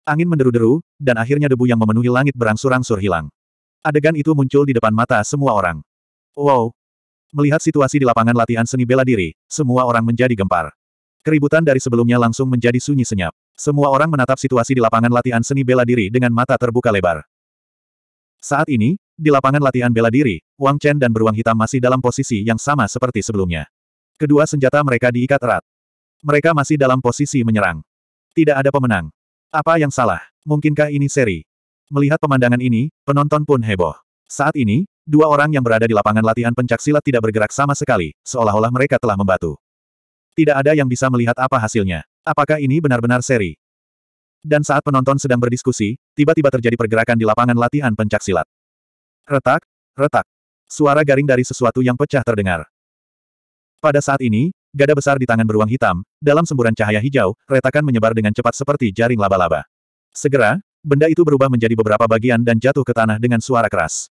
Angin menderu-deru, dan akhirnya debu yang memenuhi langit berangsur-angsur hilang. Adegan itu muncul di depan mata semua orang. Wow. Melihat situasi di lapangan latihan seni bela diri, semua orang menjadi gempar. Keributan dari sebelumnya langsung menjadi sunyi senyap. Semua orang menatap situasi di lapangan latihan seni bela diri dengan mata terbuka lebar. Saat ini, di lapangan latihan bela diri, Wang Chen dan beruang hitam masih dalam posisi yang sama seperti sebelumnya. Kedua senjata mereka diikat erat. Mereka masih dalam posisi menyerang. Tidak ada pemenang. Apa yang salah? Mungkinkah ini seri? Melihat pemandangan ini, penonton pun heboh. Saat ini, dua orang yang berada di lapangan latihan pencaksilat tidak bergerak sama sekali, seolah-olah mereka telah membatu. Tidak ada yang bisa melihat apa hasilnya. Apakah ini benar-benar seri? Dan saat penonton sedang berdiskusi, tiba-tiba terjadi pergerakan di lapangan latihan pencak silat. Retak, retak. Suara garing dari sesuatu yang pecah terdengar. Pada saat ini, gada besar di tangan beruang hitam, dalam semburan cahaya hijau, retakan menyebar dengan cepat seperti jaring laba-laba. Segera, benda itu berubah menjadi beberapa bagian dan jatuh ke tanah dengan suara keras.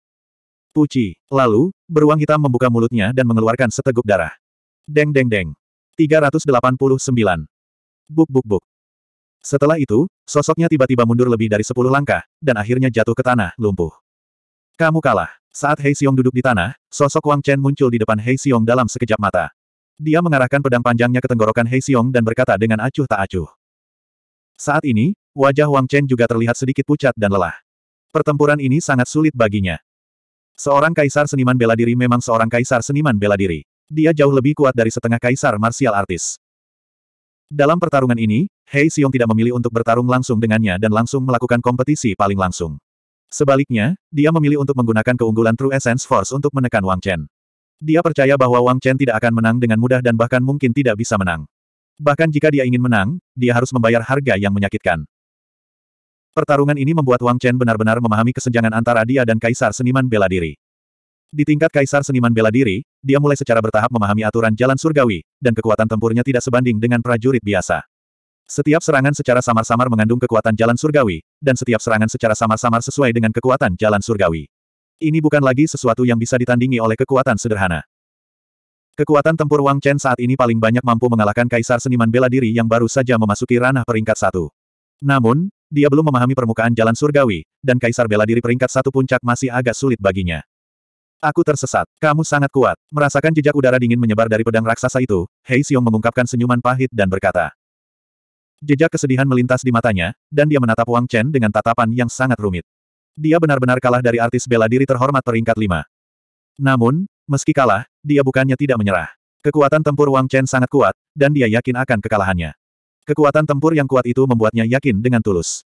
Puci. Lalu, beruang hitam membuka mulutnya dan mengeluarkan seteguk darah. Deng deng deng. 389. Buk buk buk. Setelah itu, sosoknya tiba-tiba mundur lebih dari sepuluh langkah, dan akhirnya jatuh ke tanah, lumpuh. Kamu kalah. Saat Hei Xiong duduk di tanah, sosok Wang Chen muncul di depan Hei Xiong dalam sekejap mata. Dia mengarahkan pedang panjangnya ke tenggorokan Hei Xiong dan berkata dengan acuh tak acuh. Saat ini, wajah Wang Chen juga terlihat sedikit pucat dan lelah. Pertempuran ini sangat sulit baginya. Seorang kaisar seniman bela diri memang seorang kaisar seniman bela diri. Dia jauh lebih kuat dari setengah kaisar martial artis. Dalam pertarungan ini, Hei Xiong tidak memilih untuk bertarung langsung dengannya dan langsung melakukan kompetisi paling langsung. Sebaliknya, dia memilih untuk menggunakan keunggulan True Essence Force untuk menekan Wang Chen. Dia percaya bahwa Wang Chen tidak akan menang dengan mudah dan bahkan mungkin tidak bisa menang. Bahkan jika dia ingin menang, dia harus membayar harga yang menyakitkan. Pertarungan ini membuat Wang Chen benar-benar memahami kesenjangan antara dia dan Kaisar Seniman Bela Diri. Di tingkat Kaisar Seniman Bela Diri, dia mulai secara bertahap memahami aturan jalan surgawi, dan kekuatan tempurnya tidak sebanding dengan prajurit biasa. Setiap serangan secara samar-samar mengandung kekuatan jalan surgawi, dan setiap serangan secara samar-samar sesuai dengan kekuatan jalan surgawi. Ini bukan lagi sesuatu yang bisa ditandingi oleh kekuatan sederhana. Kekuatan tempur Wang Chen saat ini paling banyak mampu mengalahkan kaisar seniman bela diri yang baru saja memasuki ranah peringkat satu. Namun, dia belum memahami permukaan jalan surgawi, dan kaisar bela diri peringkat satu puncak masih agak sulit baginya. Aku tersesat. Kamu sangat kuat. Merasakan jejak udara dingin menyebar dari pedang raksasa itu, Hei Xiong mengungkapkan senyuman pahit dan berkata. Jejak kesedihan melintas di matanya, dan dia menatap Wang Chen dengan tatapan yang sangat rumit. Dia benar-benar kalah dari artis bela diri terhormat peringkat lima. Namun, meski kalah, dia bukannya tidak menyerah. Kekuatan tempur Wang Chen sangat kuat, dan dia yakin akan kekalahannya. Kekuatan tempur yang kuat itu membuatnya yakin dengan tulus.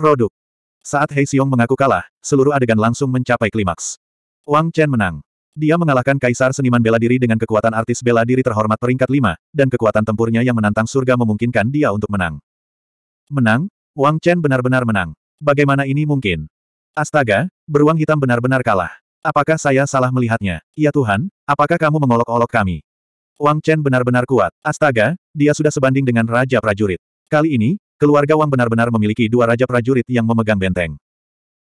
Produk. Saat Hei Xiong mengaku kalah, seluruh adegan langsung mencapai klimaks. Wang Chen menang. Dia mengalahkan kaisar seniman bela diri dengan kekuatan artis bela diri terhormat peringkat 5, dan kekuatan tempurnya yang menantang surga memungkinkan dia untuk menang. Menang? Wang Chen benar-benar menang. Bagaimana ini mungkin? Astaga, beruang hitam benar-benar kalah. Apakah saya salah melihatnya? Ya Tuhan, apakah kamu mengolok-olok kami? Wang Chen benar-benar kuat. Astaga, dia sudah sebanding dengan Raja Prajurit. Kali ini, keluarga Wang benar-benar memiliki dua Raja Prajurit yang memegang benteng.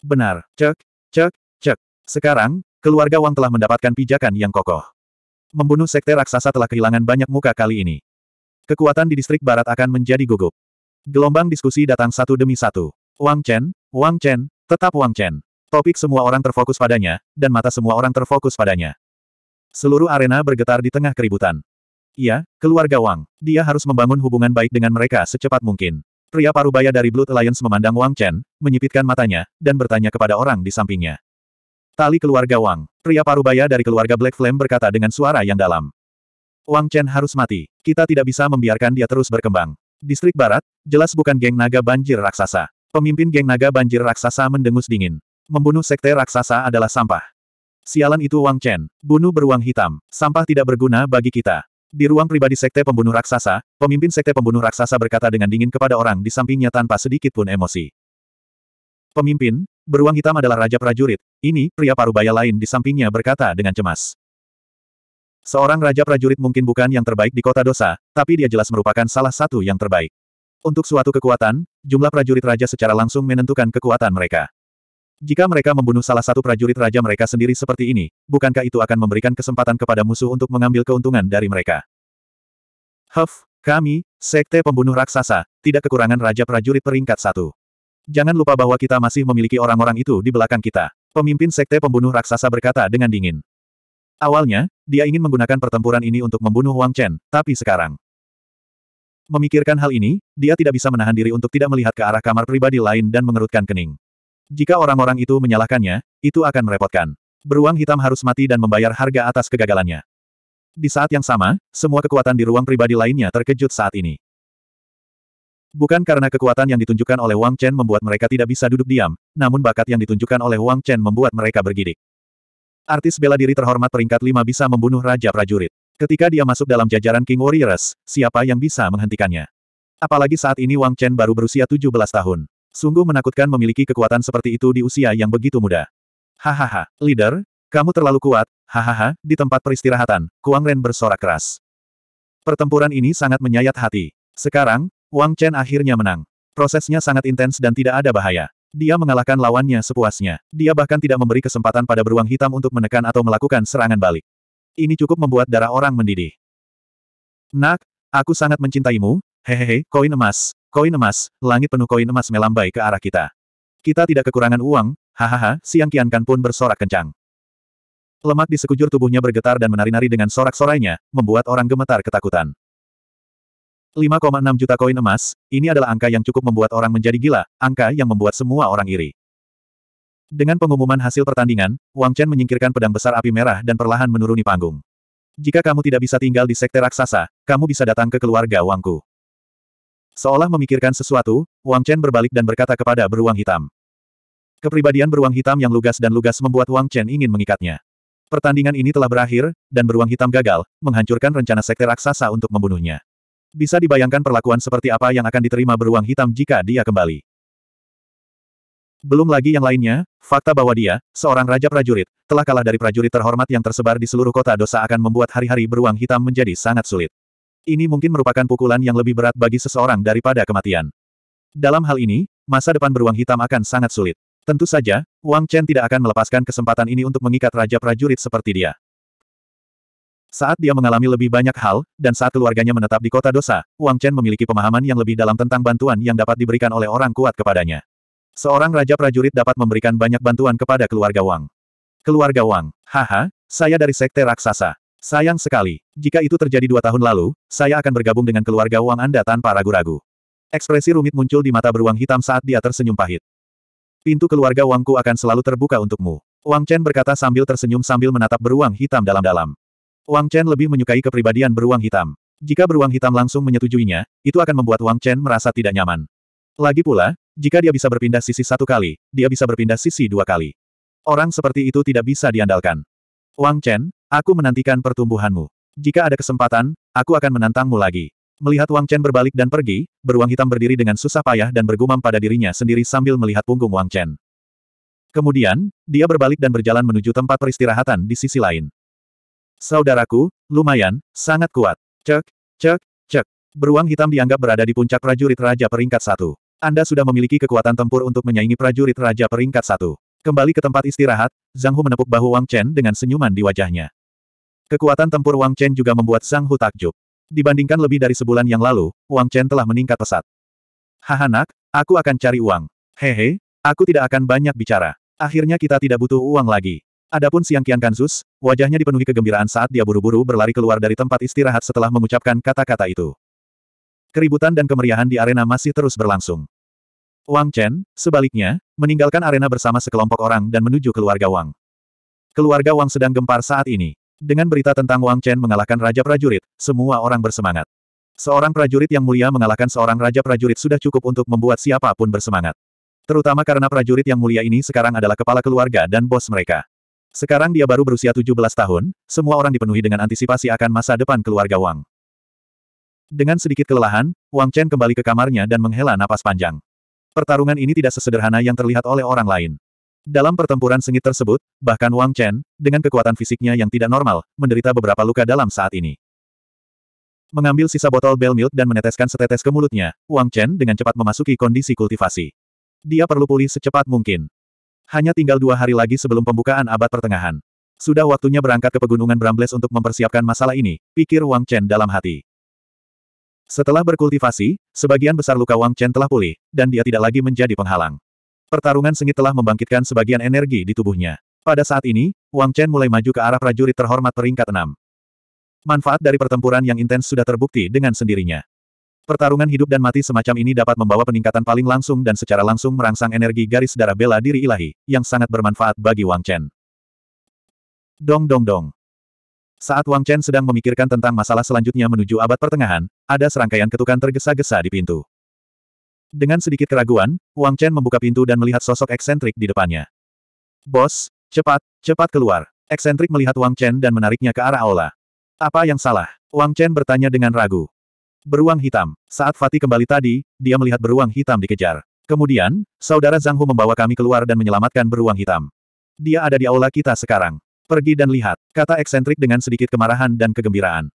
Benar, cek, cek, cek. Sekarang, Keluarga Wang telah mendapatkan pijakan yang kokoh. Membunuh sekte raksasa telah kehilangan banyak muka kali ini. Kekuatan di distrik barat akan menjadi gugup. Gelombang diskusi datang satu demi satu. Wang Chen, Wang Chen, tetap Wang Chen. Topik semua orang terfokus padanya, dan mata semua orang terfokus padanya. Seluruh arena bergetar di tengah keributan. Iya, keluarga Wang. Dia harus membangun hubungan baik dengan mereka secepat mungkin. Pria parubaya dari Blood Alliance memandang Wang Chen, menyipitkan matanya, dan bertanya kepada orang di sampingnya. Tali keluarga Wang. Pria parubaya dari keluarga Black Flame berkata dengan suara yang dalam. Wang Chen harus mati. Kita tidak bisa membiarkan dia terus berkembang. Distrik Barat, jelas bukan geng naga banjir raksasa. Pemimpin geng naga banjir raksasa mendengus dingin. Membunuh sekte raksasa adalah sampah. Sialan itu Wang Chen. Bunuh beruang hitam. Sampah tidak berguna bagi kita. Di ruang pribadi sekte pembunuh raksasa, pemimpin sekte pembunuh raksasa berkata dengan dingin kepada orang di sampingnya tanpa sedikit pun emosi. Pemimpin, Beruang hitam adalah raja prajurit, ini, pria parubaya lain di sampingnya berkata dengan cemas. Seorang raja prajurit mungkin bukan yang terbaik di kota dosa, tapi dia jelas merupakan salah satu yang terbaik. Untuk suatu kekuatan, jumlah prajurit raja secara langsung menentukan kekuatan mereka. Jika mereka membunuh salah satu prajurit raja mereka sendiri seperti ini, bukankah itu akan memberikan kesempatan kepada musuh untuk mengambil keuntungan dari mereka? Huff, kami, Sekte Pembunuh Raksasa, tidak kekurangan raja prajurit peringkat satu. Jangan lupa bahwa kita masih memiliki orang-orang itu di belakang kita. Pemimpin sekte pembunuh raksasa berkata dengan dingin. Awalnya, dia ingin menggunakan pertempuran ini untuk membunuh Wang Chen, tapi sekarang. Memikirkan hal ini, dia tidak bisa menahan diri untuk tidak melihat ke arah kamar pribadi lain dan mengerutkan kening. Jika orang-orang itu menyalahkannya, itu akan merepotkan. Beruang hitam harus mati dan membayar harga atas kegagalannya. Di saat yang sama, semua kekuatan di ruang pribadi lainnya terkejut saat ini. Bukan karena kekuatan yang ditunjukkan oleh Wang Chen membuat mereka tidak bisa duduk diam, namun bakat yang ditunjukkan oleh Wang Chen membuat mereka bergidik. Artis bela diri terhormat peringkat 5 bisa membunuh Raja Prajurit. Ketika dia masuk dalam jajaran King Warriors, siapa yang bisa menghentikannya? Apalagi saat ini Wang Chen baru berusia 17 tahun. Sungguh menakutkan memiliki kekuatan seperti itu di usia yang begitu muda. Hahaha, leader, kamu terlalu kuat, hahaha, di tempat peristirahatan, Kuang Ren bersorak keras. Pertempuran ini sangat menyayat hati. Sekarang, Wang Chen akhirnya menang. Prosesnya sangat intens dan tidak ada bahaya. Dia mengalahkan lawannya sepuasnya. Dia bahkan tidak memberi kesempatan pada beruang hitam untuk menekan atau melakukan serangan balik. Ini cukup membuat darah orang mendidih. Nak, aku sangat mencintaimu, hehehe, koin emas, koin emas, langit penuh koin emas melambai ke arah kita. Kita tidak kekurangan uang, hahaha, siang kiankan pun bersorak kencang. Lemak di sekujur tubuhnya bergetar dan menari-nari dengan sorak-sorainya, membuat orang gemetar ketakutan. 5,6 juta koin emas, ini adalah angka yang cukup membuat orang menjadi gila, angka yang membuat semua orang iri. Dengan pengumuman hasil pertandingan, Wang Chen menyingkirkan pedang besar api merah dan perlahan menuruni panggung. Jika kamu tidak bisa tinggal di sekte raksasa, kamu bisa datang ke keluarga Wangku. Seolah memikirkan sesuatu, Wang Chen berbalik dan berkata kepada beruang hitam. Kepribadian beruang hitam yang lugas dan lugas membuat Wang Chen ingin mengikatnya. Pertandingan ini telah berakhir, dan beruang hitam gagal, menghancurkan rencana sekte raksasa untuk membunuhnya. Bisa dibayangkan perlakuan seperti apa yang akan diterima beruang hitam jika dia kembali. Belum lagi yang lainnya, fakta bahwa dia, seorang raja prajurit, telah kalah dari prajurit terhormat yang tersebar di seluruh kota dosa akan membuat hari-hari beruang hitam menjadi sangat sulit. Ini mungkin merupakan pukulan yang lebih berat bagi seseorang daripada kematian. Dalam hal ini, masa depan beruang hitam akan sangat sulit. Tentu saja, Wang Chen tidak akan melepaskan kesempatan ini untuk mengikat raja prajurit seperti dia. Saat dia mengalami lebih banyak hal, dan saat keluarganya menetap di kota dosa, Wang Chen memiliki pemahaman yang lebih dalam tentang bantuan yang dapat diberikan oleh orang kuat kepadanya. Seorang raja prajurit dapat memberikan banyak bantuan kepada keluarga Wang. Keluarga Wang, haha, saya dari sekte raksasa. Sayang sekali, jika itu terjadi dua tahun lalu, saya akan bergabung dengan keluarga Wang Anda tanpa ragu-ragu. Ekspresi rumit muncul di mata beruang hitam saat dia tersenyum pahit. Pintu keluarga Wangku akan selalu terbuka untukmu. Wang Chen berkata sambil tersenyum sambil menatap beruang hitam dalam-dalam. Wang Chen lebih menyukai kepribadian beruang hitam. Jika beruang hitam langsung menyetujuinya, itu akan membuat Wang Chen merasa tidak nyaman. Lagi pula, jika dia bisa berpindah sisi satu kali, dia bisa berpindah sisi dua kali. Orang seperti itu tidak bisa diandalkan. Wang Chen, aku menantikan pertumbuhanmu. Jika ada kesempatan, aku akan menantangmu lagi. Melihat Wang Chen berbalik dan pergi, beruang hitam berdiri dengan susah payah dan bergumam pada dirinya sendiri sambil melihat punggung Wang Chen. Kemudian, dia berbalik dan berjalan menuju tempat peristirahatan di sisi lain. Saudaraku, lumayan, sangat kuat. Cek, cek, cek. Beruang hitam dianggap berada di puncak prajurit Raja peringkat satu. Anda sudah memiliki kekuatan tempur untuk menyaingi prajurit Raja peringkat satu. Kembali ke tempat istirahat, Zhang Hu menepuk bahu Wang Chen dengan senyuman di wajahnya. Kekuatan tempur Wang Chen juga membuat Zhang Hu takjub. Dibandingkan lebih dari sebulan yang lalu, Wang Chen telah meningkat pesat. Haha nak, aku akan cari uang. Hehe, aku tidak akan banyak bicara. Akhirnya kita tidak butuh uang lagi. Adapun Siang Kian Kanzus, wajahnya dipenuhi kegembiraan saat dia buru-buru berlari keluar dari tempat istirahat setelah mengucapkan kata-kata itu. Keributan dan kemeriahan di arena masih terus berlangsung. Wang Chen, sebaliknya, meninggalkan arena bersama sekelompok orang dan menuju keluarga Wang. Keluarga Wang sedang gempar saat ini. Dengan berita tentang Wang Chen mengalahkan Raja Prajurit, semua orang bersemangat. Seorang prajurit yang mulia mengalahkan seorang Raja Prajurit sudah cukup untuk membuat siapapun bersemangat. Terutama karena prajurit yang mulia ini sekarang adalah kepala keluarga dan bos mereka. Sekarang dia baru berusia 17 tahun, semua orang dipenuhi dengan antisipasi akan masa depan keluarga Wang. Dengan sedikit kelelahan, Wang Chen kembali ke kamarnya dan menghela napas panjang. Pertarungan ini tidak sesederhana yang terlihat oleh orang lain. Dalam pertempuran sengit tersebut, bahkan Wang Chen, dengan kekuatan fisiknya yang tidak normal, menderita beberapa luka dalam saat ini. Mengambil sisa botol bell milk dan meneteskan setetes ke mulutnya, Wang Chen dengan cepat memasuki kondisi kultivasi. Dia perlu pulih secepat mungkin. Hanya tinggal dua hari lagi sebelum pembukaan abad pertengahan. Sudah waktunya berangkat ke Pegunungan Brambles untuk mempersiapkan masalah ini, pikir Wang Chen dalam hati. Setelah berkultivasi, sebagian besar luka Wang Chen telah pulih, dan dia tidak lagi menjadi penghalang. Pertarungan sengit telah membangkitkan sebagian energi di tubuhnya. Pada saat ini, Wang Chen mulai maju ke arah prajurit terhormat peringkat 6. Manfaat dari pertempuran yang intens sudah terbukti dengan sendirinya. Pertarungan hidup dan mati semacam ini dapat membawa peningkatan paling langsung dan secara langsung merangsang energi garis darah bela diri ilahi, yang sangat bermanfaat bagi Wang Chen. Dong dong dong. Saat Wang Chen sedang memikirkan tentang masalah selanjutnya menuju abad pertengahan, ada serangkaian ketukan tergesa-gesa di pintu. Dengan sedikit keraguan, Wang Chen membuka pintu dan melihat sosok eksentrik di depannya. Bos, cepat, cepat keluar. Eksentrik melihat Wang Chen dan menariknya ke arah aula. Apa yang salah? Wang Chen bertanya dengan ragu. Beruang hitam. Saat Fatih kembali tadi, dia melihat beruang hitam dikejar. Kemudian, saudara Zhang Hu membawa kami keluar dan menyelamatkan beruang hitam. Dia ada di aula kita sekarang. Pergi dan lihat, kata eksentrik dengan sedikit kemarahan dan kegembiraan.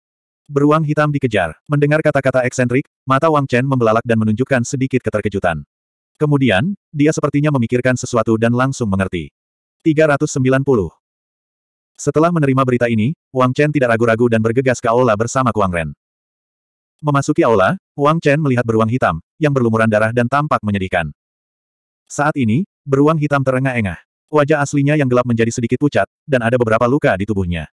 Beruang hitam dikejar. Mendengar kata-kata eksentrik, mata Wang Chen membelalak dan menunjukkan sedikit keterkejutan. Kemudian, dia sepertinya memikirkan sesuatu dan langsung mengerti. 390. Setelah menerima berita ini, Wang Chen tidak ragu-ragu dan bergegas ke aula bersama Kuang Ren. Memasuki aula, Wang Chen melihat beruang hitam, yang berlumuran darah dan tampak menyedihkan. Saat ini, beruang hitam terengah-engah. Wajah aslinya yang gelap menjadi sedikit pucat, dan ada beberapa luka di tubuhnya.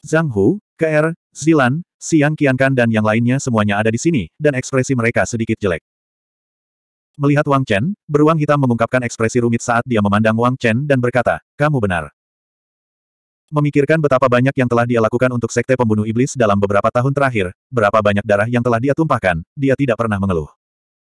Zhang Hu, Ke'er, Zilan, Siang Qiankan dan yang lainnya semuanya ada di sini, dan ekspresi mereka sedikit jelek. Melihat Wang Chen, beruang hitam mengungkapkan ekspresi rumit saat dia memandang Wang Chen dan berkata, kamu benar. Memikirkan betapa banyak yang telah dia lakukan untuk sekte pembunuh iblis dalam beberapa tahun terakhir, berapa banyak darah yang telah dia tumpahkan, dia tidak pernah mengeluh.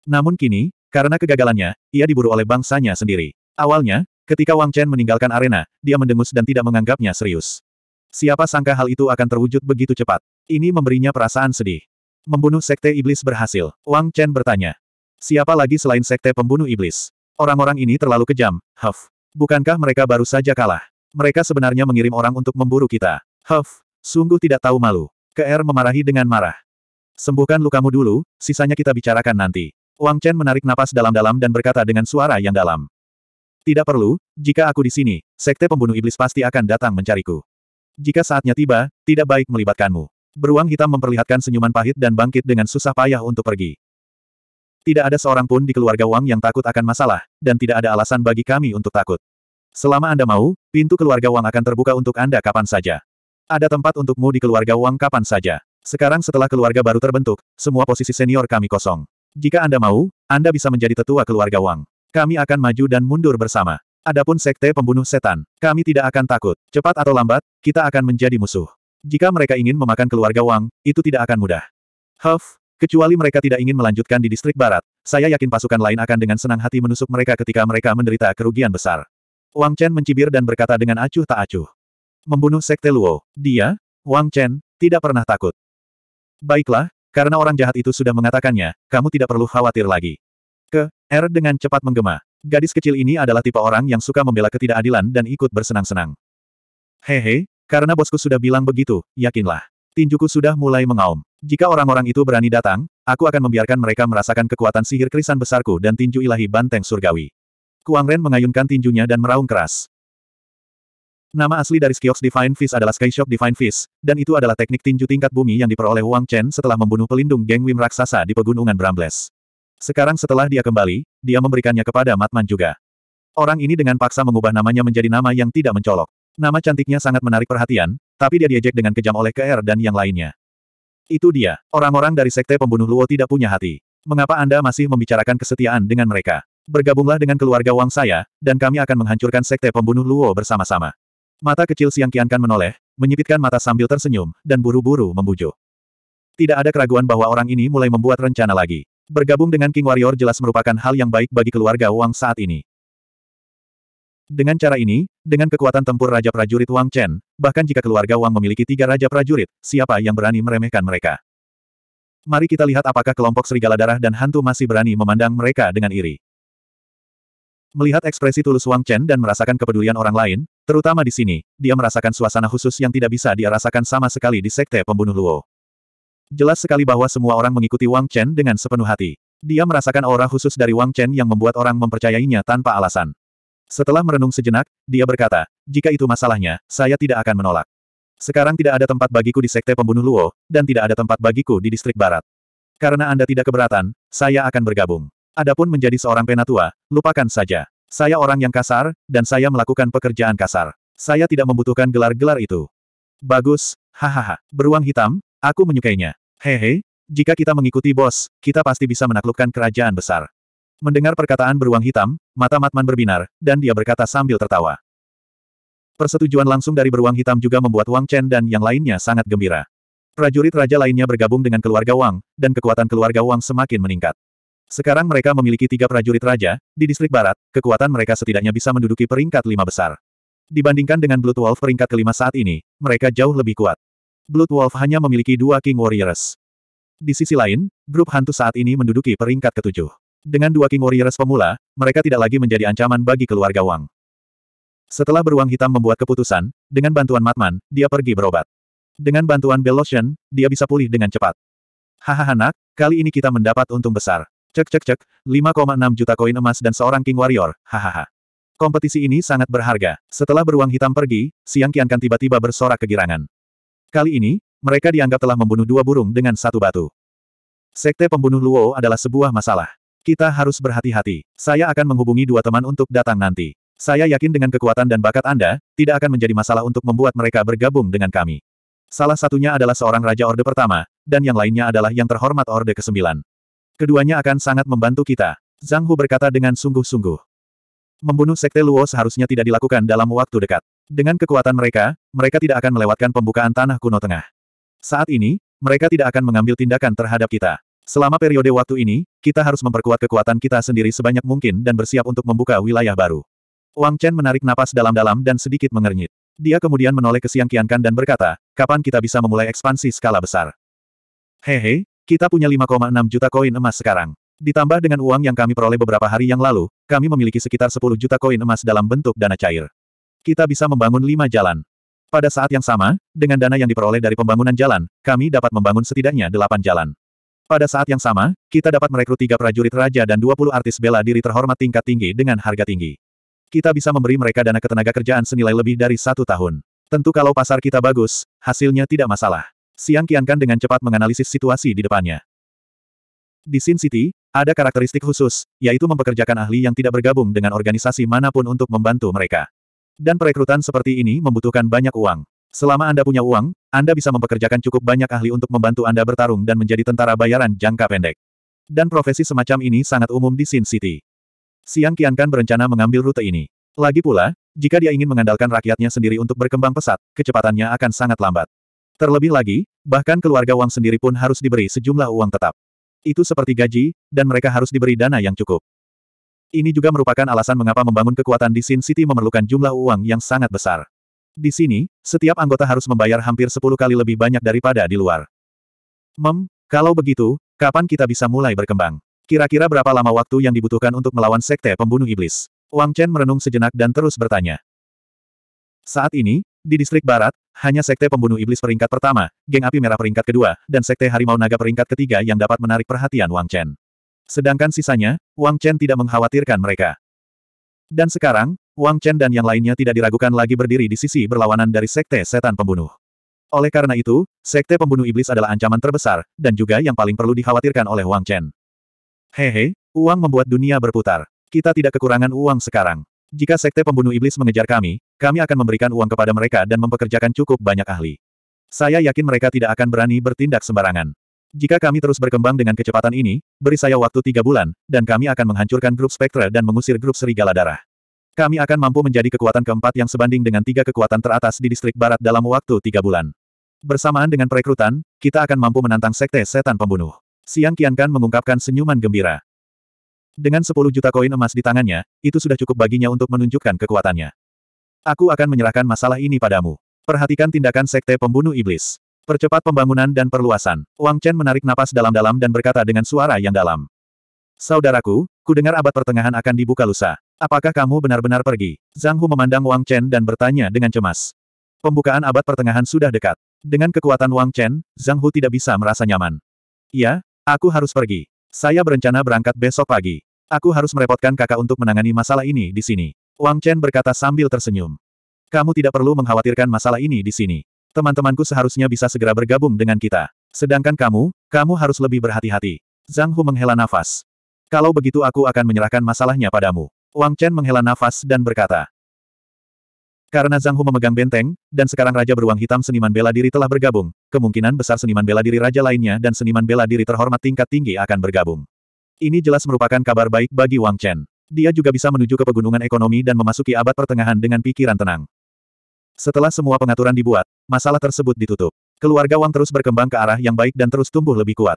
Namun kini, karena kegagalannya, ia diburu oleh bangsanya sendiri. Awalnya, ketika Wang Chen meninggalkan arena, dia mendengus dan tidak menganggapnya serius. Siapa sangka hal itu akan terwujud begitu cepat. Ini memberinya perasaan sedih. Membunuh sekte iblis berhasil, Wang Chen bertanya. Siapa lagi selain sekte pembunuh iblis? Orang-orang ini terlalu kejam, Huff. Bukankah mereka baru saja kalah? Mereka sebenarnya mengirim orang untuk memburu kita. Huff, sungguh tidak tahu malu. Ke'er memarahi dengan marah. Sembuhkan lukamu dulu, sisanya kita bicarakan nanti. Wang Chen menarik napas dalam-dalam dan berkata dengan suara yang dalam. Tidak perlu, jika aku di sini, sekte pembunuh iblis pasti akan datang mencariku. Jika saatnya tiba, tidak baik melibatkanmu. Beruang hitam memperlihatkan senyuman pahit dan bangkit dengan susah payah untuk pergi. Tidak ada seorang pun di keluarga Wang yang takut akan masalah, dan tidak ada alasan bagi kami untuk takut. Selama Anda mau, pintu keluarga Wang akan terbuka untuk Anda kapan saja. Ada tempat untukmu di keluarga Wang kapan saja. Sekarang setelah keluarga baru terbentuk, semua posisi senior kami kosong. Jika Anda mau, Anda bisa menjadi tetua keluarga Wang. Kami akan maju dan mundur bersama. Adapun sekte pembunuh setan, kami tidak akan takut. Cepat atau lambat, kita akan menjadi musuh. Jika mereka ingin memakan keluarga Wang, itu tidak akan mudah. Huff, kecuali mereka tidak ingin melanjutkan di distrik barat, saya yakin pasukan lain akan dengan senang hati menusuk mereka ketika mereka menderita kerugian besar. Wang Chen mencibir dan berkata dengan acuh tak acuh. Membunuh Sekte Luo. Dia, Wang Chen, tidak pernah takut. Baiklah, karena orang jahat itu sudah mengatakannya, kamu tidak perlu khawatir lagi. Ke, R er dengan cepat menggema. Gadis kecil ini adalah tipe orang yang suka membela ketidakadilan dan ikut bersenang-senang. Hehe, karena bosku sudah bilang begitu, yakinlah. Tinjuku sudah mulai mengaum. Jika orang-orang itu berani datang, aku akan membiarkan mereka merasakan kekuatan sihir krisan besarku dan tinju ilahi banteng surgawi. Kuang Ren mengayunkan tinjunya dan meraung keras. Nama asli dari Skiox Divine Fist adalah Sky Shock Divine Fist, dan itu adalah teknik tinju tingkat bumi yang diperoleh Wang Chen setelah membunuh pelindung geng Wim Raksasa di Pegunungan Brambles. Sekarang setelah dia kembali, dia memberikannya kepada Matman juga. Orang ini dengan paksa mengubah namanya menjadi nama yang tidak mencolok. Nama cantiknya sangat menarik perhatian, tapi dia diejek dengan kejam oleh KR dan yang lainnya. Itu dia, orang-orang dari Sekte Pembunuh Luo tidak punya hati. Mengapa Anda masih membicarakan kesetiaan dengan mereka? Bergabunglah dengan keluarga Wang saya, dan kami akan menghancurkan sekte pembunuh Luo bersama-sama. Mata kecil Siang Kiankan menoleh, menyipitkan mata sambil tersenyum, dan buru-buru membujuk. Tidak ada keraguan bahwa orang ini mulai membuat rencana lagi. Bergabung dengan King Warrior jelas merupakan hal yang baik bagi keluarga Wang saat ini. Dengan cara ini, dengan kekuatan tempur Raja Prajurit Wang Chen, bahkan jika keluarga Wang memiliki tiga Raja Prajurit, siapa yang berani meremehkan mereka? Mari kita lihat apakah kelompok serigala darah dan hantu masih berani memandang mereka dengan iri. Melihat ekspresi tulus Wang Chen dan merasakan kepedulian orang lain, terutama di sini, dia merasakan suasana khusus yang tidak bisa dia rasakan sama sekali di sekte pembunuh Luo. Jelas sekali bahwa semua orang mengikuti Wang Chen dengan sepenuh hati. Dia merasakan aura khusus dari Wang Chen yang membuat orang mempercayainya tanpa alasan. Setelah merenung sejenak, dia berkata, jika itu masalahnya, saya tidak akan menolak. Sekarang tidak ada tempat bagiku di sekte pembunuh Luo, dan tidak ada tempat bagiku di distrik barat. Karena Anda tidak keberatan, saya akan bergabung. Adapun menjadi seorang penatua, lupakan saja. Saya orang yang kasar, dan saya melakukan pekerjaan kasar. Saya tidak membutuhkan gelar-gelar itu. Bagus, hahaha. Beruang hitam, aku menyukainya. Hehe, jika kita mengikuti bos, kita pasti bisa menaklukkan kerajaan besar. Mendengar perkataan beruang hitam, mata Matman berbinar, dan dia berkata sambil tertawa. Persetujuan langsung dari beruang hitam juga membuat Wang Chen dan yang lainnya sangat gembira. Prajurit raja lainnya bergabung dengan keluarga Wang, dan kekuatan keluarga Wang semakin meningkat. Sekarang mereka memiliki tiga prajurit raja, di distrik barat, kekuatan mereka setidaknya bisa menduduki peringkat lima besar. Dibandingkan dengan Blood Wolf peringkat kelima saat ini, mereka jauh lebih kuat. Blood Wolf hanya memiliki dua King Warriors. Di sisi lain, grup hantu saat ini menduduki peringkat ketujuh. Dengan dua King Warriors pemula, mereka tidak lagi menjadi ancaman bagi keluarga Wang. Setelah beruang hitam membuat keputusan, dengan bantuan Matman, dia pergi berobat. Dengan bantuan Bell Lotion, dia bisa pulih dengan cepat. Hahaha nak, kali ini kita mendapat untung besar. Cek cek cek, 5,6 juta koin emas dan seorang King Warrior, hahaha. Kompetisi ini sangat berharga. Setelah beruang hitam pergi, Siang kiankan tiba-tiba bersorak kegirangan. Kali ini, mereka dianggap telah membunuh dua burung dengan satu batu. Sekte pembunuh Luo adalah sebuah masalah. Kita harus berhati-hati. Saya akan menghubungi dua teman untuk datang nanti. Saya yakin dengan kekuatan dan bakat Anda, tidak akan menjadi masalah untuk membuat mereka bergabung dengan kami. Salah satunya adalah seorang Raja Orde Pertama, dan yang lainnya adalah yang terhormat Orde ke-9. Keduanya akan sangat membantu kita. Zhang Hu berkata dengan sungguh-sungguh. Membunuh Sekte Luo seharusnya tidak dilakukan dalam waktu dekat. Dengan kekuatan mereka, mereka tidak akan melewatkan pembukaan tanah kuno tengah. Saat ini, mereka tidak akan mengambil tindakan terhadap kita. Selama periode waktu ini, kita harus memperkuat kekuatan kita sendiri sebanyak mungkin dan bersiap untuk membuka wilayah baru. Wang Chen menarik napas dalam-dalam dan sedikit mengernyit. Dia kemudian menoleh ke Siang Kiankan dan berkata, kapan kita bisa memulai ekspansi skala besar? Hehe, kita punya 5,6 juta koin emas sekarang. Ditambah dengan uang yang kami peroleh beberapa hari yang lalu, kami memiliki sekitar 10 juta koin emas dalam bentuk dana cair. Kita bisa membangun 5 jalan. Pada saat yang sama, dengan dana yang diperoleh dari pembangunan jalan, kami dapat membangun setidaknya 8 jalan. Pada saat yang sama, kita dapat merekrut tiga prajurit raja dan 20 artis bela diri terhormat tingkat tinggi dengan harga tinggi. Kita bisa memberi mereka dana ketenaga kerjaan senilai lebih dari satu tahun. Tentu kalau pasar kita bagus, hasilnya tidak masalah. Siang Qiankan dengan cepat menganalisis situasi di depannya. Di Sin City, ada karakteristik khusus, yaitu mempekerjakan ahli yang tidak bergabung dengan organisasi manapun untuk membantu mereka. Dan perekrutan seperti ini membutuhkan banyak uang. Selama Anda punya uang, Anda bisa mempekerjakan cukup banyak ahli untuk membantu Anda bertarung dan menjadi tentara bayaran jangka pendek. Dan profesi semacam ini sangat umum di Sin City. Siang Qiankan berencana mengambil rute ini. Lagi pula, jika dia ingin mengandalkan rakyatnya sendiri untuk berkembang pesat, kecepatannya akan sangat lambat. Terlebih lagi, bahkan keluarga Wang sendiri pun harus diberi sejumlah uang tetap. Itu seperti gaji, dan mereka harus diberi dana yang cukup. Ini juga merupakan alasan mengapa membangun kekuatan di Sin City memerlukan jumlah uang yang sangat besar. Di sini, setiap anggota harus membayar hampir 10 kali lebih banyak daripada di luar. Mem, kalau begitu, kapan kita bisa mulai berkembang? Kira-kira berapa lama waktu yang dibutuhkan untuk melawan sekte pembunuh iblis? Wang Chen merenung sejenak dan terus bertanya. Saat ini, di distrik barat, hanya sekte pembunuh iblis peringkat pertama, geng api merah peringkat kedua, dan sekte harimau naga peringkat ketiga yang dapat menarik perhatian Wang Chen. Sedangkan sisanya, Wang Chen tidak mengkhawatirkan mereka. Dan sekarang, Wang Chen dan yang lainnya tidak diragukan lagi berdiri di sisi berlawanan dari sekte setan pembunuh. Oleh karena itu, sekte pembunuh iblis adalah ancaman terbesar, dan juga yang paling perlu dikhawatirkan oleh Wang Chen. Hehe, uang membuat dunia berputar. Kita tidak kekurangan uang sekarang. Jika sekte pembunuh iblis mengejar kami, kami akan memberikan uang kepada mereka dan mempekerjakan cukup banyak ahli. Saya yakin mereka tidak akan berani bertindak sembarangan. Jika kami terus berkembang dengan kecepatan ini, beri saya waktu tiga bulan, dan kami akan menghancurkan grup spektra dan mengusir grup serigala darah. Kami akan mampu menjadi kekuatan keempat yang sebanding dengan tiga kekuatan teratas di distrik barat dalam waktu tiga bulan. Bersamaan dengan perekrutan, kita akan mampu menantang sekte setan pembunuh. Siang Kian Kan mengungkapkan senyuman gembira. Dengan 10 juta koin emas di tangannya, itu sudah cukup baginya untuk menunjukkan kekuatannya. Aku akan menyerahkan masalah ini padamu. Perhatikan tindakan sekte pembunuh iblis. Percepat pembangunan dan perluasan. Wang Chen menarik napas dalam-dalam dan berkata dengan suara yang dalam. Saudaraku, kudengar abad pertengahan akan dibuka lusa. Apakah kamu benar-benar pergi? Zhang Hu memandang Wang Chen dan bertanya dengan cemas. Pembukaan abad pertengahan sudah dekat. Dengan kekuatan Wang Chen, Zhang Hu tidak bisa merasa nyaman. Ya, aku harus pergi. Saya berencana berangkat besok pagi. Aku harus merepotkan kakak untuk menangani masalah ini di sini. Wang Chen berkata sambil tersenyum. Kamu tidak perlu mengkhawatirkan masalah ini di sini. Teman-temanku seharusnya bisa segera bergabung dengan kita. Sedangkan kamu, kamu harus lebih berhati-hati. Zhang Hu menghela nafas. Kalau begitu aku akan menyerahkan masalahnya padamu. Wang Chen menghela nafas dan berkata. Karena Zhang Hu memegang benteng, dan sekarang Raja Beruang Hitam seniman bela diri telah bergabung, kemungkinan besar seniman bela diri raja lainnya dan seniman bela diri terhormat tingkat tinggi akan bergabung. Ini jelas merupakan kabar baik bagi Wang Chen. Dia juga bisa menuju ke pegunungan ekonomi dan memasuki abad pertengahan dengan pikiran tenang. Setelah semua pengaturan dibuat, masalah tersebut ditutup. Keluarga Wang terus berkembang ke arah yang baik dan terus tumbuh lebih kuat.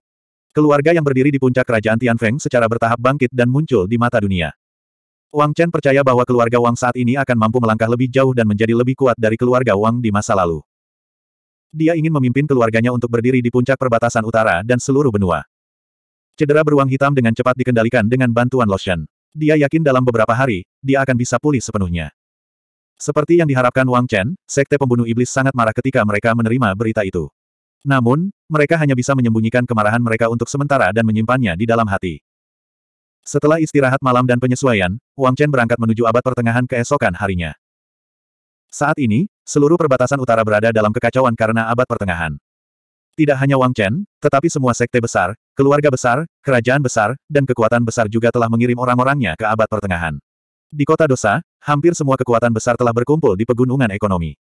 Keluarga yang berdiri di puncak kerajaan Tianfeng secara bertahap bangkit dan muncul di mata dunia. Wang Chen percaya bahwa keluarga Wang saat ini akan mampu melangkah lebih jauh dan menjadi lebih kuat dari keluarga Wang di masa lalu. Dia ingin memimpin keluarganya untuk berdiri di puncak perbatasan utara dan seluruh benua. Cedera beruang hitam dengan cepat dikendalikan dengan bantuan lotion. Dia yakin dalam beberapa hari, dia akan bisa pulih sepenuhnya. Seperti yang diharapkan Wang Chen, Sekte Pembunuh Iblis sangat marah ketika mereka menerima berita itu. Namun, mereka hanya bisa menyembunyikan kemarahan mereka untuk sementara dan menyimpannya di dalam hati. Setelah istirahat malam dan penyesuaian, Wang Chen berangkat menuju abad pertengahan keesokan harinya. Saat ini, seluruh perbatasan utara berada dalam kekacauan karena abad pertengahan. Tidak hanya Wang Chen, tetapi semua sekte besar, keluarga besar, kerajaan besar, dan kekuatan besar juga telah mengirim orang-orangnya ke abad pertengahan. Di kota dosa, hampir semua kekuatan besar telah berkumpul di pegunungan ekonomi.